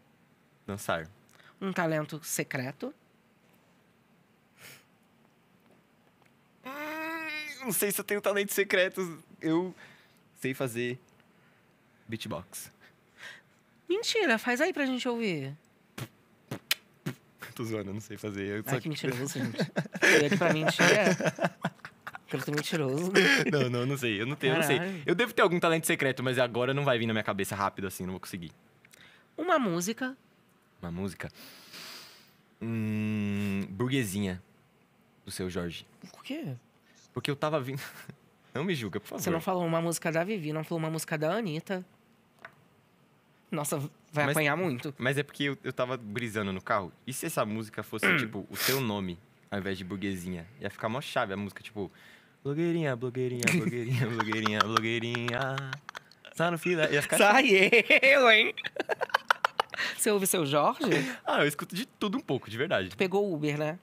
Dançar um talento secreto.
Hum, não sei se eu tenho talento secreto. Eu sei fazer beatbox.
Mentira, faz aí pra gente ouvir.
Tô zoando, não sei fazer. Eu Ai, que mentiroso, gente. Eu pra é...
mentiroso. Não, não, não sei. Eu não tenho, eu não sei.
Eu devo ter algum talento secreto, mas agora não vai vir na minha cabeça rápido assim, não vou conseguir.
Uma música
uma música. Hum, burguesinha, do seu Jorge. Por quê? Porque eu tava vindo. Não me julga, por favor. Você não
falou uma música da Vivi, não falou uma música da Anitta. Nossa, vai mas, apanhar muito.
Mas é porque eu, eu tava brisando no carro. E se essa música fosse, hum. tipo, o seu nome, ao invés de burguesinha? Ia ficar mó chave a música, tipo. Blogueirinha, blogueirinha, blogueirinha, blogueirinha, blogueirinha. Tá no fila. Ia ficar Sai
eu, hein? Você ouve seu Jorge? Ah, eu escuto de tudo um pouco, de verdade. Tu pegou o Uber, né?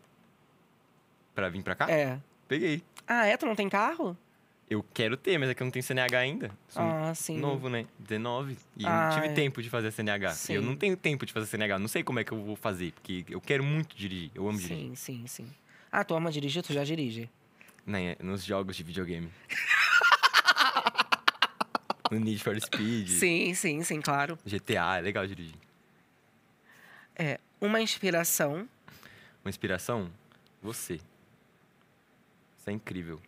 Pra vir pra cá? É. Peguei. Ah, é? Tu não tem carro?
Eu quero ter, mas é que eu não tenho CNH ainda. Sou ah, sim. Novo, né? 19. E ah, eu não tive é. tempo de fazer CNH. Sim. Eu não tenho tempo de fazer CNH. Não sei como é que eu vou fazer, porque eu quero muito dirigir. Eu amo sim, dirigir.
Sim, sim, sim. Ah, tu ama dirigir? Tu já dirige?
Nem, né, nos jogos de videogame. no Need for Speed. Sim,
sim, sim, claro.
GTA, é legal dirigir.
É, uma inspiração.
Uma inspiração? Você. Você é incrível.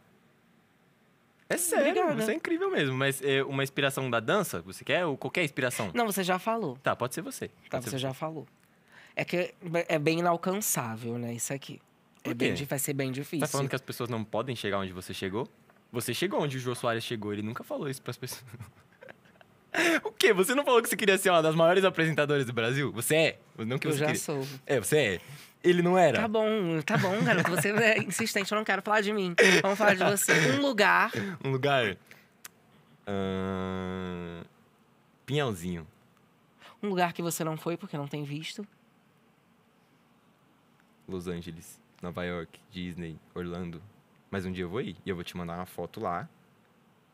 É sério, Obrigada. você é incrível mesmo. Mas é, uma inspiração da dança, você quer? Ou qualquer inspiração? Não, você já falou. Tá, pode ser você. Tá, você, já
falou. É que é bem inalcançável, né, isso aqui. É bem, vai ser bem difícil. Tá falando que
as pessoas não podem chegar onde você chegou? Você chegou onde o Jô Soares chegou, ele nunca falou isso pras pessoas. O quê? Você não falou que você queria ser uma das maiores apresentadoras do Brasil? Você é? Não que eu você já queria. sou. É, você é. Ele não era. Tá
bom, tá bom, cara. Você é insistente, eu não quero falar de mim. Vamos falar de você. Um lugar.
Um lugar. Uh... Pinhalzinho.
Um lugar que você não foi porque não tem visto.
Los Angeles, Nova York, Disney, Orlando. Mas um dia eu vou ir e eu vou te mandar uma foto lá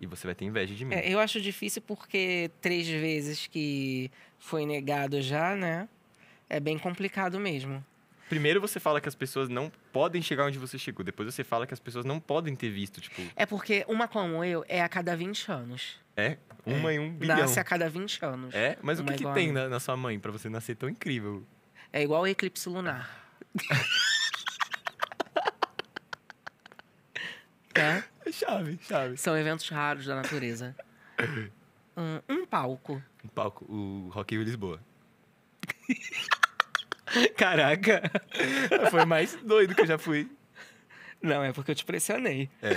e você vai ter inveja de mim. É,
eu acho difícil porque três vezes que foi negado já, né? É bem complicado mesmo.
Primeiro você fala que as pessoas não podem chegar onde você chegou, depois você fala que as pessoas não podem ter visto, tipo.
É porque uma como eu é a cada 20 anos.
É? Uma é. em um bilhão. Nasce a
cada 20 anos. É? Mas uma o que, que tem
na, na, sua mãe para você nascer tão incrível?
É igual o eclipse lunar. chave, chave. São eventos raros da natureza. Um, um palco.
Um palco, o Rock in Rio Lisboa.
Caraca.
Foi mais doido que eu já fui. Não, é porque eu te pressionei. É.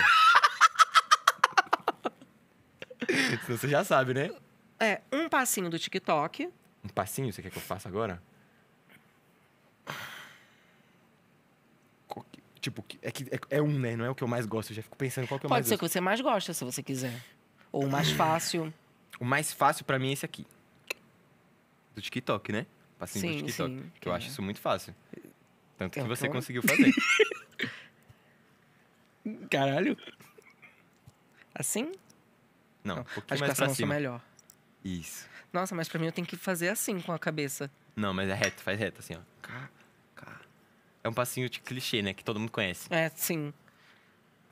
você já sabe, né?
É, um passinho do TikTok.
Um passinho? Você quer que eu faça agora? Tipo, é, que, é, é, um, né? Não é o que eu mais gosto. Eu já fico pensando qual que é o Pode mais ser o que
você mais gosta, se você quiser. Ou o mais fácil.
O mais fácil para mim é esse aqui. Do TikTok, né? Passinho sim, do TikTok. Sim, que eu é. acho isso muito fácil. Tanto que você conseguiu fazer.
Caralho. Assim?
Não, não. Um acho mais que pra cima. melhor. Isso.
Nossa, mas pra mim eu tenho que fazer assim com a cabeça.
Não, mas é reto, faz reto assim, ó. Caralho. É um passinho de clichê, né? Que todo mundo conhece.
É, sim.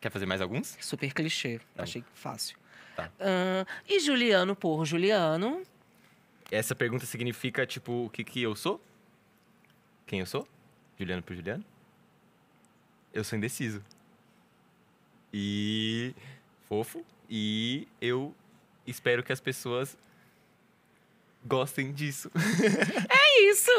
Quer fazer mais alguns?
Super clichê. Não. Achei fácil. Tá. Uh, e Juliano por Juliano.
Essa pergunta significa, tipo, o que, que eu sou? Quem eu sou? Juliano por Juliano? Eu sou indeciso. E. fofo. E eu espero que as pessoas Gostem disso.
É isso!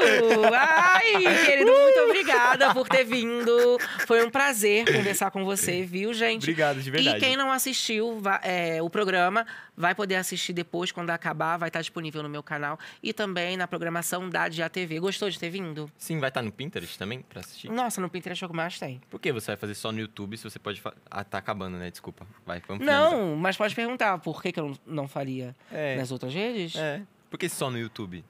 Ai, querido, muito obrigada por ter vindo. Foi um prazer conversar com você, viu, gente? Obrigado, de verdade. E quem não assistiu é, o programa, vai poder assistir depois, quando acabar, vai estar disponível no meu canal e também na programação da Dia TV. Gostou de ter vindo?
Sim, vai estar no Pinterest também para assistir?
Nossa, no Pinterest é o que mais tem.
Por que você vai fazer só no YouTube se você pode. Ah, tá acabando, né? Desculpa. Vai, vamos Não,
finalizar. mas pode perguntar por que, que eu não faria é. nas outras redes? É.
Por que só no YouTube?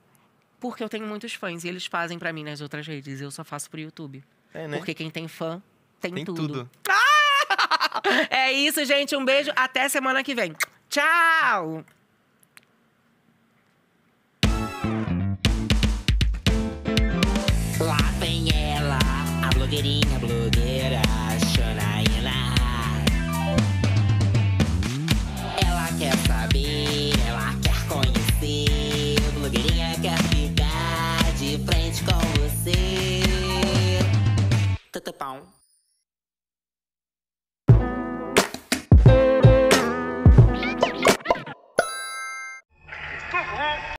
Porque eu tenho muitos fãs e eles fazem para mim nas outras redes. Eu só faço pro YouTube. É, né? Porque quem tem fã tem, tem tudo. tudo. Ah! É isso, gente. Um beijo. Até semana que vem. Tchau! Lá vem ela, a blogueirinha Tatapão